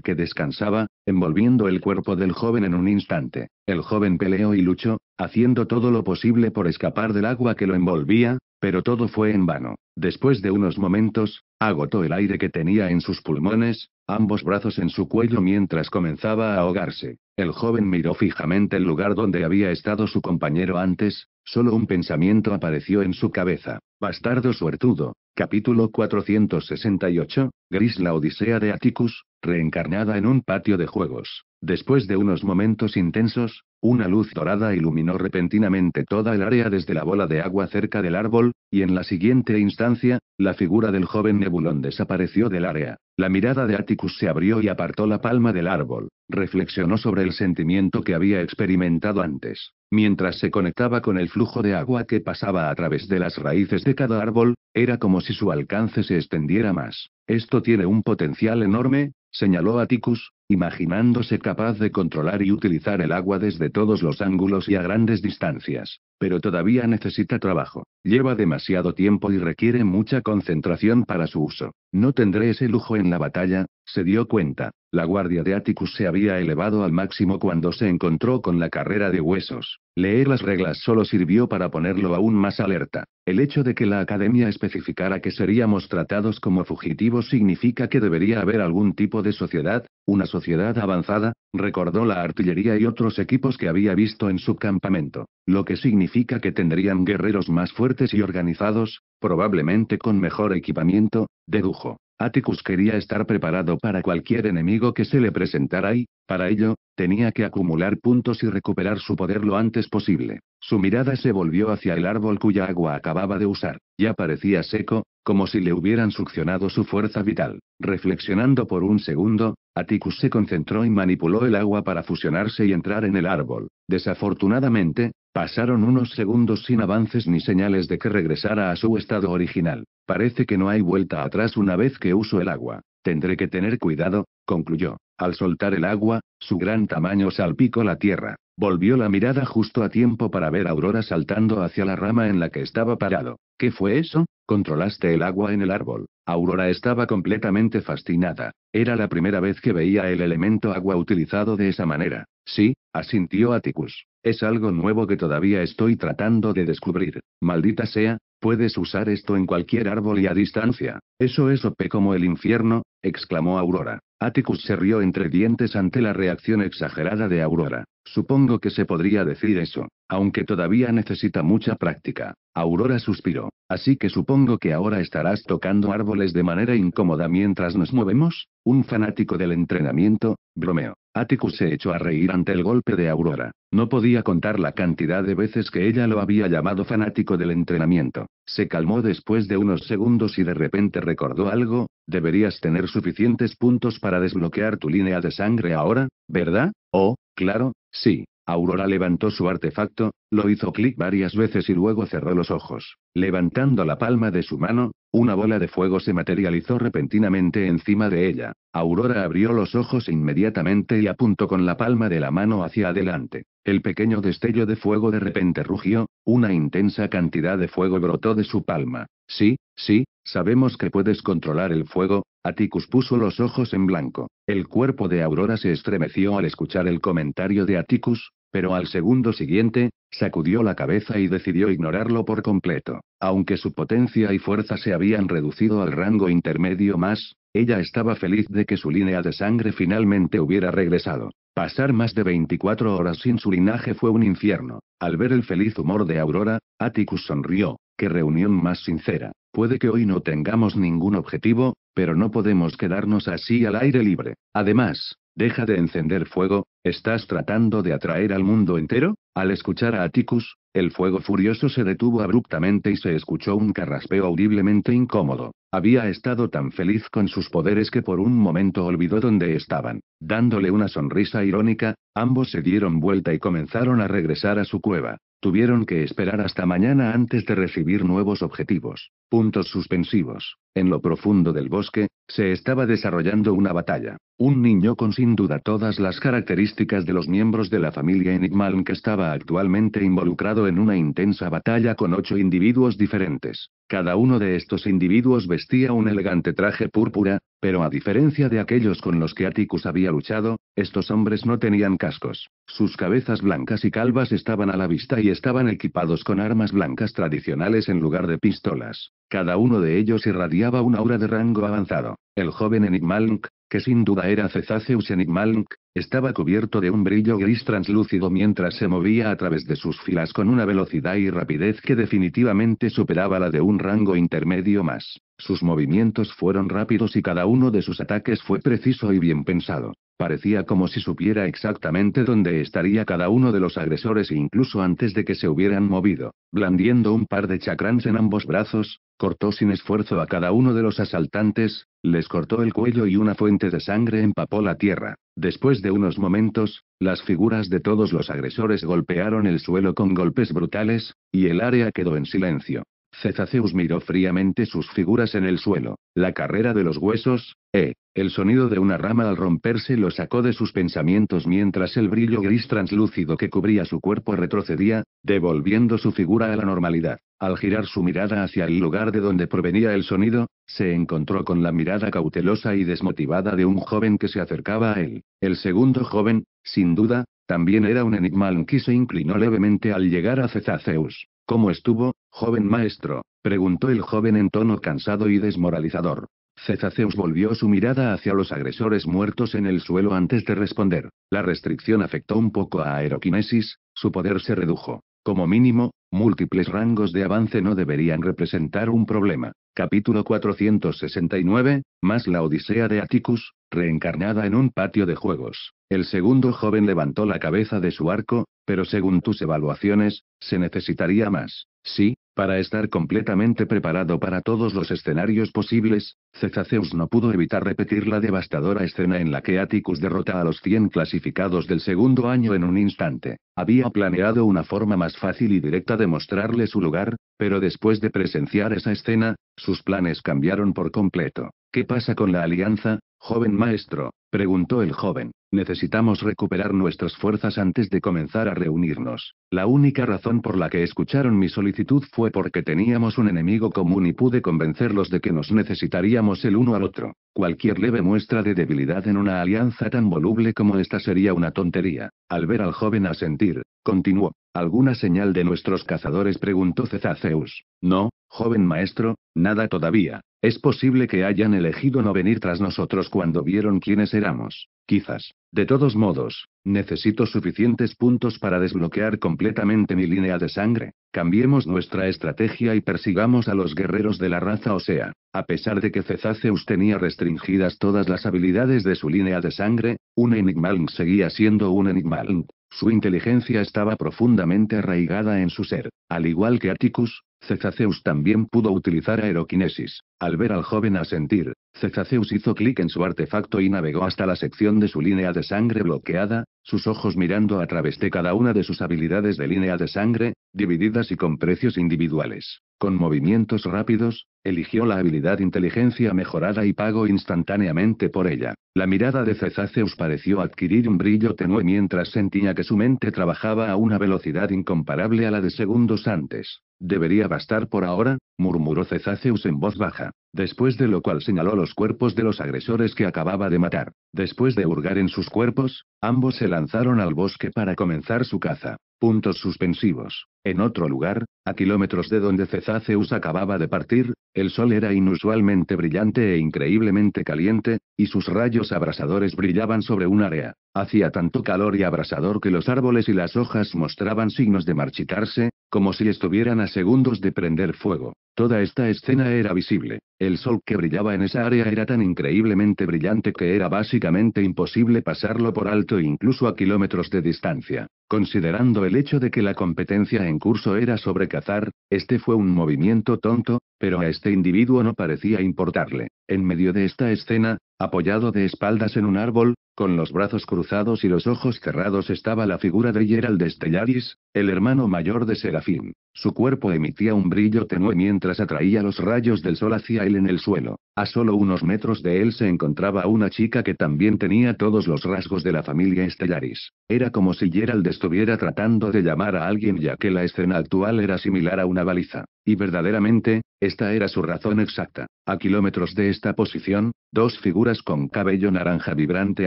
A: que descansaba, envolviendo el cuerpo del joven en un instante. El joven peleó y luchó, haciendo todo lo posible por escapar del agua que lo envolvía, pero todo fue en vano. Después de unos momentos, agotó el aire que tenía en sus pulmones, ambos brazos en su cuello mientras comenzaba a ahogarse. El joven miró fijamente el lugar donde había estado su compañero antes, solo un pensamiento apareció en su cabeza. Bastardo suertudo. Capítulo 468, Gris La Odisea de Atticus, reencarnada en un patio de juegos. Después de unos momentos intensos, una luz dorada iluminó repentinamente toda el área desde la bola de agua cerca del árbol, y en la siguiente instancia, la figura del joven nebulón desapareció del área. La mirada de Atticus se abrió y apartó la palma del árbol. Reflexionó sobre el sentimiento que había experimentado antes. Mientras se conectaba con el flujo de agua que pasaba a través de las raíces de cada árbol, era como si su alcance se extendiera más. Esto tiene un potencial enorme, señaló Aticus, imaginándose capaz de controlar y utilizar el agua desde todos los ángulos y a grandes distancias. Pero todavía necesita trabajo, lleva demasiado tiempo y requiere mucha concentración para su uso. No tendré ese lujo en la batalla, se dio cuenta. La guardia de Atticus se había elevado al máximo cuando se encontró con la carrera de huesos. Leer las reglas solo sirvió para ponerlo aún más alerta. El hecho de que la academia especificara que seríamos tratados como fugitivos significa que debería haber algún tipo de sociedad, una sociedad avanzada, recordó la artillería y otros equipos que había visto en su campamento, lo que significa que tendrían guerreros más fuertes y organizados, probablemente con mejor equipamiento, dedujo. Atticus quería estar preparado para cualquier enemigo que se le presentara y, para ello, tenía que acumular puntos y recuperar su poder lo antes posible. Su mirada se volvió hacia el árbol cuya agua acababa de usar. Ya parecía seco, como si le hubieran succionado su fuerza vital. Reflexionando por un segundo, Atticus se concentró y manipuló el agua para fusionarse y entrar en el árbol. Desafortunadamente, Pasaron unos segundos sin avances ni señales de que regresara a su estado original. Parece que no hay vuelta atrás una vez que uso el agua. Tendré que tener cuidado, concluyó. Al soltar el agua, su gran tamaño salpicó la tierra. Volvió la mirada justo a tiempo para ver a Aurora saltando hacia la rama en la que estaba parado. ¿Qué fue eso? Controlaste el agua en el árbol. Aurora estaba completamente fascinada. Era la primera vez que veía el elemento agua utilizado de esa manera. Sí, asintió Atticus. Es algo nuevo que todavía estoy tratando de descubrir. Maldita sea, puedes usar esto en cualquier árbol y a distancia. Eso es OP como el infierno, exclamó Aurora. Atticus se rió entre dientes ante la reacción exagerada de Aurora. Supongo que se podría decir eso, aunque todavía necesita mucha práctica. Aurora suspiró. Así que supongo que ahora estarás tocando árboles de manera incómoda mientras nos movemos. Un fanático del entrenamiento, bromeó. Atticus se echó a reír ante el golpe de Aurora. No podía contar la cantidad de veces que ella lo había llamado fanático del entrenamiento. Se calmó después de unos segundos y de repente recordó algo, deberías tener suficientes puntos para desbloquear tu línea de sangre ahora, ¿verdad? Oh, claro, sí. Aurora levantó su artefacto, lo hizo clic varias veces y luego cerró los ojos. Levantando la palma de su mano, una bola de fuego se materializó repentinamente encima de ella. Aurora abrió los ojos inmediatamente y apuntó con la palma de la mano hacia adelante. El pequeño destello de fuego de repente rugió, una intensa cantidad de fuego brotó de su palma. Sí, sí, sabemos que puedes controlar el fuego, Aticus puso los ojos en blanco. El cuerpo de Aurora se estremeció al escuchar el comentario de Aticus, pero al segundo siguiente, sacudió la cabeza y decidió ignorarlo por completo. Aunque su potencia y fuerza se habían reducido al rango intermedio más, ella estaba feliz de que su línea de sangre finalmente hubiera regresado. Pasar más de 24 horas sin su linaje fue un infierno. Al ver el feliz humor de Aurora, Atticus sonrió. Qué reunión más sincera. Puede que hoy no tengamos ningún objetivo, pero no podemos quedarnos así al aire libre. Además, Deja de encender fuego, ¿estás tratando de atraer al mundo entero? Al escuchar a Atticus, el fuego furioso se detuvo abruptamente y se escuchó un carraspeo audiblemente incómodo. Había estado tan feliz con sus poderes que por un momento olvidó dónde estaban. Dándole una sonrisa irónica, ambos se dieron vuelta y comenzaron a regresar a su cueva. Tuvieron que esperar hasta mañana antes de recibir nuevos objetivos. Puntos suspensivos. En lo profundo del bosque, se estaba desarrollando una batalla. Un niño con sin duda todas las características de los miembros de la familia Enigmaln que estaba actualmente involucrado en una intensa batalla con ocho individuos diferentes. Cada uno de estos individuos vestía un elegante traje púrpura, pero a diferencia de aquellos con los que Atticus había luchado, estos hombres no tenían cascos. Sus cabezas blancas y calvas estaban a la vista y estaban equipados con armas blancas tradicionales en lugar de pistolas. Cada uno de ellos irradiaba una aura de rango avanzado. El joven Enigmalnk, que sin duda era Cezaceus Igmalnk, estaba cubierto de un brillo gris translúcido mientras se movía a través de sus filas con una velocidad y rapidez que definitivamente superaba la de un rango intermedio más. Sus movimientos fueron rápidos y cada uno de sus ataques fue preciso y bien pensado. Parecía como si supiera exactamente dónde estaría cada uno de los agresores e incluso antes de que se hubieran movido. Blandiendo un par de chacrans en ambos brazos, cortó sin esfuerzo a cada uno de los asaltantes, les cortó el cuello y una fuente de sangre empapó la tierra. Después de unos momentos, las figuras de todos los agresores golpearon el suelo con golpes brutales, y el área quedó en silencio. Cetaceus miró fríamente sus figuras en el suelo. La carrera de los huesos, eh. El sonido de una rama al romperse lo sacó de sus pensamientos mientras el brillo gris translúcido que cubría su cuerpo retrocedía, devolviendo su figura a la normalidad. Al girar su mirada hacia el lugar de donde provenía el sonido, se encontró con la mirada cautelosa y desmotivada de un joven que se acercaba a él. El segundo joven, sin duda, también era un enigma que se inclinó levemente al llegar a Cetaceus. ¿Cómo estuvo? Joven maestro, preguntó el joven en tono cansado y desmoralizador. Cezaceus volvió su mirada hacia los agresores muertos en el suelo antes de responder. La restricción afectó un poco a Aeroquinesis, su poder se redujo. Como mínimo, múltiples rangos de avance no deberían representar un problema. Capítulo 469, más la Odisea de Atticus, reencarnada en un patio de juegos. El segundo joven levantó la cabeza de su arco, pero según tus evaluaciones, se necesitaría más. Sí, para estar completamente preparado para todos los escenarios posibles, Cezaceus no pudo evitar repetir la devastadora escena en la que Atticus derrota a los 100 clasificados del segundo año en un instante. Había planeado una forma más fácil y directa de mostrarle su lugar, pero después de presenciar esa escena, sus planes cambiaron por completo. ¿Qué pasa con la alianza, joven maestro? Preguntó el joven. Necesitamos recuperar nuestras fuerzas antes de comenzar a reunirnos. La única razón por la que escucharon mi solicitud fue porque teníamos un enemigo común y pude convencerlos de que nos necesitaríamos el uno al otro. Cualquier leve muestra de debilidad en una alianza tan voluble como esta sería una tontería. Al ver al joven asentir, continuó. ¿Alguna señal de nuestros cazadores? preguntó Cezaceus. No, joven maestro, nada todavía. Es posible que hayan elegido no venir tras nosotros cuando vieron quiénes éramos. Quizás. De todos modos, necesito suficientes puntos para desbloquear completamente mi línea de sangre. Cambiemos nuestra estrategia y persigamos a los guerreros de la raza Osea. A pesar de que Cezaceus tenía restringidas todas las habilidades de su línea de sangre, un Enigmaling seguía siendo un Enigmaling, su inteligencia estaba profundamente arraigada en su ser. Al igual que Atticus, Cezaceus también pudo utilizar aeroquinesis. Al ver al joven asentir, Cezaceus hizo clic en su artefacto y navegó hasta la sección de su línea de sangre bloqueada, sus ojos mirando a través de cada una de sus habilidades de línea de sangre, divididas y con precios individuales. Con movimientos rápidos, eligió la habilidad inteligencia mejorada y pagó instantáneamente por ella. La mirada de Cezaceus pareció adquirir un brillo tenue mientras sentía que su mente trabajaba a una velocidad incomparable a la de segundos antes. ¿Debería bastar por ahora? murmuró Cezáceus en voz baja, después de lo cual señaló los cuerpos de los agresores que acababa de matar. Después de hurgar en sus cuerpos, ambos se lanzaron al bosque para comenzar su caza. Puntos suspensivos. En otro lugar, a kilómetros de donde Cezáceus acababa de partir, el sol era inusualmente brillante e increíblemente caliente, y sus rayos abrasadores brillaban sobre un área. Hacía tanto calor y abrasador que los árboles y las hojas mostraban signos de marchitarse, como si estuvieran a segundos de prender fuego. Toda esta escena era visible. El sol que brillaba en esa área era tan increíblemente brillante que era básicamente imposible pasarlo por alto incluso a kilómetros de distancia. Considerando el hecho de que la competencia en curso era sobre cazar, este fue un movimiento tonto, pero a este individuo no parecía importarle en medio de esta escena, apoyado de espaldas en un árbol, con los brazos cruzados y los ojos cerrados estaba la figura de Gerald Stellaris, el hermano mayor de Serafín. Su cuerpo emitía un brillo tenue mientras atraía los rayos del sol hacia él en el suelo. A solo unos metros de él se encontraba una chica que también tenía todos los rasgos de la familia Stellaris. Era como si Gerald estuviera tratando de llamar a alguien ya que la escena actual era similar a una baliza. Y verdaderamente, esta era su razón exacta. A kilómetros de esta posición, dos figuras con cabello naranja vibrante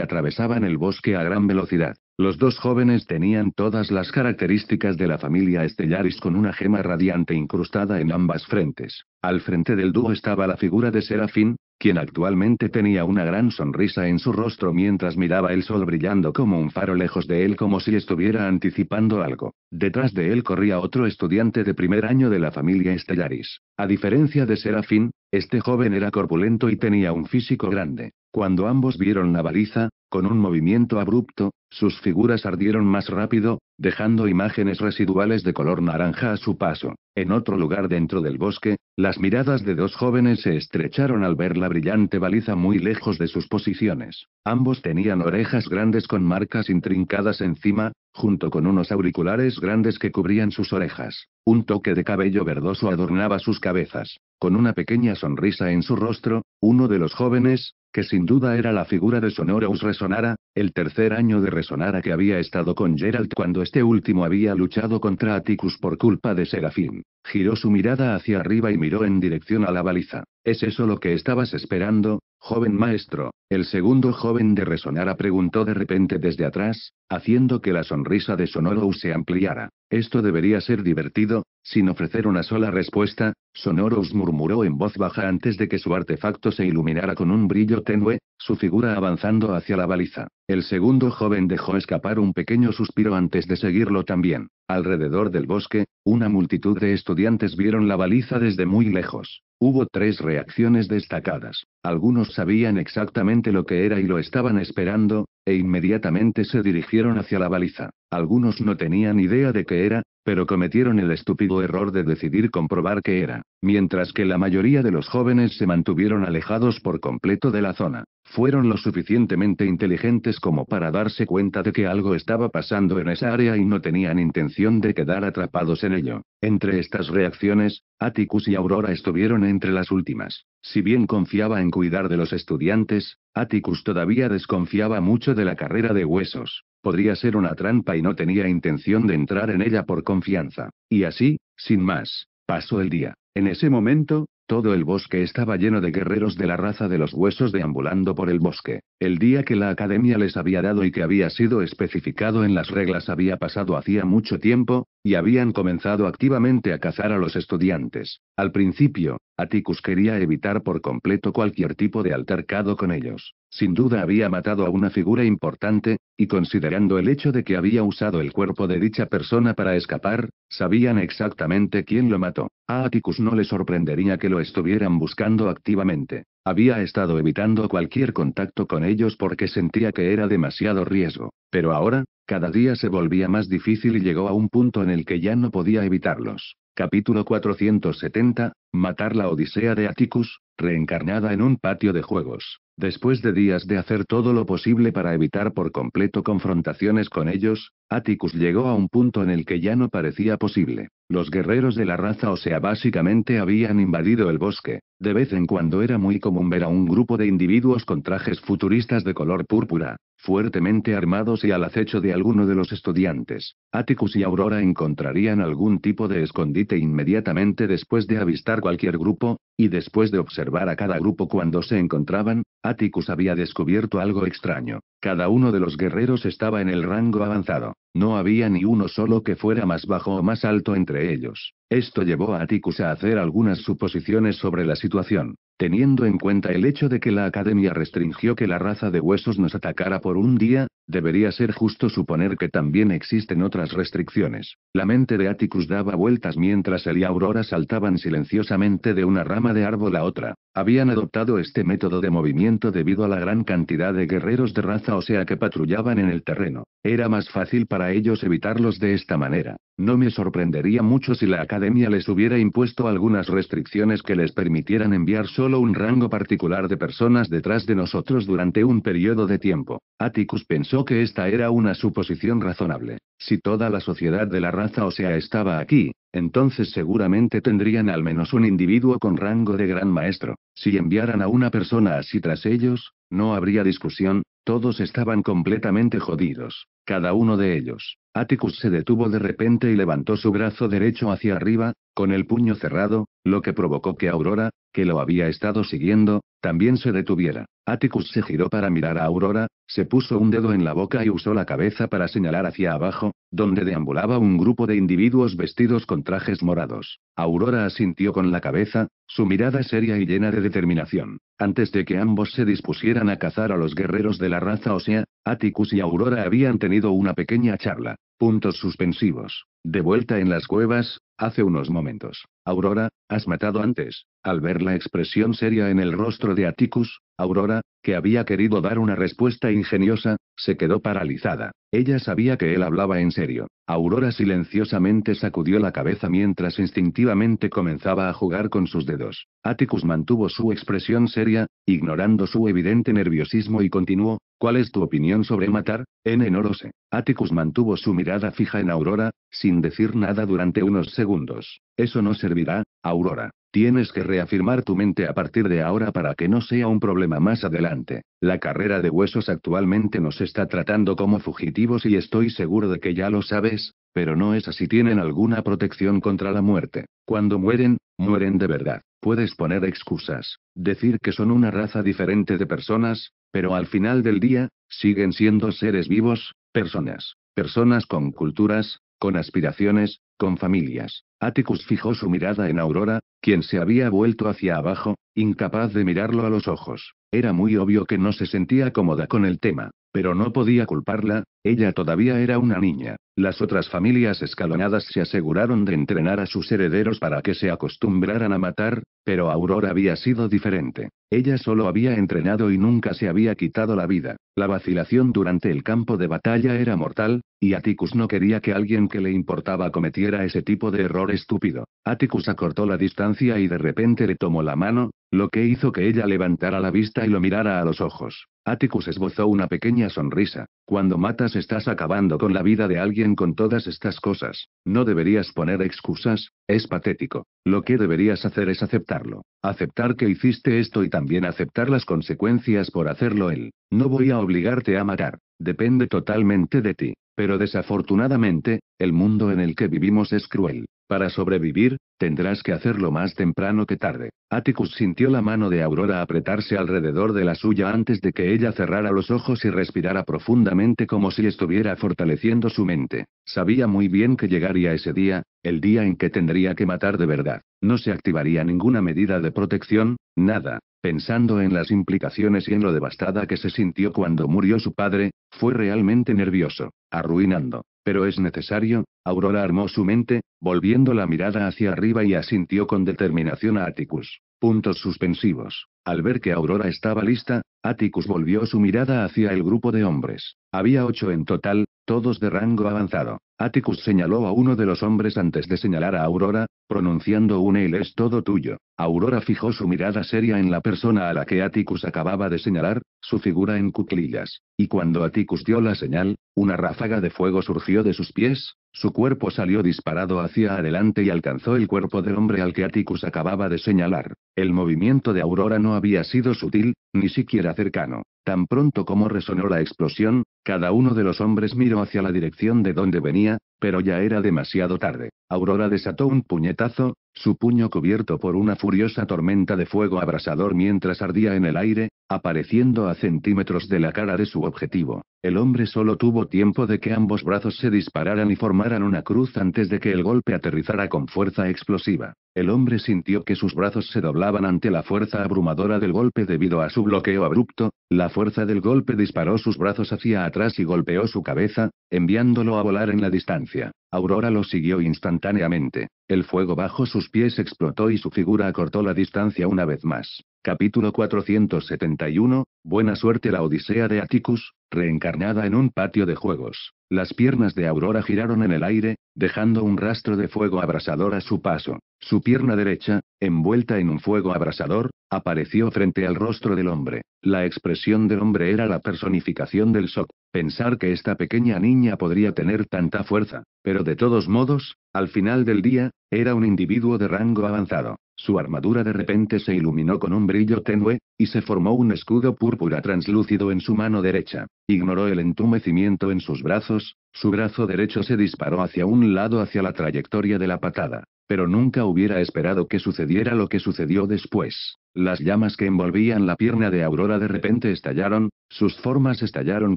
A: atravesaban el bosque a gran velocidad. Los dos jóvenes tenían todas las características de la familia Estellaris con una gema radiante incrustada en ambas frentes. Al frente del dúo estaba la figura de Serafín, quien actualmente tenía una gran sonrisa en su rostro mientras miraba el sol brillando como un faro lejos de él como si estuviera anticipando algo. Detrás de él corría otro estudiante de primer año de la familia Stellaris. A diferencia de Serafín, este joven era corpulento y tenía un físico grande. Cuando ambos vieron la baliza, con un movimiento abrupto, sus figuras ardieron más rápido, dejando imágenes residuales de color naranja a su paso. En otro lugar dentro del bosque, las miradas de dos jóvenes se estrecharon al ver la brillante baliza muy lejos de sus posiciones. Ambos tenían orejas grandes con marcas intrincadas encima, junto con unos auriculares grandes que cubrían sus orejas. Un toque de cabello verdoso adornaba sus cabezas. Con una pequeña sonrisa en su rostro, uno de los jóvenes, que sin duda era la figura de Sonorous Resonara, el tercer año de Resonara que había estado con Geralt cuando este último había luchado contra Atticus por culpa de Serafín. Giró su mirada hacia arriba y miró en dirección a la baliza. ¿Es eso lo que estabas esperando? Joven maestro, el segundo joven de Resonara preguntó de repente desde atrás, haciendo que la sonrisa de Sonorous se ampliara. Esto debería ser divertido, sin ofrecer una sola respuesta, Sonorous murmuró en voz baja antes de que su artefacto se iluminara con un brillo tenue, su figura avanzando hacia la baliza. El segundo joven dejó escapar un pequeño suspiro antes de seguirlo también. Alrededor del bosque, una multitud de estudiantes vieron la baliza desde muy lejos. Hubo tres reacciones destacadas. Algunos sabían exactamente lo que era y lo estaban esperando, e inmediatamente se dirigieron hacia la baliza. Algunos no tenían idea de qué era, pero cometieron el estúpido error de decidir comprobar qué era, mientras que la mayoría de los jóvenes se mantuvieron alejados por completo de la zona fueron lo suficientemente inteligentes como para darse cuenta de que algo estaba pasando en esa área y no tenían intención de quedar atrapados en ello. Entre estas reacciones, Atticus y Aurora estuvieron entre las últimas. Si bien confiaba en cuidar de los estudiantes, Atticus todavía desconfiaba mucho de la carrera de huesos. Podría ser una trampa y no tenía intención de entrar en ella por confianza. Y así, sin más, pasó el día. En ese momento, todo el bosque estaba lleno de guerreros de la raza de los huesos deambulando por el bosque. El día que la academia les había dado y que había sido especificado en las reglas había pasado hacía mucho tiempo, y habían comenzado activamente a cazar a los estudiantes. Al principio, Atticus quería evitar por completo cualquier tipo de altercado con ellos. Sin duda había matado a una figura importante, y considerando el hecho de que había usado el cuerpo de dicha persona para escapar, sabían exactamente quién lo mató. A Atticus no le sorprendería que lo estuvieran buscando activamente. Había estado evitando cualquier contacto con ellos porque sentía que era demasiado riesgo. Pero ahora, cada día se volvía más difícil y llegó a un punto en el que ya no podía evitarlos. Capítulo 470, Matar la Odisea de Atticus, reencarnada en un patio de juegos. Después de días de hacer todo lo posible para evitar por completo confrontaciones con ellos, Atticus llegó a un punto en el que ya no parecía posible. Los guerreros de la raza osea básicamente habían invadido el bosque. De vez en cuando era muy común ver a un grupo de individuos con trajes futuristas de color púrpura, fuertemente armados y al acecho de alguno de los estudiantes. Atticus y Aurora encontrarían algún tipo de escondite inmediatamente después de avistar cualquier grupo, y después de observar a cada grupo cuando se encontraban, Atticus había descubierto algo extraño. Cada uno de los guerreros estaba en el rango avanzado. No había ni uno solo que fuera más bajo o más alto entre ellos. Esto llevó a Atticus a hacer algunas suposiciones sobre la situación, teniendo en cuenta el hecho de que la academia restringió que la raza de huesos nos atacara por un día, debería ser justo suponer que también existen otras restricciones. La mente de Atticus daba vueltas mientras él y Aurora saltaban silenciosamente de una rama de árbol a otra. Habían adoptado este método de movimiento debido a la gran cantidad de guerreros de raza o sea que patrullaban en el terreno. Era más fácil para ellos evitarlos de esta manera. No me sorprendería mucho si la academia academia les hubiera impuesto algunas restricciones que les permitieran enviar solo un rango particular de personas detrás de nosotros durante un periodo de tiempo. Atticus pensó que esta era una suposición razonable. Si toda la sociedad de la raza osea estaba aquí, entonces seguramente tendrían al menos un individuo con rango de gran maestro. Si enviaran a una persona así tras ellos, no habría discusión, todos estaban completamente jodidos, cada uno de ellos. Atticus se detuvo de repente y levantó su brazo derecho hacia arriba, con el puño cerrado, lo que provocó que Aurora, que lo había estado siguiendo, también se detuviera. Atticus se giró para mirar a Aurora, se puso un dedo en la boca y usó la cabeza para señalar hacia abajo, donde deambulaba un grupo de individuos vestidos con trajes morados. Aurora asintió con la cabeza, su mirada seria y llena de determinación. Antes de que ambos se dispusieran a cazar a los guerreros de la raza ósea, Atticus y Aurora habían tenido una pequeña charla. Puntos suspensivos. De vuelta en las cuevas, hace unos momentos. Aurora, has matado antes. Al ver la expresión seria en el rostro de Atticus, Aurora, que había querido dar una respuesta ingeniosa, se quedó paralizada. Ella sabía que él hablaba en serio. Aurora silenciosamente sacudió la cabeza mientras instintivamente comenzaba a jugar con sus dedos. Atticus mantuvo su expresión seria, ignorando su evidente nerviosismo y continuó, ¿cuál es tu opinión sobre matar? N. No Atticus mantuvo su mirada fija en Aurora, sin decir nada durante unos segundos. Eso no servirá, Aurora. Tienes que reafirmar tu mente a partir de ahora para que no sea un problema más adelante. La carrera de huesos actualmente nos está tratando como fugitivos y estoy seguro de que ya lo sabes, pero no es así. Tienen alguna protección contra la muerte. Cuando mueren, mueren de verdad. Puedes poner excusas, decir que son una raza diferente de personas, pero al final del día, siguen siendo seres vivos, personas. Personas con culturas, con aspiraciones, con familias. Atticus fijó su mirada en Aurora, quien se había vuelto hacia abajo, incapaz de mirarlo a los ojos. Era muy obvio que no se sentía cómoda con el tema. Pero no podía culparla, ella todavía era una niña. Las otras familias escalonadas se aseguraron de entrenar a sus herederos para que se acostumbraran a matar, pero Aurora había sido diferente. Ella solo había entrenado y nunca se había quitado la vida. La vacilación durante el campo de batalla era mortal, y Atticus no quería que alguien que le importaba cometiera ese tipo de error estúpido. Atticus acortó la distancia y de repente le tomó la mano, lo que hizo que ella levantara la vista y lo mirara a los ojos. Atticus esbozó una pequeña sonrisa. Cuando matas estás acabando con la vida de alguien con todas estas cosas. No deberías poner excusas, es patético. Lo que deberías hacer es aceptarlo. Aceptar que hiciste esto y también aceptar las consecuencias por hacerlo él. No voy a obligarte a matar. Depende totalmente de ti. Pero desafortunadamente, el mundo en el que vivimos es cruel. Para sobrevivir, tendrás que hacerlo más temprano que tarde. Atticus sintió la mano de Aurora apretarse alrededor de la suya antes de que ella cerrara los ojos y respirara profundamente como si estuviera fortaleciendo su mente. Sabía muy bien que llegaría ese día, el día en que tendría que matar de verdad. No se activaría ninguna medida de protección, nada. Pensando en las implicaciones y en lo devastada que se sintió cuando murió su padre, fue realmente nervioso arruinando. Pero es necesario, Aurora armó su mente, volviendo la mirada hacia arriba y asintió con determinación a Atticus. Puntos suspensivos. Al ver que Aurora estaba lista, Atticus volvió su mirada hacia el grupo de hombres. Había ocho en total, todos de rango avanzado. Atticus señaló a uno de los hombres antes de señalar a Aurora, pronunciando un él es todo tuyo. Aurora fijó su mirada seria en la persona a la que Atticus acababa de señalar, su figura en cuclillas, y cuando Aticus dio la señal, una ráfaga de fuego surgió de sus pies, su cuerpo salió disparado hacia adelante y alcanzó el cuerpo del hombre al que Aticus acababa de señalar. El movimiento de Aurora no había sido sutil, ni siquiera cercano. Tan pronto como resonó la explosión, cada uno de los hombres miró hacia la dirección de donde venía, pero ya era demasiado tarde. Aurora desató un puñetazo, su puño cubierto por una furiosa tormenta de fuego abrasador mientras ardía en el aire, Apareciendo a centímetros de la cara de su objetivo, el hombre solo tuvo tiempo de que ambos brazos se dispararan y formaran una cruz antes de que el golpe aterrizara con fuerza explosiva. El hombre sintió que sus brazos se doblaban ante la fuerza abrumadora del golpe debido a su bloqueo abrupto, la fuerza del golpe disparó sus brazos hacia atrás y golpeó su cabeza, enviándolo a volar en la distancia. Aurora lo siguió instantáneamente. El fuego bajo sus pies explotó y su figura acortó la distancia una vez más. Capítulo 471. Buena suerte la Odisea de Atticus, reencarnada en un patio de juegos. Las piernas de Aurora giraron en el aire, dejando un rastro de fuego abrasador a su paso. Su pierna derecha, envuelta en un fuego abrasador, apareció frente al rostro del hombre. La expresión del hombre era la personificación del shock. Pensar que esta pequeña niña podría tener tanta fuerza, pero de todos modos, al final del día, era un individuo de rango avanzado. Su armadura de repente se iluminó con un brillo tenue, y se formó un escudo púrpura translúcido en su mano derecha. Ignoró el entumecimiento en sus brazos, su brazo derecho se disparó hacia un lado hacia la trayectoria de la patada. Pero nunca hubiera esperado que sucediera lo que sucedió después. Las llamas que envolvían la pierna de Aurora de repente estallaron, sus formas estallaron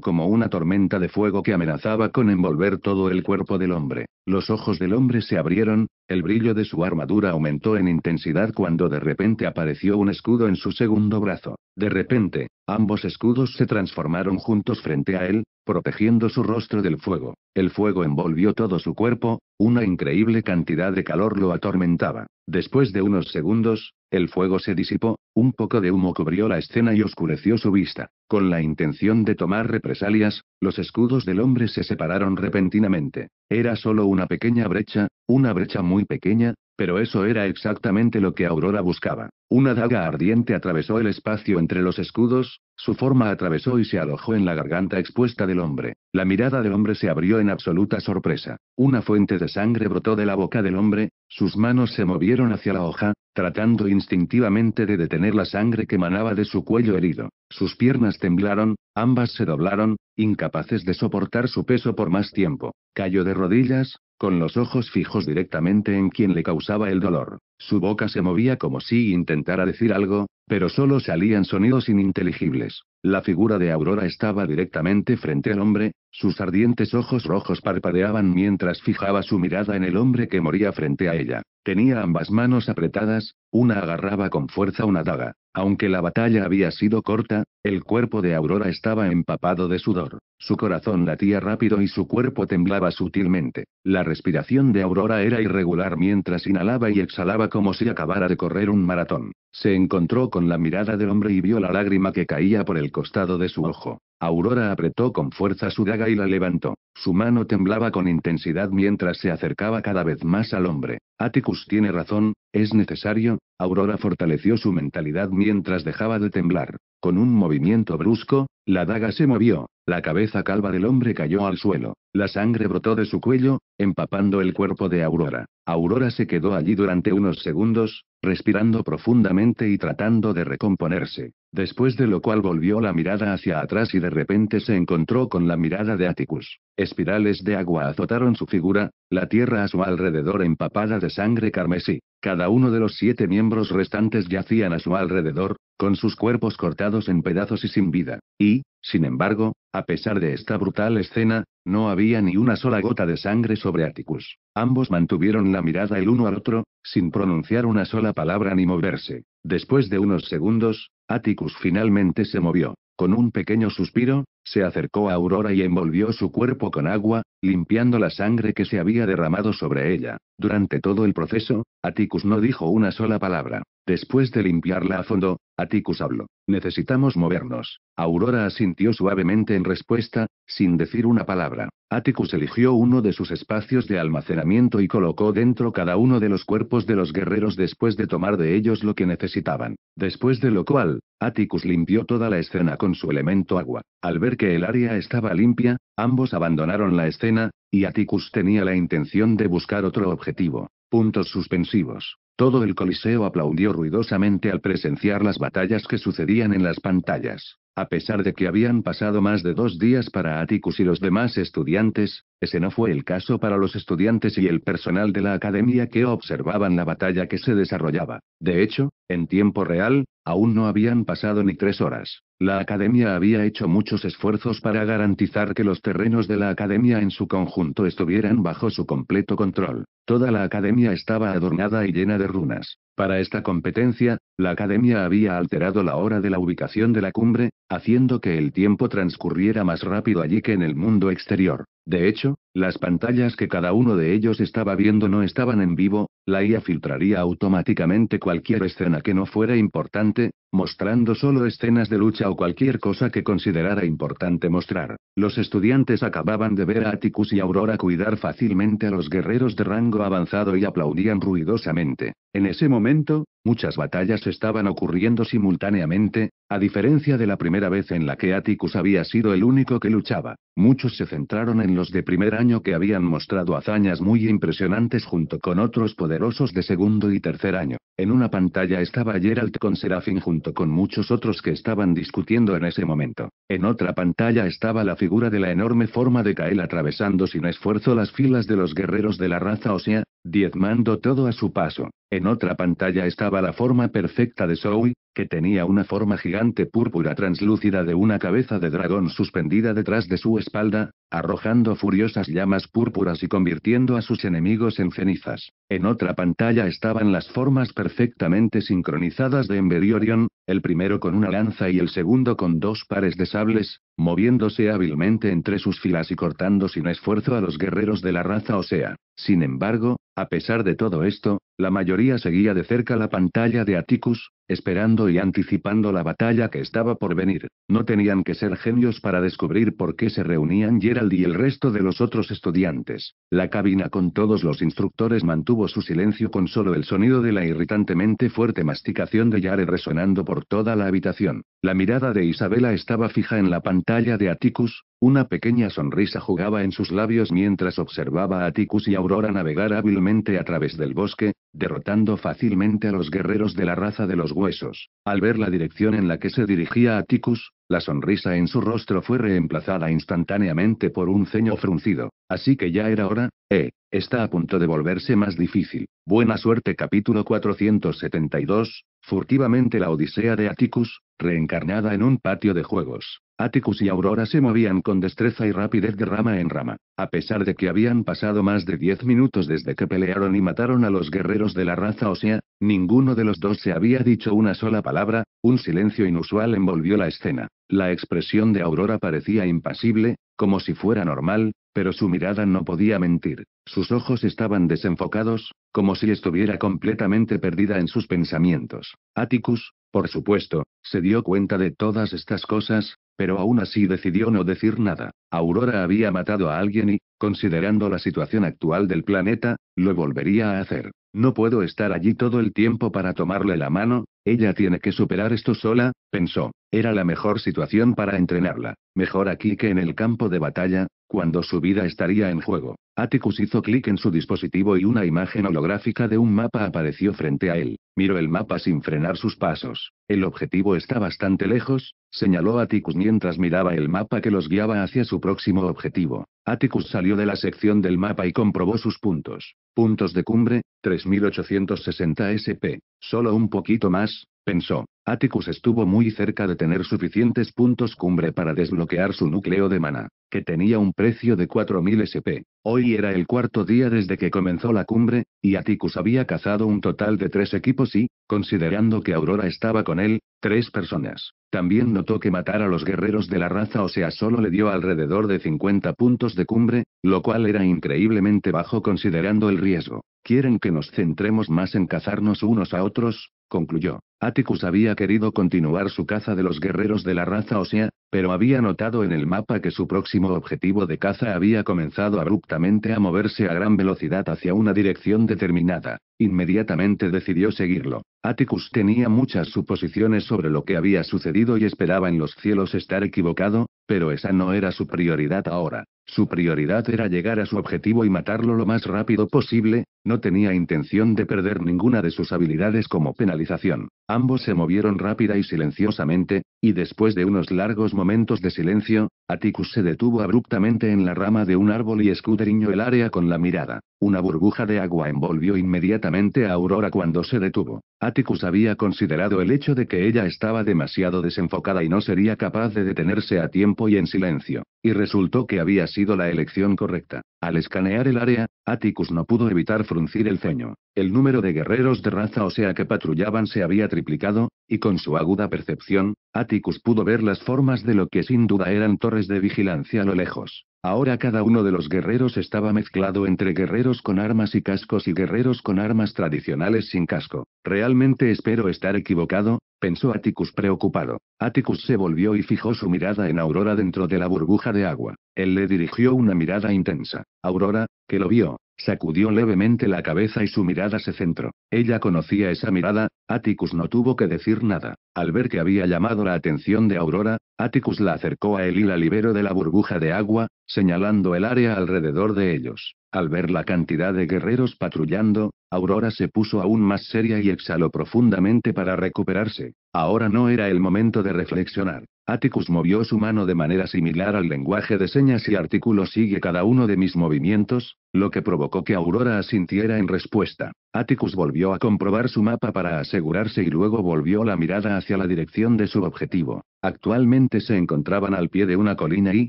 A: como una tormenta de fuego que amenazaba con envolver todo el cuerpo del hombre. Los ojos del hombre se abrieron, el brillo de su armadura aumentó en intensidad cuando de repente apareció un escudo en su segundo brazo. De repente, ambos escudos se transformaron juntos frente a él, protegiendo su rostro del fuego. El fuego envolvió todo su cuerpo, una increíble cantidad de calor lo atormentaba. Después de unos segundos, el fuego se disipó, un poco de humo cubrió la escena y oscureció su vista. Con la intención de tomar represalias, los escudos del hombre se separaron repentinamente. Era solo una pequeña brecha, una brecha muy pequeña, pero eso era exactamente lo que Aurora buscaba. Una daga ardiente atravesó el espacio entre los escudos, su forma atravesó y se alojó en la garganta expuesta del hombre. La mirada del hombre se abrió en absoluta sorpresa. Una fuente de sangre brotó de la boca del hombre, sus manos se movieron hacia la hoja, tratando instintivamente de detener la sangre que manaba de su cuello herido. Sus piernas temblaron, ambas se doblaron, incapaces de soportar su peso por más tiempo. Cayó de rodillas, con los ojos fijos directamente en quien le causaba el dolor. Su boca se movía como si intentara decir algo, pero solo salían sonidos ininteligibles. La figura de Aurora estaba directamente frente al hombre, sus ardientes ojos rojos parpadeaban mientras fijaba su mirada en el hombre que moría frente a ella. Tenía ambas manos apretadas, una agarraba con fuerza una daga, aunque la batalla había sido corta, el cuerpo de Aurora estaba empapado de sudor. Su corazón latía rápido y su cuerpo temblaba sutilmente. La respiración de Aurora era irregular mientras inhalaba y exhalaba como si acabara de correr un maratón. Se encontró con la mirada del hombre y vio la lágrima que caía por el costado de su ojo. Aurora apretó con fuerza su daga y la levantó. Su mano temblaba con intensidad mientras se acercaba cada vez más al hombre. Atticus tiene razón, es necesario, Aurora fortaleció su mentalidad mientras dejaba de temblar. Con un movimiento brusco, la daga se movió, la cabeza calva del hombre cayó al suelo, la sangre brotó de su cuello, empapando el cuerpo de Aurora. Aurora se quedó allí durante unos segundos, respirando profundamente y tratando de recomponerse. Después de lo cual volvió la mirada hacia atrás y de repente se encontró con la mirada de Atticus. Espirales de agua azotaron su figura, la tierra a su alrededor empapada de sangre carmesí. Cada uno de los siete miembros restantes yacían a su alrededor, con sus cuerpos cortados en pedazos y sin vida. Y, sin embargo, a pesar de esta brutal escena, no había ni una sola gota de sangre sobre Atticus. Ambos mantuvieron la mirada el uno al otro, sin pronunciar una sola palabra ni moverse. Después de unos segundos, Atticus finalmente se movió. Con un pequeño suspiro, se acercó a Aurora y envolvió su cuerpo con agua, limpiando la sangre que se había derramado sobre ella. Durante todo el proceso, Atticus no dijo una sola palabra. Después de limpiarla a fondo, Atticus habló. Necesitamos movernos. Aurora asintió suavemente en respuesta, sin decir una palabra. Atticus eligió uno de sus espacios de almacenamiento y colocó dentro cada uno de los cuerpos de los guerreros después de tomar de ellos lo que necesitaban. Después de lo cual, Atticus limpió toda la escena con su elemento agua. Al ver que el área estaba limpia, ambos abandonaron la escena, y Atticus tenía la intención de buscar otro objetivo. Puntos suspensivos. Todo el coliseo aplaudió ruidosamente al presenciar las batallas que sucedían en las pantallas. A pesar de que habían pasado más de dos días para Atticus y los demás estudiantes, ese no fue el caso para los estudiantes y el personal de la academia que observaban la batalla que se desarrollaba. De hecho, en tiempo real, aún no habían pasado ni tres horas. La Academia había hecho muchos esfuerzos para garantizar que los terrenos de la Academia en su conjunto estuvieran bajo su completo control. Toda la Academia estaba adornada y llena de runas. Para esta competencia, la Academia había alterado la hora de la ubicación de la cumbre, haciendo que el tiempo transcurriera más rápido allí que en el mundo exterior. De hecho, las pantallas que cada uno de ellos estaba viendo no estaban en vivo, la IA filtraría automáticamente cualquier escena que no fuera importante, mostrando solo escenas de lucha o cualquier cosa que considerara importante mostrar. Los estudiantes acababan de ver a Atticus y Aurora cuidar fácilmente a los guerreros de rango avanzado y aplaudían ruidosamente. En ese momento, muchas batallas estaban ocurriendo simultáneamente, a diferencia de la primera vez en la que Atticus había sido el único que luchaba. Muchos se centraron en los de primer año que habían mostrado hazañas muy impresionantes junto con otros poderosos de segundo y tercer año. En una pantalla estaba Geralt con Serafin junto con muchos otros que estaban discutiendo en ese momento. En otra pantalla estaba la figura de la enorme forma de Kael atravesando sin esfuerzo las filas de los guerreros de la raza ósea, diezmando todo a su paso. En otra pantalla estaba la forma perfecta de Zoe, que tenía una forma gigante púrpura translúcida de una cabeza de dragón suspendida detrás de su espalda, arrojando furiosas llamas púrpuras y convirtiendo a sus enemigos en cenizas. En otra pantalla estaban las formas perfectamente sincronizadas de Emberiorion, el primero con una lanza y el segundo con dos pares de sables, moviéndose hábilmente entre sus filas y cortando sin esfuerzo a los guerreros de la raza Osea. Sin embargo, a pesar de todo esto, la mayoría seguía de cerca la pantalla de Atticus, esperando y anticipando la batalla que estaba por venir. No tenían que ser genios para descubrir por qué se reunían Gerald y el resto de los otros estudiantes. La cabina con todos los instructores mantuvo su silencio con solo el sonido de la irritantemente fuerte masticación de Yare resonando por toda la habitación. La mirada de Isabela estaba fija en la pantalla de Atticus, una pequeña sonrisa jugaba en sus labios mientras observaba a Atticus y Aurora navegar hábilmente a través del bosque, derrotando fácilmente a los guerreros de la raza de los huesos. Al ver la dirección en la que se dirigía Atticus, la sonrisa en su rostro fue reemplazada instantáneamente por un ceño fruncido. Así que ya era hora, eh, está a punto de volverse más difícil. Buena suerte capítulo 472, furtivamente la odisea de Atticus, reencarnada en un patio de juegos. Atticus y Aurora se movían con destreza y rapidez de rama en rama, a pesar de que habían pasado más de diez minutos desde que pelearon y mataron a los guerreros de la raza ósea, ninguno de los dos se había dicho una sola palabra, un silencio inusual envolvió la escena. La expresión de Aurora parecía impasible, como si fuera normal, pero su mirada no podía mentir. Sus ojos estaban desenfocados, como si estuviera completamente perdida en sus pensamientos. Atticus, por supuesto, se dio cuenta de todas estas cosas, pero aún así decidió no decir nada. Aurora había matado a alguien y, considerando la situación actual del planeta, lo volvería a hacer. No puedo estar allí todo el tiempo para tomarle la mano, ella tiene que superar esto sola, pensó. Era la mejor situación para entrenarla, mejor aquí que en el campo de batalla, cuando su vida estaría en juego. Atticus hizo clic en su dispositivo y una imagen holográfica de un mapa apareció frente a él. Miró el mapa sin frenar sus pasos. El objetivo está bastante lejos, señaló Atticus mientras miraba el mapa que los guiaba hacia su próximo objetivo. Atticus salió de la sección del mapa y comprobó sus puntos. Puntos de cumbre, 3860 SP. Solo un poquito más, pensó. Atticus estuvo muy cerca de tener suficientes puntos cumbre para desbloquear su núcleo de mana, que tenía un precio de 4.000 SP. Hoy era el cuarto día desde que comenzó la cumbre, y Atticus había cazado un total de tres equipos y, considerando que Aurora estaba con él, tres personas. También notó que matar a los guerreros de la raza o sea solo le dio alrededor de 50 puntos de cumbre, lo cual era increíblemente bajo considerando el riesgo. Quieren que nos centremos más en cazarnos unos a otros, concluyó. Atticus había querido continuar su caza de los guerreros de la raza ósea, pero había notado en el mapa que su próximo objetivo de caza había comenzado abruptamente a moverse a gran velocidad hacia una dirección determinada. Inmediatamente decidió seguirlo. Atticus tenía muchas suposiciones sobre lo que había sucedido y esperaba en los cielos estar equivocado, pero esa no era su prioridad ahora. Su prioridad era llegar a su objetivo y matarlo lo más rápido posible, no tenía intención de perder ninguna de sus habilidades como penalización. Ambos se movieron rápida y silenciosamente, y después de unos largos momentos de silencio, Atticus se detuvo abruptamente en la rama de un árbol y escudriñó el área con la mirada. Una burbuja de agua envolvió inmediatamente a Aurora cuando se detuvo. Atticus había considerado el hecho de que ella estaba demasiado desenfocada y no sería capaz de detenerse a tiempo y en silencio, y resultó que había sido la elección correcta. Al escanear el área, Atticus no pudo evitar fruncir el ceño. El número de guerreros de raza o sea que patrullaban se había triplicado, y con su aguda percepción, Atticus pudo ver las formas de lo que sin duda eran torres de vigilancia a lo lejos. Ahora cada uno de los guerreros estaba mezclado entre guerreros con armas y cascos y guerreros con armas tradicionales sin casco. Realmente espero estar equivocado, pensó Atticus preocupado. Atticus se volvió y fijó su mirada en Aurora dentro de la burbuja de agua. Él le dirigió una mirada intensa. Aurora, que lo vio, Sacudió levemente la cabeza y su mirada se centró. Ella conocía esa mirada, Atticus no tuvo que decir nada. Al ver que había llamado la atención de Aurora, Atticus la acercó a él y la liberó de la burbuja de agua, señalando el área alrededor de ellos. Al ver la cantidad de guerreros patrullando, Aurora se puso aún más seria y exhaló profundamente para recuperarse. Ahora no era el momento de reflexionar. Atticus movió su mano de manera similar al lenguaje de señas y artículos sigue cada uno de mis movimientos, lo que provocó que Aurora asintiera en respuesta. Atticus volvió a comprobar su mapa para asegurarse y luego volvió la mirada hacia la dirección de su objetivo. Actualmente se encontraban al pie de una colina y,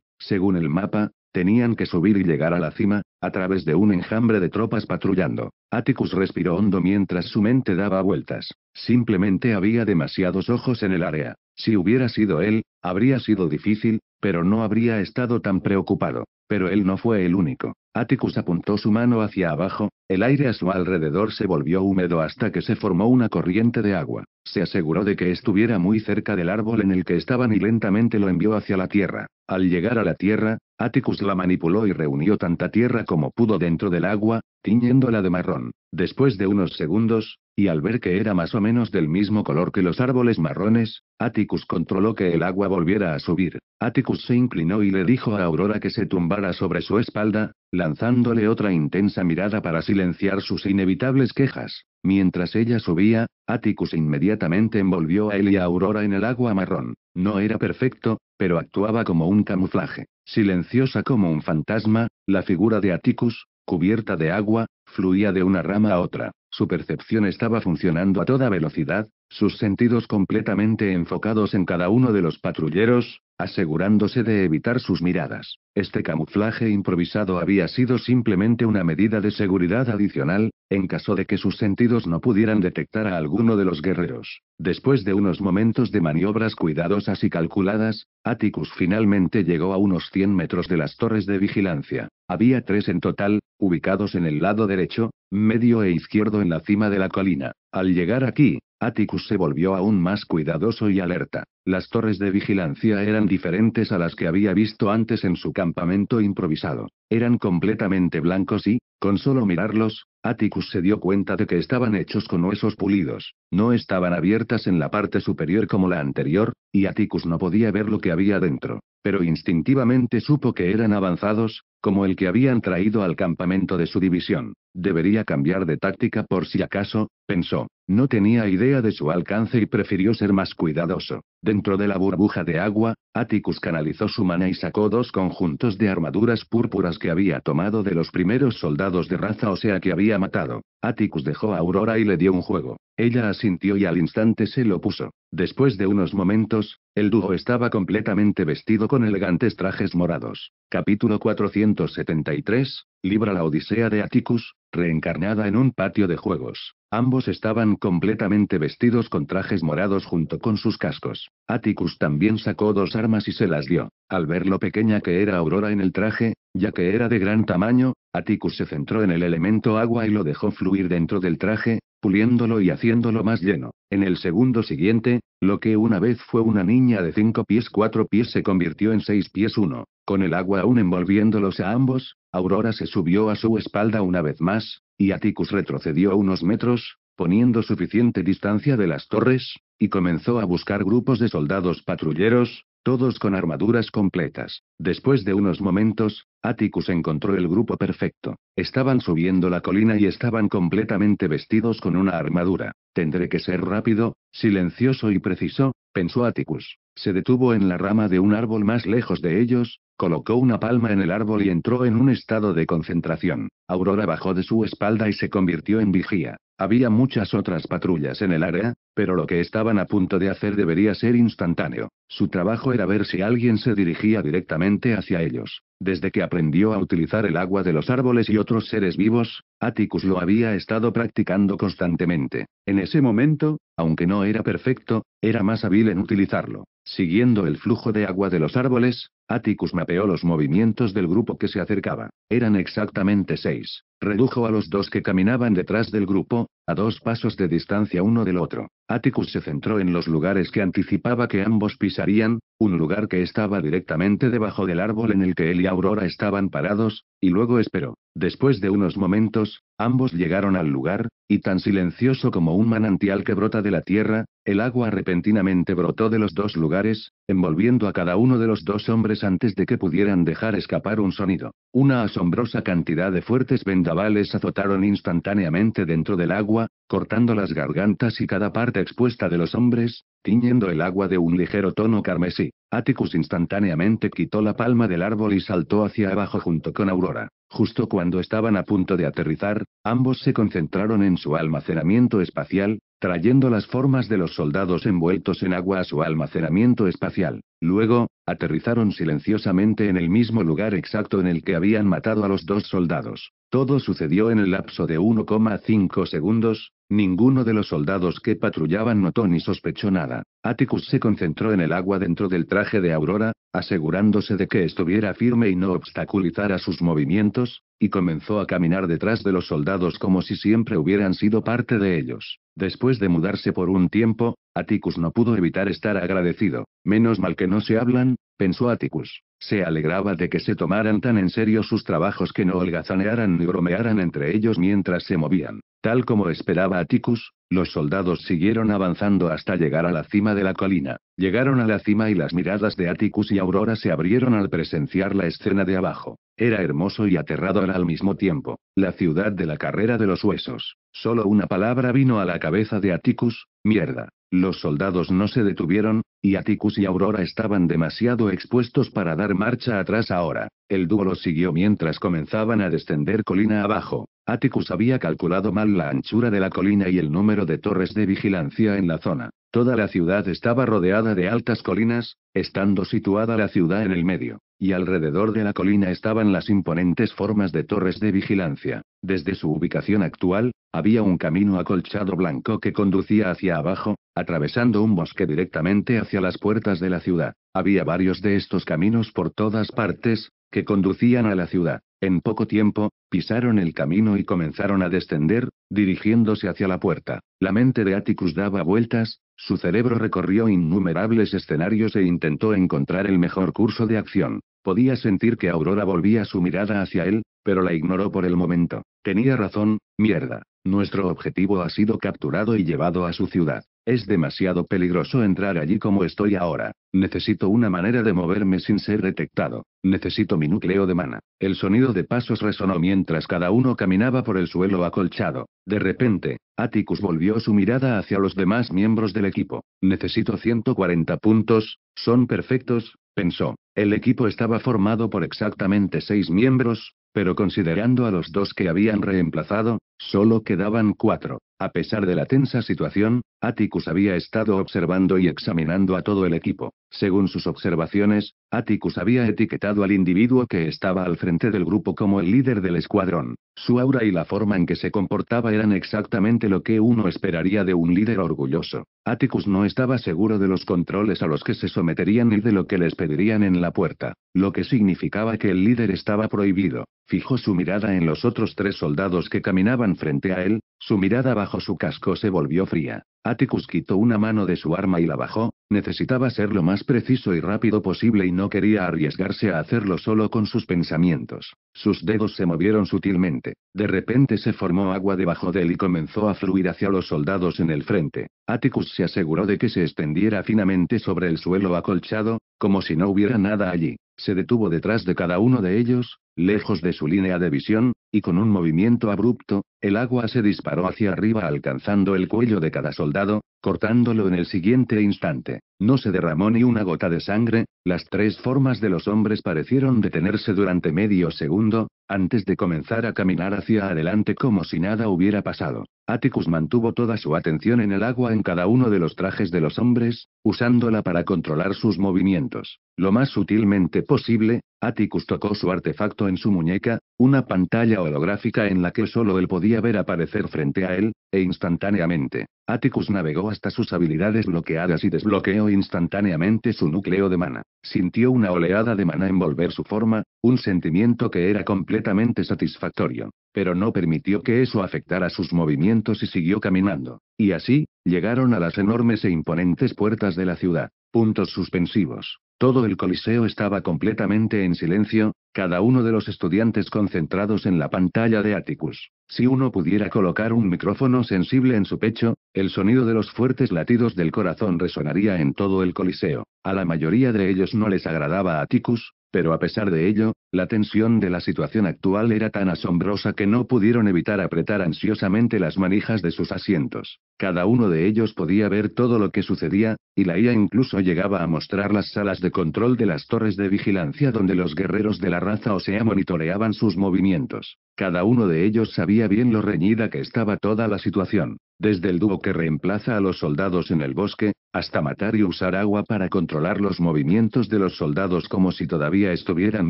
A: según el mapa, Tenían que subir y llegar a la cima, a través de un enjambre de tropas patrullando. Atticus respiró hondo mientras su mente daba vueltas. Simplemente había demasiados ojos en el área. Si hubiera sido él, Habría sido difícil, pero no habría estado tan preocupado. Pero él no fue el único. Atticus apuntó su mano hacia abajo, el aire a su alrededor se volvió húmedo hasta que se formó una corriente de agua. Se aseguró de que estuviera muy cerca del árbol en el que estaban y lentamente lo envió hacia la tierra. Al llegar a la tierra, Atticus la manipuló y reunió tanta tierra como pudo dentro del agua, tiñéndola de marrón. Después de unos segundos, y al ver que era más o menos del mismo color que los árboles marrones, Atticus controló que el agua volviera a subir. Atticus se inclinó y le dijo a Aurora que se tumbara sobre su espalda, lanzándole otra intensa mirada para silenciar sus inevitables quejas. Mientras ella subía, Atticus inmediatamente envolvió a él y a Aurora en el agua marrón. No era perfecto, pero actuaba como un camuflaje. Silenciosa como un fantasma, la figura de Atticus, cubierta de agua, fluía de una rama a otra. Su percepción estaba funcionando a toda velocidad, sus sentidos completamente enfocados en cada uno de los patrulleros, asegurándose de evitar sus miradas. Este camuflaje improvisado había sido simplemente una medida de seguridad adicional, en caso de que sus sentidos no pudieran detectar a alguno de los guerreros. Después de unos momentos de maniobras cuidadosas y calculadas, Atticus finalmente llegó a unos 100 metros de las torres de vigilancia. Había tres en total, ubicados en el lado derecho, medio e izquierdo en la cima de la colina. Al llegar aquí, Atticus se volvió aún más cuidadoso y alerta. Las torres de vigilancia eran diferentes a las que había visto antes en su campamento improvisado. Eran completamente blancos y, con solo mirarlos, Atticus se dio cuenta de que estaban hechos con huesos pulidos. No estaban abiertas en la parte superior como la anterior, y Atticus no podía ver lo que había dentro. Pero instintivamente supo que eran avanzados, como el que habían traído al campamento de su división. Debería cambiar de táctica por si acaso, pensó. No tenía idea de su alcance y prefirió ser más cuidadoso. Dentro de la burbuja de agua, Atticus canalizó su mana y sacó dos conjuntos de armaduras púrpuras que había tomado de los primeros soldados de raza o sea que había matado. Atticus dejó a Aurora y le dio un juego. Ella asintió y al instante se lo puso. Después de unos momentos, el dúo estaba completamente vestido con elegantes trajes morados. Capítulo 400 73 libra la Odisea de Atticus, reencarnada en un patio de juegos. Ambos estaban completamente vestidos con trajes morados junto con sus cascos. Atticus también sacó dos armas y se las dio. Al ver lo pequeña que era Aurora en el traje, ya que era de gran tamaño, Atticus se centró en el elemento agua y lo dejó fluir dentro del traje, puliéndolo y haciéndolo más lleno. En el segundo siguiente, lo que una vez fue una niña de cinco pies cuatro pies se convirtió en seis pies uno. Con el agua aún envolviéndolos a ambos, Aurora se subió a su espalda una vez más, y Atticus retrocedió unos metros, poniendo suficiente distancia de las torres, y comenzó a buscar grupos de soldados patrulleros, todos con armaduras completas. Después de unos momentos, Atticus encontró el grupo perfecto. Estaban subiendo la colina y estaban completamente vestidos con una armadura. Tendré que ser rápido, silencioso y preciso, pensó Atticus. Se detuvo en la rama de un árbol más lejos de ellos, colocó una palma en el árbol y entró en un estado de concentración. Aurora bajó de su espalda y se convirtió en vigía. Había muchas otras patrullas en el área, pero lo que estaban a punto de hacer debería ser instantáneo. Su trabajo era ver si alguien se dirigía directamente hacia ellos. Desde que aprendió a utilizar el agua de los árboles y otros seres vivos, Atticus lo había estado practicando constantemente. En ese momento, aunque no era perfecto, era más hábil en utilizarlo. Siguiendo el flujo de agua de los árboles, Atticus mapeó los movimientos del grupo que se acercaba. Eran exactamente seis. Redujo a los dos que caminaban detrás del grupo, a dos pasos de distancia uno del otro. Atticus se centró en los lugares que anticipaba que ambos pisarían, un lugar que estaba directamente debajo del árbol en el que él y Aurora estaban parados, y luego esperó. Después de unos momentos, ambos llegaron al lugar, y tan silencioso como un manantial que brota de la tierra, el agua repentinamente brotó de los dos lugares, envolviendo a cada uno de los dos hombres antes de que pudieran dejar escapar un sonido. Una asombrosa cantidad de fuertes vendavales azotaron instantáneamente dentro del agua, cortando las gargantas y cada parte expuesta de los hombres, tiñendo el agua de un ligero tono carmesí. Atticus instantáneamente quitó la palma del árbol y saltó hacia abajo junto con Aurora. Justo cuando estaban a punto de aterrizar, ambos se concentraron en su almacenamiento espacial, trayendo las formas de los soldados envueltos en agua a su almacenamiento espacial. Luego, aterrizaron silenciosamente en el mismo lugar exacto en el que habían matado a los dos soldados. Todo sucedió en el lapso de 1,5 segundos, ninguno de los soldados que patrullaban notó ni sospechó nada. Atticus se concentró en el agua dentro del traje de Aurora, asegurándose de que estuviera firme y no obstaculizara sus movimientos, y comenzó a caminar detrás de los soldados como si siempre hubieran sido parte de ellos. Después de mudarse por un tiempo, Atticus no pudo evitar estar agradecido. Menos mal que no se hablan, pensó Atticus. Se alegraba de que se tomaran tan en serio sus trabajos que no holgazanearan ni bromearan entre ellos mientras se movían. Tal como esperaba Atticus, los soldados siguieron avanzando hasta llegar a la cima de la colina. Llegaron a la cima y las miradas de Atticus y Aurora se abrieron al presenciar la escena de abajo. Era hermoso y aterrador al mismo tiempo. La ciudad de la carrera de los huesos. Solo una palabra vino a la cabeza de Atticus, mierda. Los soldados no se detuvieron, y Atticus y Aurora estaban demasiado expuestos para dar marcha atrás ahora. El dúo los siguió mientras comenzaban a descender colina abajo. Atticus había calculado mal la anchura de la colina y el número de torres de vigilancia en la zona. Toda la ciudad estaba rodeada de altas colinas, estando situada la ciudad en el medio y alrededor de la colina estaban las imponentes formas de torres de vigilancia. Desde su ubicación actual, había un camino acolchado blanco que conducía hacia abajo, atravesando un bosque directamente hacia las puertas de la ciudad. Había varios de estos caminos por todas partes, que conducían a la ciudad. En poco tiempo, pisaron el camino y comenzaron a descender, dirigiéndose hacia la puerta. La mente de Atticus daba vueltas, su cerebro recorrió innumerables escenarios e intentó encontrar el mejor curso de acción. Podía sentir que Aurora volvía su mirada hacia él, pero la ignoró por el momento. Tenía razón, mierda. Nuestro objetivo ha sido capturado y llevado a su ciudad. Es demasiado peligroso entrar allí como estoy ahora. Necesito una manera de moverme sin ser detectado. Necesito mi núcleo de mana. El sonido de pasos resonó mientras cada uno caminaba por el suelo acolchado. De repente, Atticus volvió su mirada hacia los demás miembros del equipo. Necesito 140 puntos, son perfectos, pensó. El equipo estaba formado por exactamente seis miembros, pero considerando a los dos que habían reemplazado, solo quedaban cuatro. A pesar de la tensa situación, Atticus había estado observando y examinando a todo el equipo. Según sus observaciones, Atticus había etiquetado al individuo que estaba al frente del grupo como el líder del escuadrón. Su aura y la forma en que se comportaba eran exactamente lo que uno esperaría de un líder orgulloso. Aticus no estaba seguro de los controles a los que se someterían ni de lo que les pedirían en la puerta, lo que significaba que el líder estaba prohibido. Fijó su mirada en los otros tres soldados que caminaban frente a él, su mirada bajo su casco se volvió fría. Atticus quitó una mano de su arma y la bajó, Necesitaba ser lo más preciso y rápido posible y no quería arriesgarse a hacerlo solo con sus pensamientos. Sus dedos se movieron sutilmente. De repente se formó agua debajo de él y comenzó a fluir hacia los soldados en el frente. Atticus se aseguró de que se extendiera finamente sobre el suelo acolchado, como si no hubiera nada allí. Se detuvo detrás de cada uno de ellos, lejos de su línea de visión, y con un movimiento abrupto, el agua se disparó hacia arriba alcanzando el cuello de cada soldado, cortándolo en el siguiente instante. No se derramó ni una gota de sangre, las tres formas de los hombres parecieron detenerse durante medio segundo, antes de comenzar a caminar hacia adelante como si nada hubiera pasado. Atticus mantuvo toda su atención en el agua en cada uno de los trajes de los hombres, usándola para controlar sus movimientos, lo más sutilmente posible, Atticus tocó su artefacto en su muñeca, una pantalla holográfica en la que solo él podía ver aparecer frente a él, e instantáneamente, Atticus navegó hasta sus habilidades bloqueadas y desbloqueó instantáneamente su núcleo de mana. Sintió una oleada de mana envolver su forma, un sentimiento que era completamente satisfactorio, pero no permitió que eso afectara sus movimientos y siguió caminando. Y así, llegaron a las enormes e imponentes puertas de la ciudad. Puntos suspensivos. Todo el coliseo estaba completamente en silencio, cada uno de los estudiantes concentrados en la pantalla de Atticus. Si uno pudiera colocar un micrófono sensible en su pecho, el sonido de los fuertes latidos del corazón resonaría en todo el coliseo. A la mayoría de ellos no les agradaba Atticus, pero a pesar de ello, la tensión de la situación actual era tan asombrosa que no pudieron evitar apretar ansiosamente las manijas de sus asientos. Cada uno de ellos podía ver todo lo que sucedía, y la IA incluso llegaba a mostrar las salas de control de las torres de vigilancia donde los guerreros de la raza Osea monitoreaban sus movimientos. Cada uno de ellos sabía bien lo reñida que estaba toda la situación desde el dúo que reemplaza a los soldados en el bosque, hasta matar y usar agua para controlar los movimientos de los soldados como si todavía estuvieran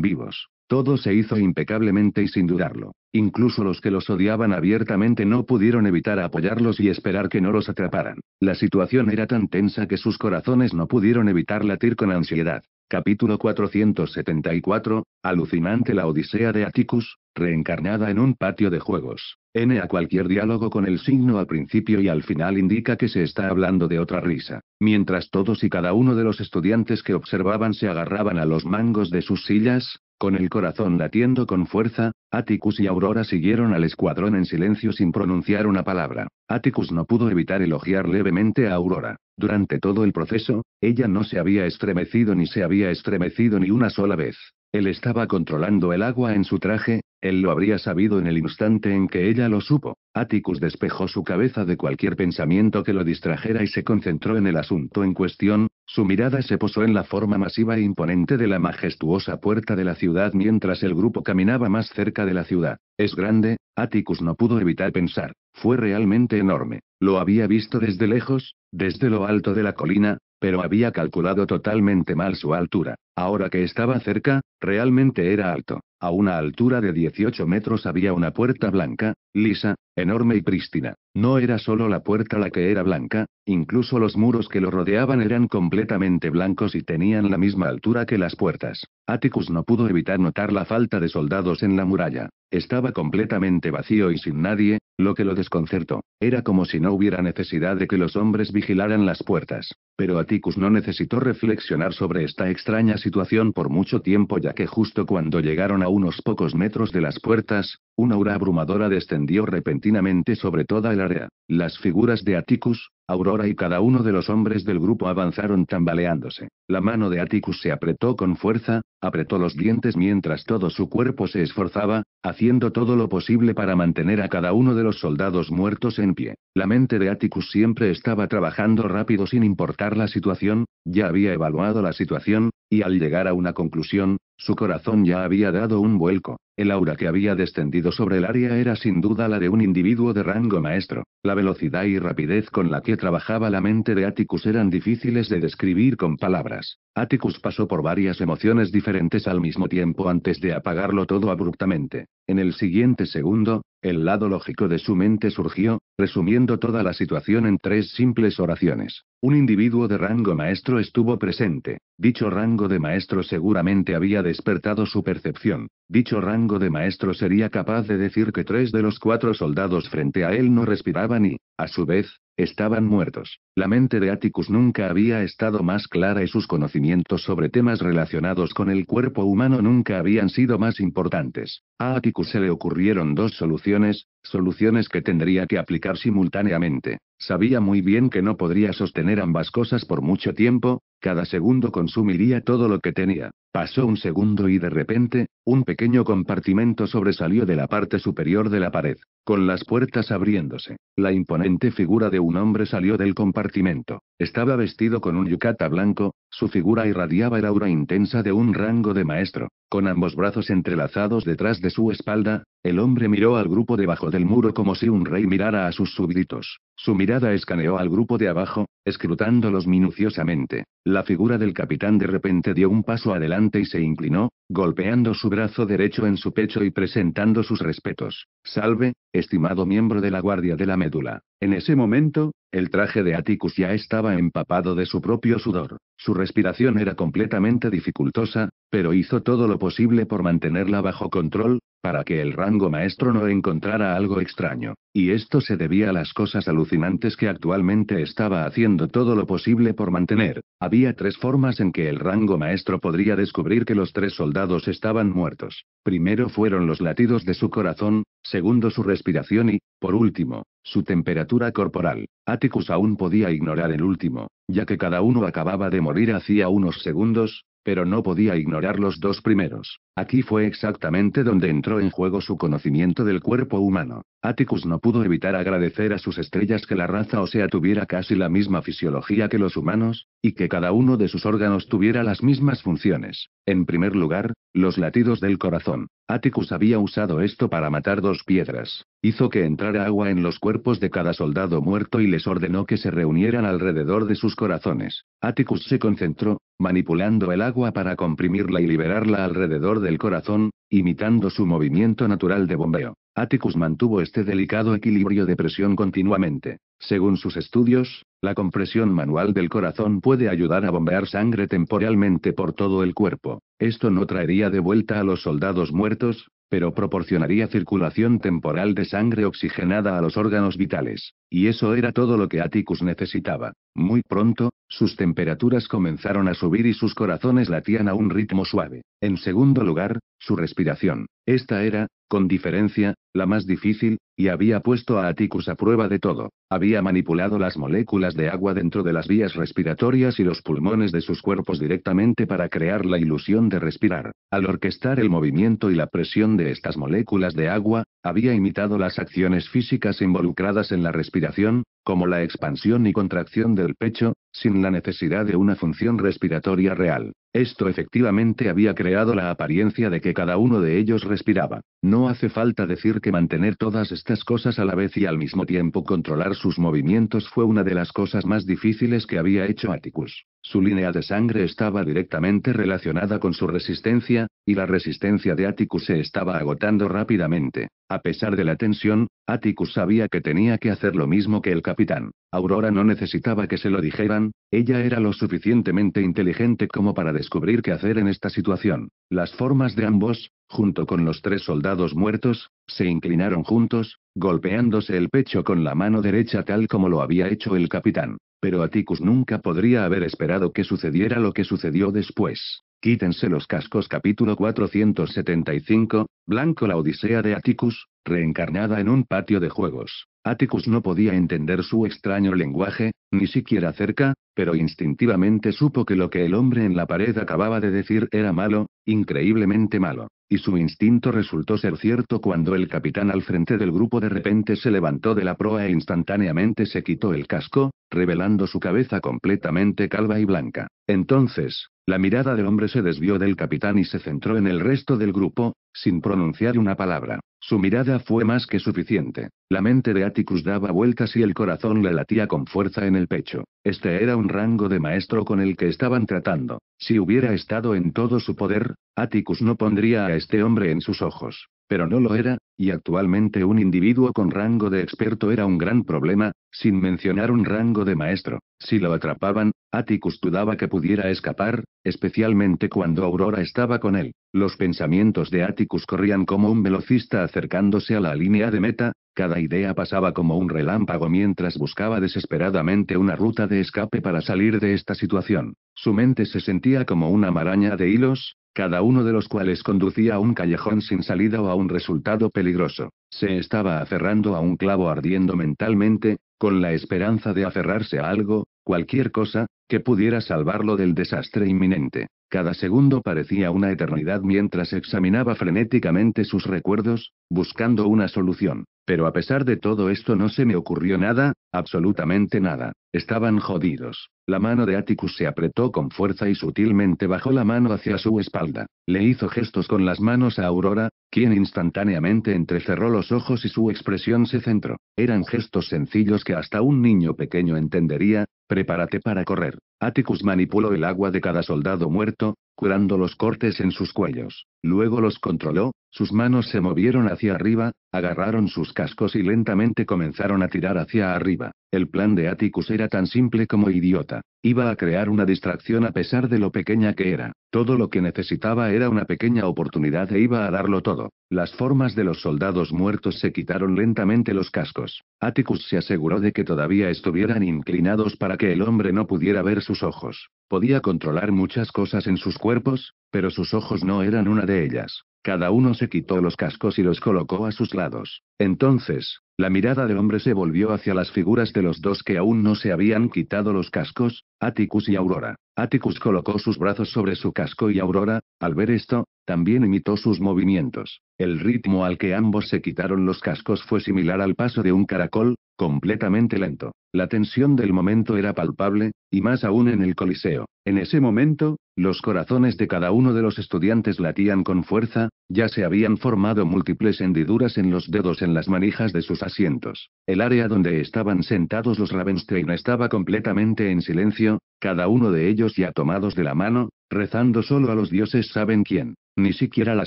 A: vivos. Todo se hizo impecablemente y sin dudarlo. Incluso los que los odiaban abiertamente no pudieron evitar apoyarlos y esperar que no los atraparan. La situación era tan tensa que sus corazones no pudieron evitar latir con ansiedad. Capítulo 474, alucinante la Odisea de Atticus, reencarnada en un patio de juegos. N a cualquier diálogo con el signo al principio y al final indica que se está hablando de otra risa, mientras todos y cada uno de los estudiantes que observaban se agarraban a los mangos de sus sillas, con el corazón latiendo con fuerza, Atticus y Aurora siguieron al escuadrón en silencio sin pronunciar una palabra. Atticus no pudo evitar elogiar levemente a Aurora. Durante todo el proceso, ella no se había estremecido ni se había estremecido ni una sola vez. Él estaba controlando el agua en su traje, él lo habría sabido en el instante en que ella lo supo. Atticus despejó su cabeza de cualquier pensamiento que lo distrajera y se concentró en el asunto en cuestión, su mirada se posó en la forma masiva e imponente de la majestuosa puerta de la ciudad mientras el grupo caminaba más cerca de la ciudad. Es grande, Atticus no pudo evitar pensar. Fue realmente enorme. Lo había visto desde lejos, desde lo alto de la colina, pero había calculado totalmente mal su altura. Ahora que estaba cerca, realmente era alto. A una altura de 18 metros había una puerta blanca, lisa, enorme y prístina. No era solo la puerta la que era blanca, incluso los muros que lo rodeaban eran completamente blancos y tenían la misma altura que las puertas. Atticus no pudo evitar notar la falta de soldados en la muralla. Estaba completamente vacío y sin nadie, lo que lo desconcertó. Era como si no hubiera necesidad de que los hombres vigilaran las puertas. Pero Atticus no necesitó reflexionar sobre esta extraña situación por mucho tiempo ya que justo cuando llegaron a unos pocos metros de las puertas, una aura abrumadora descendió expandió repentinamente sobre toda el área. Las figuras de Atticus, Aurora y cada uno de los hombres del grupo avanzaron tambaleándose. La mano de Atticus se apretó con fuerza, apretó los dientes mientras todo su cuerpo se esforzaba, haciendo todo lo posible para mantener a cada uno de los soldados muertos en pie. La mente de Atticus siempre estaba trabajando rápido sin importar la situación, ya había evaluado la situación, y al llegar a una conclusión, su corazón ya había dado un vuelco. El aura que había descendido sobre el área era sin duda la de un individuo de rango maestro. La velocidad y rapidez con la que trabajaba la mente de Atticus eran difíciles de describir con palabras. Atticus pasó por varias emociones diferentes al mismo tiempo antes de apagarlo todo abruptamente. En el siguiente segundo, el lado lógico de su mente surgió, resumiendo toda la situación en tres simples oraciones. Un individuo de rango maestro estuvo presente. Dicho rango de maestro seguramente había despertado su percepción. Dicho rango de maestro sería capaz de decir que tres de los cuatro soldados frente a él no respiraban y, a su vez, Estaban muertos. La mente de Atticus nunca había estado más clara y sus conocimientos sobre temas relacionados con el cuerpo humano nunca habían sido más importantes. A Atticus se le ocurrieron dos soluciones, soluciones que tendría que aplicar simultáneamente. Sabía muy bien que no podría sostener ambas cosas por mucho tiempo, cada segundo consumiría todo lo que tenía. Pasó un segundo y de repente, un pequeño compartimento sobresalió de la parte superior de la pared, con las puertas abriéndose. La imponente figura de un hombre salió del compartimento. Estaba vestido con un yucata blanco, su figura irradiaba el aura intensa de un rango de maestro. Con ambos brazos entrelazados detrás de su espalda, el hombre miró al grupo debajo del muro como si un rey mirara a sus súbditos. Su mirada escaneó al grupo de abajo, escrutándolos minuciosamente. La figura del capitán de repente dio un paso adelante y se inclinó, golpeando su brazo derecho en su pecho y presentando sus respetos. Salve, estimado miembro de la Guardia de la Médula. En ese momento, el traje de Atticus ya estaba empapado de su propio sudor. Su respiración era completamente dificultosa, pero hizo todo lo posible por mantenerla bajo control, para que el rango maestro no encontrara algo extraño, y esto se debía a las cosas alucinantes que actualmente estaba haciendo todo lo posible por mantener. Había tres formas en que el rango maestro podría descubrir que los tres soldados estaban muertos. Primero fueron los latidos de su corazón, segundo su respiración y, por último, su temperatura corporal. Atticus aún podía ignorar el último, ya que cada uno acababa de morir hacía unos segundos, pero no podía ignorar los dos primeros. Aquí fue exactamente donde entró en juego su conocimiento del cuerpo humano. Atticus no pudo evitar agradecer a sus estrellas que la raza osea tuviera casi la misma fisiología que los humanos, y que cada uno de sus órganos tuviera las mismas funciones. En primer lugar, los latidos del corazón. Atticus había usado esto para matar dos piedras. Hizo que entrara agua en los cuerpos de cada soldado muerto y les ordenó que se reunieran alrededor de sus corazones. Atticus se concentró, manipulando el agua para comprimirla y liberarla alrededor del corazón, imitando su movimiento natural de bombeo. Atticus mantuvo este delicado equilibrio de presión continuamente. Según sus estudios, la compresión manual del corazón puede ayudar a bombear sangre temporalmente por todo el cuerpo. Esto no traería de vuelta a los soldados muertos, pero proporcionaría circulación temporal de sangre oxigenada a los órganos vitales. Y eso era todo lo que Atticus necesitaba. Muy pronto, sus temperaturas comenzaron a subir y sus corazones latían a un ritmo suave. En segundo lugar, su respiración. Esta era, con diferencia, la más difícil, y había puesto a Atticus a prueba de todo. Había manipulado las moléculas de agua dentro de las vías respiratorias y los pulmones de sus cuerpos directamente para crear la ilusión de respirar. Al orquestar el movimiento y la presión de estas moléculas de agua, había imitado las acciones físicas involucradas en la respiración, como la expansión y contracción del pecho, sin la necesidad de una función respiratoria real. Esto efectivamente había creado la apariencia de que cada uno de ellos respiraba. No hace falta decir que mantener todas estas cosas a la vez y al mismo tiempo controlar sus movimientos fue una de las cosas más difíciles que había hecho Atticus. Su línea de sangre estaba directamente relacionada con su resistencia, y la resistencia de Atticus se estaba agotando rápidamente. A pesar de la tensión, Atticus sabía que tenía que hacer lo mismo que el capitán. Aurora no necesitaba que se lo dijeran, ella era lo suficientemente inteligente como para descubrir qué hacer en esta situación. Las formas de ambos, junto con los tres soldados muertos, se inclinaron juntos, golpeándose el pecho con la mano derecha tal como lo había hecho el capitán. Pero Atticus nunca podría haber esperado que sucediera lo que sucedió después. Quítense los cascos capítulo 475, Blanco la Odisea de Atticus, reencarnada en un patio de juegos. Atticus no podía entender su extraño lenguaje, ni siquiera cerca, pero instintivamente supo que lo que el hombre en la pared acababa de decir era malo, increíblemente malo, y su instinto resultó ser cierto cuando el capitán al frente del grupo de repente se levantó de la proa e instantáneamente se quitó el casco, revelando su cabeza completamente calva y blanca. Entonces, la mirada del hombre se desvió del capitán y se centró en el resto del grupo, sin pronunciar una palabra. Su mirada fue más que suficiente. La mente de Atticus daba vueltas y el corazón le latía con fuerza en el pecho. Este era un rango de maestro con el que estaban tratando. Si hubiera estado en todo su poder, Atticus no pondría a este hombre en sus ojos. Pero no lo era, y actualmente un individuo con rango de experto era un gran problema, sin mencionar un rango de maestro. Si lo atrapaban, Atticus dudaba que pudiera escapar, especialmente cuando Aurora estaba con él. Los pensamientos de Atticus corrían como un velocista acercándose a la línea de meta, cada idea pasaba como un relámpago mientras buscaba desesperadamente una ruta de escape para salir de esta situación. Su mente se sentía como una maraña de hilos, cada uno de los cuales conducía a un callejón sin salida o a un resultado peligroso. Se estaba aferrando a un clavo ardiendo mentalmente, con la esperanza de aferrarse a algo, cualquier cosa, que pudiera salvarlo del desastre inminente. Cada segundo parecía una eternidad mientras examinaba frenéticamente sus recuerdos, buscando una solución. Pero a pesar de todo esto no se me ocurrió nada, absolutamente nada. Estaban jodidos. La mano de Atticus se apretó con fuerza y sutilmente bajó la mano hacia su espalda. Le hizo gestos con las manos a Aurora, quien instantáneamente entrecerró los ojos y su expresión se centró. Eran gestos sencillos que hasta un niño pequeño entendería, prepárate para correr. Atticus manipuló el agua de cada soldado muerto, curando los cortes en sus cuellos. Luego los controló, sus manos se movieron hacia arriba, agarraron sus cascos y lentamente comenzaron a tirar hacia arriba. El plan de Atticus era tan simple como idiota. Iba a crear una distracción a pesar de lo pequeña que era. Todo lo que necesitaba era una pequeña oportunidad e iba a darlo todo. Las formas de los soldados muertos se quitaron lentamente los cascos. Atticus se aseguró de que todavía estuvieran inclinados para que el hombre no pudiera ver sus ojos. Podía controlar muchas cosas en sus cuerpos, pero sus ojos no eran una de ellas. Cada uno se quitó los cascos y los colocó a sus lados. Entonces, la mirada del hombre se volvió hacia las figuras de los dos que aún no se habían quitado los cascos, Atticus y Aurora. Atticus colocó sus brazos sobre su casco y Aurora, al ver esto, también imitó sus movimientos. El ritmo al que ambos se quitaron los cascos fue similar al paso de un caracol, completamente lento. La tensión del momento era palpable, y más aún en el Coliseo. En ese momento, los corazones de cada uno de los estudiantes latían con fuerza, ya se habían formado múltiples hendiduras en los dedos en las manijas de sus asientos. El área donde estaban sentados los Ravenstein estaba completamente en silencio, cada uno de ellos ya tomados de la mano, rezando solo a los dioses saben quién. Ni siquiera la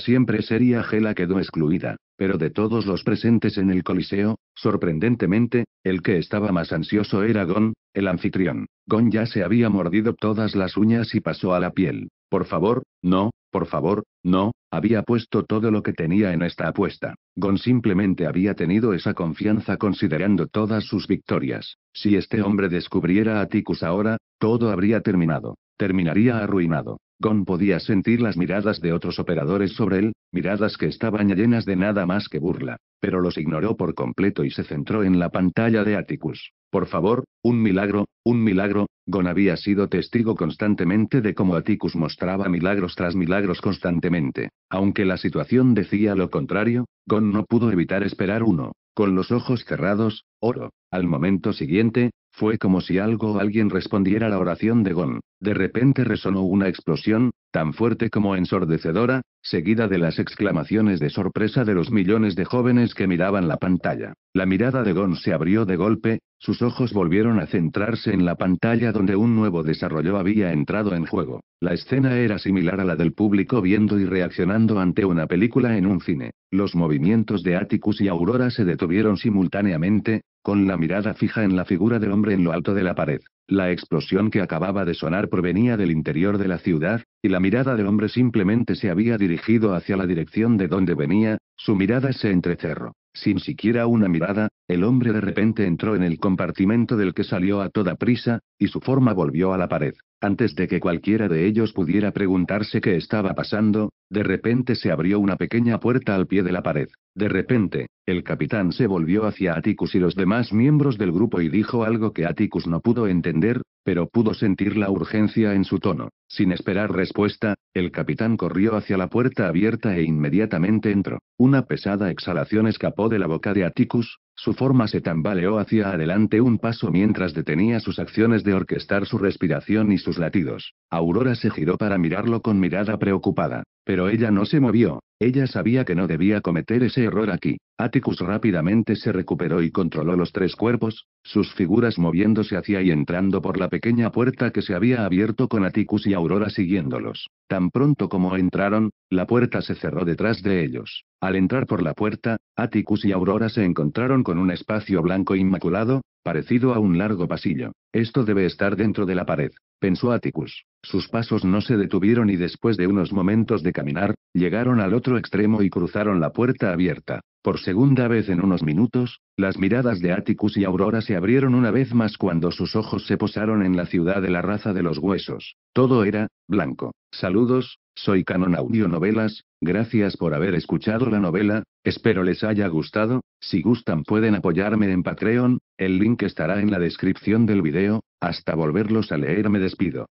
A: siempre seria Gela quedó excluida, pero de todos los presentes en el Coliseo, Sorprendentemente, el que estaba más ansioso era Gon, el anfitrión. Gon ya se había mordido todas las uñas y pasó a la piel. Por favor, no, por favor, no, había puesto todo lo que tenía en esta apuesta. Gon simplemente había tenido esa confianza considerando todas sus victorias. Si este hombre descubriera a Ticus ahora, todo habría terminado. Terminaría arruinado. Gon podía sentir las miradas de otros operadores sobre él, miradas que estaban llenas de nada más que burla, pero los ignoró por completo y se centró en la pantalla de Atticus. Por favor, un milagro, un milagro, Gon había sido testigo constantemente de cómo Atticus mostraba milagros tras milagros constantemente. Aunque la situación decía lo contrario, Gon no pudo evitar esperar uno. Con los ojos cerrados, oro. Al momento siguiente, fue como si algo o alguien respondiera a la oración de Gon. De repente resonó una explosión, tan fuerte como ensordecedora, seguida de las exclamaciones de sorpresa de los millones de jóvenes que miraban la pantalla. La mirada de Gon se abrió de golpe, sus ojos volvieron a centrarse en la pantalla donde un nuevo desarrollo había entrado en juego. La escena era similar a la del público viendo y reaccionando ante una película en un cine. Los movimientos de Atticus y Aurora se detuvieron simultáneamente, con la mirada fija en la figura del hombre en lo alto de la pared. La explosión que acababa de sonar provenía del interior de la ciudad, y la mirada del hombre simplemente se había dirigido hacia la dirección de donde venía, su mirada se entrecerró. Sin siquiera una mirada, el hombre de repente entró en el compartimento del que salió a toda prisa, y su forma volvió a la pared. Antes de que cualquiera de ellos pudiera preguntarse qué estaba pasando, de repente se abrió una pequeña puerta al pie de la pared. De repente, el capitán se volvió hacia Atticus y los demás miembros del grupo y dijo algo que Atticus no pudo entender, pero pudo sentir la urgencia en su tono. Sin esperar respuesta, el capitán corrió hacia la puerta abierta e inmediatamente entró. Una pesada exhalación escapó de la boca de Atticus, su forma se tambaleó hacia adelante un paso mientras detenía sus acciones de orquestar su respiración y sus latidos. Aurora se giró para mirarlo con mirada preocupada, pero ella no se movió, ella sabía que no debía cometer ese error aquí. Atticus rápidamente se recuperó y controló los tres cuerpos, sus figuras moviéndose hacia y entrando por la pequeña puerta que se había abierto con Atticus y Aurora siguiéndolos. Tan pronto como entraron, la puerta se cerró detrás de ellos. Al entrar por la puerta, Atticus y Aurora se encontraron con un espacio blanco inmaculado, parecido a un largo pasillo. Esto debe estar dentro de la pared pensó Atticus. Sus pasos no se detuvieron y después de unos momentos de caminar, llegaron al otro extremo y cruzaron la puerta abierta. Por segunda vez en unos minutos, las miradas de Atticus y Aurora se abrieron una vez más cuando sus ojos se posaron en la ciudad de la raza de los huesos. Todo era, blanco. Saludos, soy Canon Audio Novelas, gracias por haber escuchado la novela, espero les haya gustado, si gustan pueden apoyarme en Patreon, el link estará en la descripción del video, hasta volverlos a leer me despido.